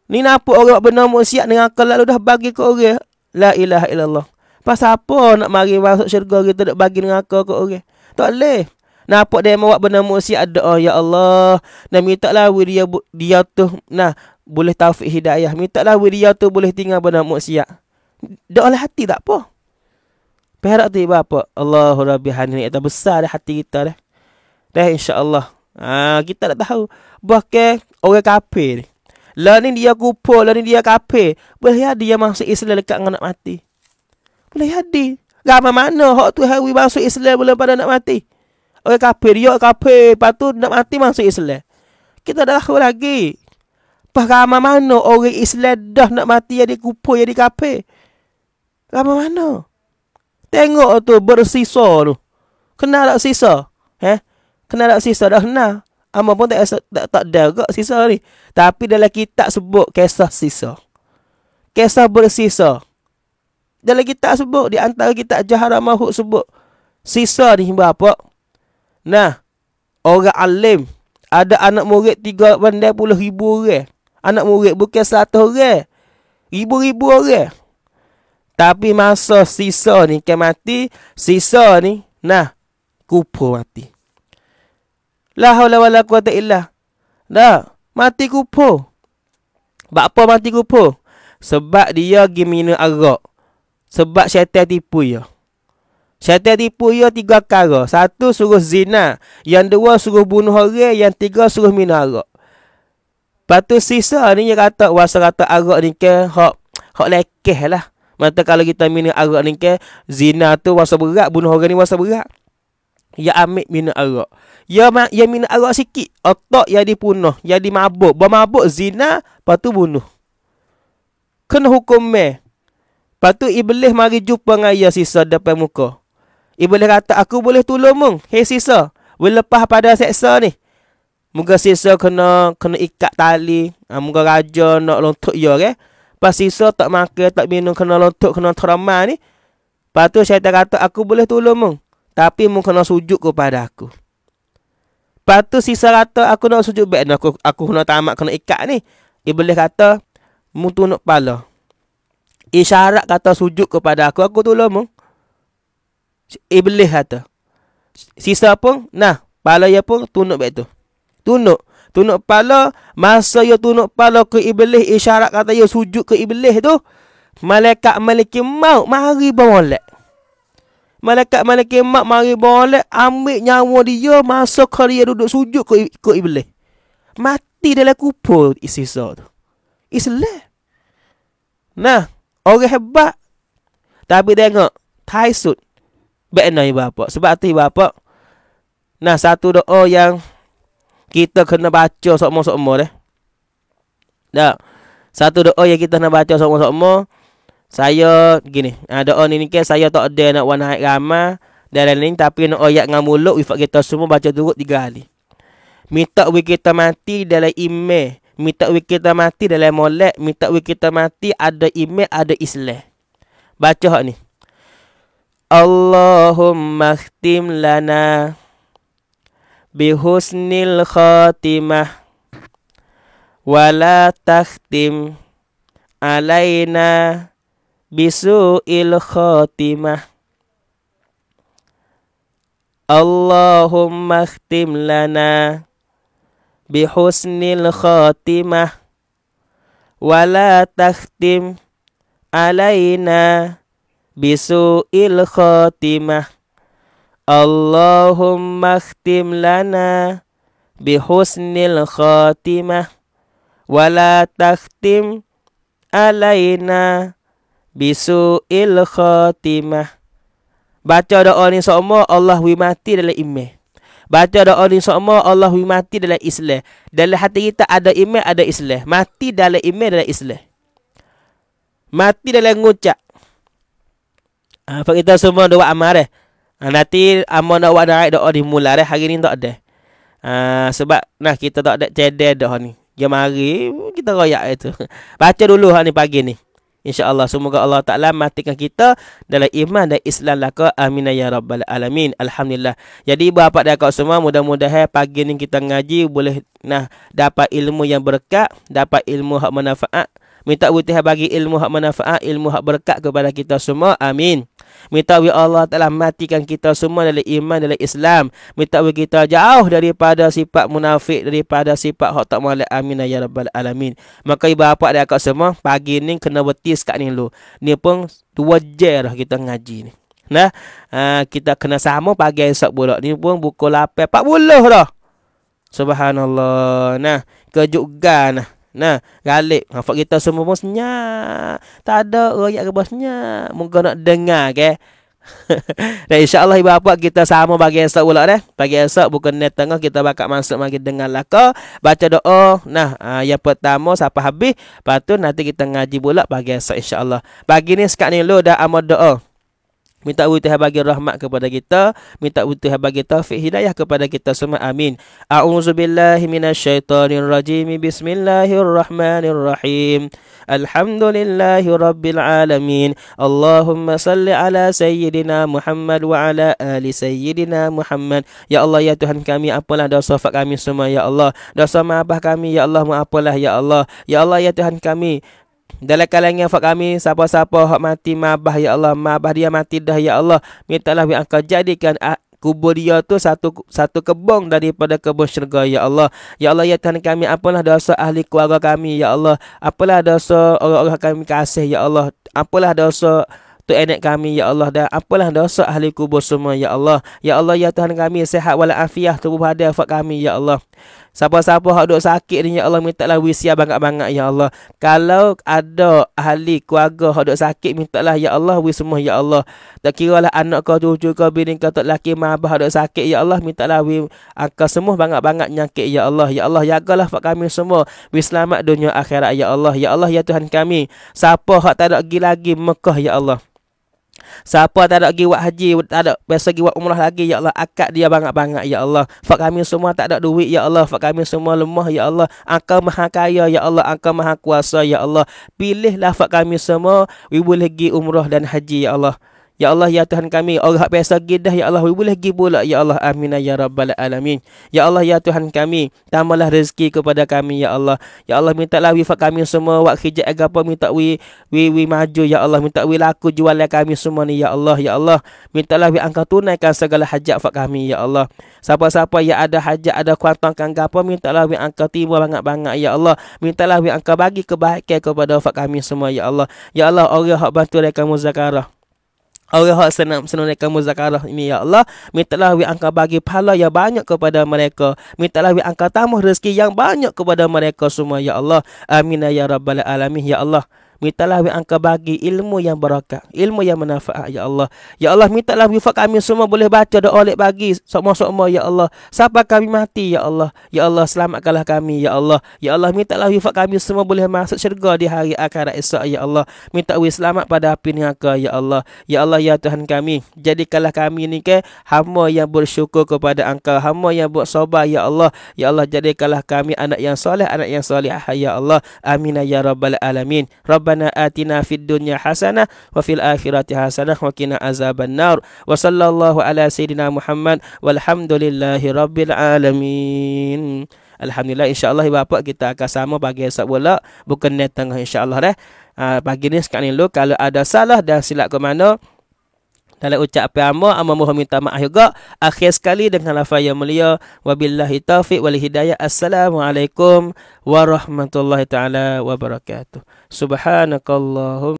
Ni nampak orang buat benda maksiat dengan kau lalu dah bagi ke orang. La ilaha illallah. Pasal apa nak mari masuk syurga kita nak bagi dengan kau ke orang? Tak boleh. Nah, apa dia mahu bernama si ada oh ya Allah. Dan minta lah dia, dia tu nah boleh taufik hidayah. Minta lah dia tu boleh tinggal bernama maksiat. Doa oleh hati tak apa. Perak tu ibu apa? Allahu Rabbi Hanini. Itu besar dah hati kita dah. Dah Allah, Ha, kita tak tahu. Bahkan orang kafir lah ni. Lain dia kupur, lain dia kafir. Boleh ada dia masuk Islam dekat dengan nak mati. Boleh ada. Gama mana hak tu hari masuk Islam boleh pada nak mati. Orang kafir, yuk kafir. Lepas tu nak mati masuk Islam. Kita dah tahu lagi. Pahama mana orang Islam dah nak mati jadi kupu, jadi kafir. Pahama mana? Tengok tu bersisa tu. Kenal tak sisa? Eh? Kenal tak sisa? Dah kenal. Amal pun tak, tak, tak ada kot sisa ni. Tapi dalam kita sebut kisah sisa. Kisah bersisa. Dalam kita sebut. Di antara kitab jahara mahuk sebut. Sisa ni berapa? Nah, orang alim ada anak murid tiga bandar puluh ribu orang. Anak murid bukan satu orang. Ribu-ribu orang. Tapi masa sisa ni ke kan mati, sisa ni, nah, kupu mati. La haula wala quwata illa. Dah, mati kupu. Bapa mati kupu? Sebab dia gimina arak. Sebab syaitan tipu ya. Syaitan tipu ia tiga kara. Satu suruh zina. Yang dua suruh bunuh orang. Yang tiga suruh minum arak. Lepas tu sisa ni dia kata. Wasa kata arak ni ke. Hak, hak lekeh lah. Mata kalau kita minum arak ni ke. Zina tu wasa berat. Bunuh orang ni wasa berat. Ya ambil minum arak. Ya ma ya minum arak sikit. Otak yang dipunuh. Yang dimabuk. Bermabuk zina. Lepas tu bunuh. Kena hukum meh. Lepas tu iblis mari jumpa dengan ia sisa depan muka. Iblis kata, aku boleh tolong mu. Hei sisa. Berlepas pada seksa ni. Muka sisa kena kena ikat tali. Ha, muka raja nak lontok ya. Okay? Lepas sisa tak makan, tak minum, kena lontok, kena trauma ni. patu saya syaitan kata, aku boleh tolong mu. Tapi mung kena sujud kepada aku. Patu tu sisa kata, aku nak sujud baik. Aku, aku kena tamak kena ikat ni. Iblis kata, mu tunuk pala. Isyarat kata sujud kepada aku, aku tolong mu. Iblis kata. Sisa pun, nah, pala dia pun tunuk baik tu. Tunuk. Tunuk pala, masa dia tunuk pala ke Iblis, isyarat kata dia sujud ke Iblis tu, malaikat malaikat maut, mari bawalak. Malaikat malaikat maut, mari bawalak, ambil nyawa dia, masa kali dia duduk sujud ke, ke Iblis. Mati dalam kupul sisa tu. Islam. Nah, orang hebat, tapi tengok, thaisut. Bekna ibu bapa. Sebab tu ibu bapa. Nah satu doa yang kita kena baca sokmo-sokmo deh. Tak. Satu doa yang kita kena baca sokmo-sokmo. Saya gini. Ah, doa ni ni ke saya tak ada nak warna agama. ramah. Dan lain-lain. Tapi doa yang dengan mulut. kita semua baca dulu tiga kali. Minta wifat kita mati dalam ime. Minta wifat kita mati dalam molek. Minta wifat kita mati ada ime ada isle. Baca hak ni. اللهم اختم لنا بحسن الخاتمة ولا تختم علينا بسوء الخاتمة اللهم اختم لنا بحسن الخاتمة ولا تختم علينا bisu'il khatimah Allahumma khatim lana bihusnil khatimah wa la takhtim alaina bisu'il khatimah Baca doa ni semua Allah wi mati dalam iman. Baca doa ni semua Allah wi mati dalam Islam. Dalam hati kita ada iman, ada Islam. Mati dalam iman dalam Islam. Mati dalam ngucap. Ha, kita semua doa amal eh. Ha, nanti amal nak buat naik doa dimula eh. Hari ni tak ada. Ha, sebab nah kita tak ada cedek doa ni. Jam hari kita royak itu. <laughs> Baca dulu hari ni pagi ni. InsyaAllah semoga Allah Ta'ala matikan kita dalam iman dan Islam laka. Amin ya Rabbal Alamin. Alhamdulillah. Jadi bapak dan kakak semua mudah-mudahan pagi ni kita ngaji boleh nah dapat ilmu yang berkat. Dapat ilmu hak manfaat. Minta butihan bagi ilmu hak manfaat, ilmu hak berkat kepada kita semua. Amin. Minta we Allah Ta'ala matikan kita semua dari iman, dari Islam. Minta we kita jauh daripada sifat munafik, daripada sifat hak tak malik. Amin. Ya Rabbal Alamin. Maka ibu bapa dan akak semua, pagi ni kena betis kat ni lu. Ni pun dua jerah kita ngaji ni. Nah, uh, kita kena sama pagi esok pula. Ni pun pukul 8.40 dah. Subhanallah. Nah, kejutkan. Nah. Nah, galik. Hafak kita semua pun senyap. Tak ada rakyat ke senyap. Moga nak dengar, ke? Okay? <laughs> Dan insyaAllah ibu bapa kita sama bagi esok pula deh. Bagi esok bukan net tengah kita bakal masuk bagi dengar laka. Baca doa. Nah, uh, yang pertama siapa habis. Lepas tu nanti kita ngaji pula bagi esok insyaAllah. Bagi ni sekat ni dulu dah amat doa. Minta Allah Tuhan bagi rahmat kepada kita. Minta Allah Tuhan bagi taufik hidayah kepada kita semua. Amin. A'udzubillahi minasyaitonirrajim. Bismillahirrahmanirrahim. Alhamdulillahi rabbil alamin. Allahumma salli ala sayyidina Muhammad wa ala ali sayyidina Muhammad. Ya Allah, ya Tuhan kami, apalah dosa fak kami semua, ya Allah. Dosa maafah kami, ya Allah, maafalah, ya Allah. Ya Allah, ya Tuhan kami, dalam kalangan fak kami siapa-siapa hak mati mabah ya Allah, mabah dia mati dah ya Allah. Mintalah biar engkau jadikan ah, kubur dia tu satu satu kebong daripada kebun syurga ya Allah. Ya Allah ya Tuhan kami apalah dosa ahli keluarga kami ya Allah. Apalah dosa orang-orang kami kasih ya Allah. Apalah dosa tu enek kami ya Allah dan apalah dosa ahli kubur semua ya Allah. Ya Allah ya Tuhan kami sehat walafiat tubuh badan fak kami ya Allah. Siapa-siapa hak duk sakit ni ya Allah minta lah wisia bangat-bangat ya Allah. Kalau ada ahli keluarga hak duk sakit minta lah ya Allah wis semua ya Allah. Tak kira lah anak kau cucu kau bini kau tok laki mabah duk sakit ya Allah minta lah wi angka semua bangat-bangat nyakit ya Allah. Ya Allah jagalah fak kami semua wis selamat dunia akhirat ya Allah. Ya Allah ya Tuhan kami. Siapa hak tak ada lagi lagi Mekah ya Allah. Siapa tak ada pergi buat haji, tak ada biasa pergi buat umrah lagi, ya Allah, akad dia bangat-bangat, ya Allah. Fak kami semua tak ada duit, ya Allah. Fak kami semua lemah, ya Allah. Engkau maha kaya, ya Allah. Engkau maha kuasa, ya Allah. Pilihlah fak kami semua, we boleh pergi umrah dan haji, ya Allah. Ya Allah, ya Tuhan kami. Orang yang biasa pergi dah, ya Allah. boleh pergi pula, ya Allah. Amin, ya Rabbal Alamin. Ya Allah, ya Tuhan kami. tambahlah rezeki kepada kami, ya Allah. Ya Allah, mintalah lah kami semua. Wak hijab agapa, minta we, we, we maju, ya Allah. Minta we laku jualan kami semua ni, ya Allah. Ya Allah, mintalah lah angkat tunaikan segala hajat fak kami, ya Allah. Siapa-siapa yang ada hajat, ada kuartang kan agapa, minta lah we angkat tiba banget-banget, ya Allah. mintalah lah angkat bagi kebaikan kepada fak kami semua, ya Allah. Ya Allah, orang yang bantu mereka muzakarah. Allah senang mereka muzakarah ini ya Allah. Mintalah wi angka bagi pahala yang banyak kepada mereka. Mintalah wi angka tamu rezeki yang banyak kepada mereka semua ya Allah. Amin ya rabbal alamin ya Allah. Mintalah wa angka bagi ilmu yang barakah, ilmu yang manfaat ya Allah. Ya Allah mintalah wifaq kami semua boleh baca doa oleh bagi semua-semua ya Allah. Siapa kami mati ya Allah. Ya Allah selamatkanlah kami ya Allah. Ya Allah mintalah wifaq kami semua boleh masuk syurga di hari akhirat esok ya Allah. Minta wi selamat pada api neraka ya Allah. Ya Allah ya Tuhan kami, jadikanlah kami ni ke hamba yang bersyukur kepada Engkau, hamba yang bersabar ya Allah. Ya Allah jadikanlah kami anak yang soleh, anak yang solehah ya Allah. Amin ya rabbal alamin. Rabb ربنا آتنا في الدنيا حسنة وفي الآخرة حسنة وقنا عذاب النار وصلى الله على سيدنا محمد والحمد لله رب العالمين Alhamdulillah insyaallah ibu bapa kita akan sama bagi esok pula bukan netang insyaallah deh. Ah uh, pagi ni sekali dulu kalau ada salah dan silap ke mana dalam ucapan amma amma mohon minta maaf juga akhir sekali dengan lafaz yang mulia wabillahi taufik wal hidayah assalamualaikum warahmatullahi taala wabarakatuh subhanakallah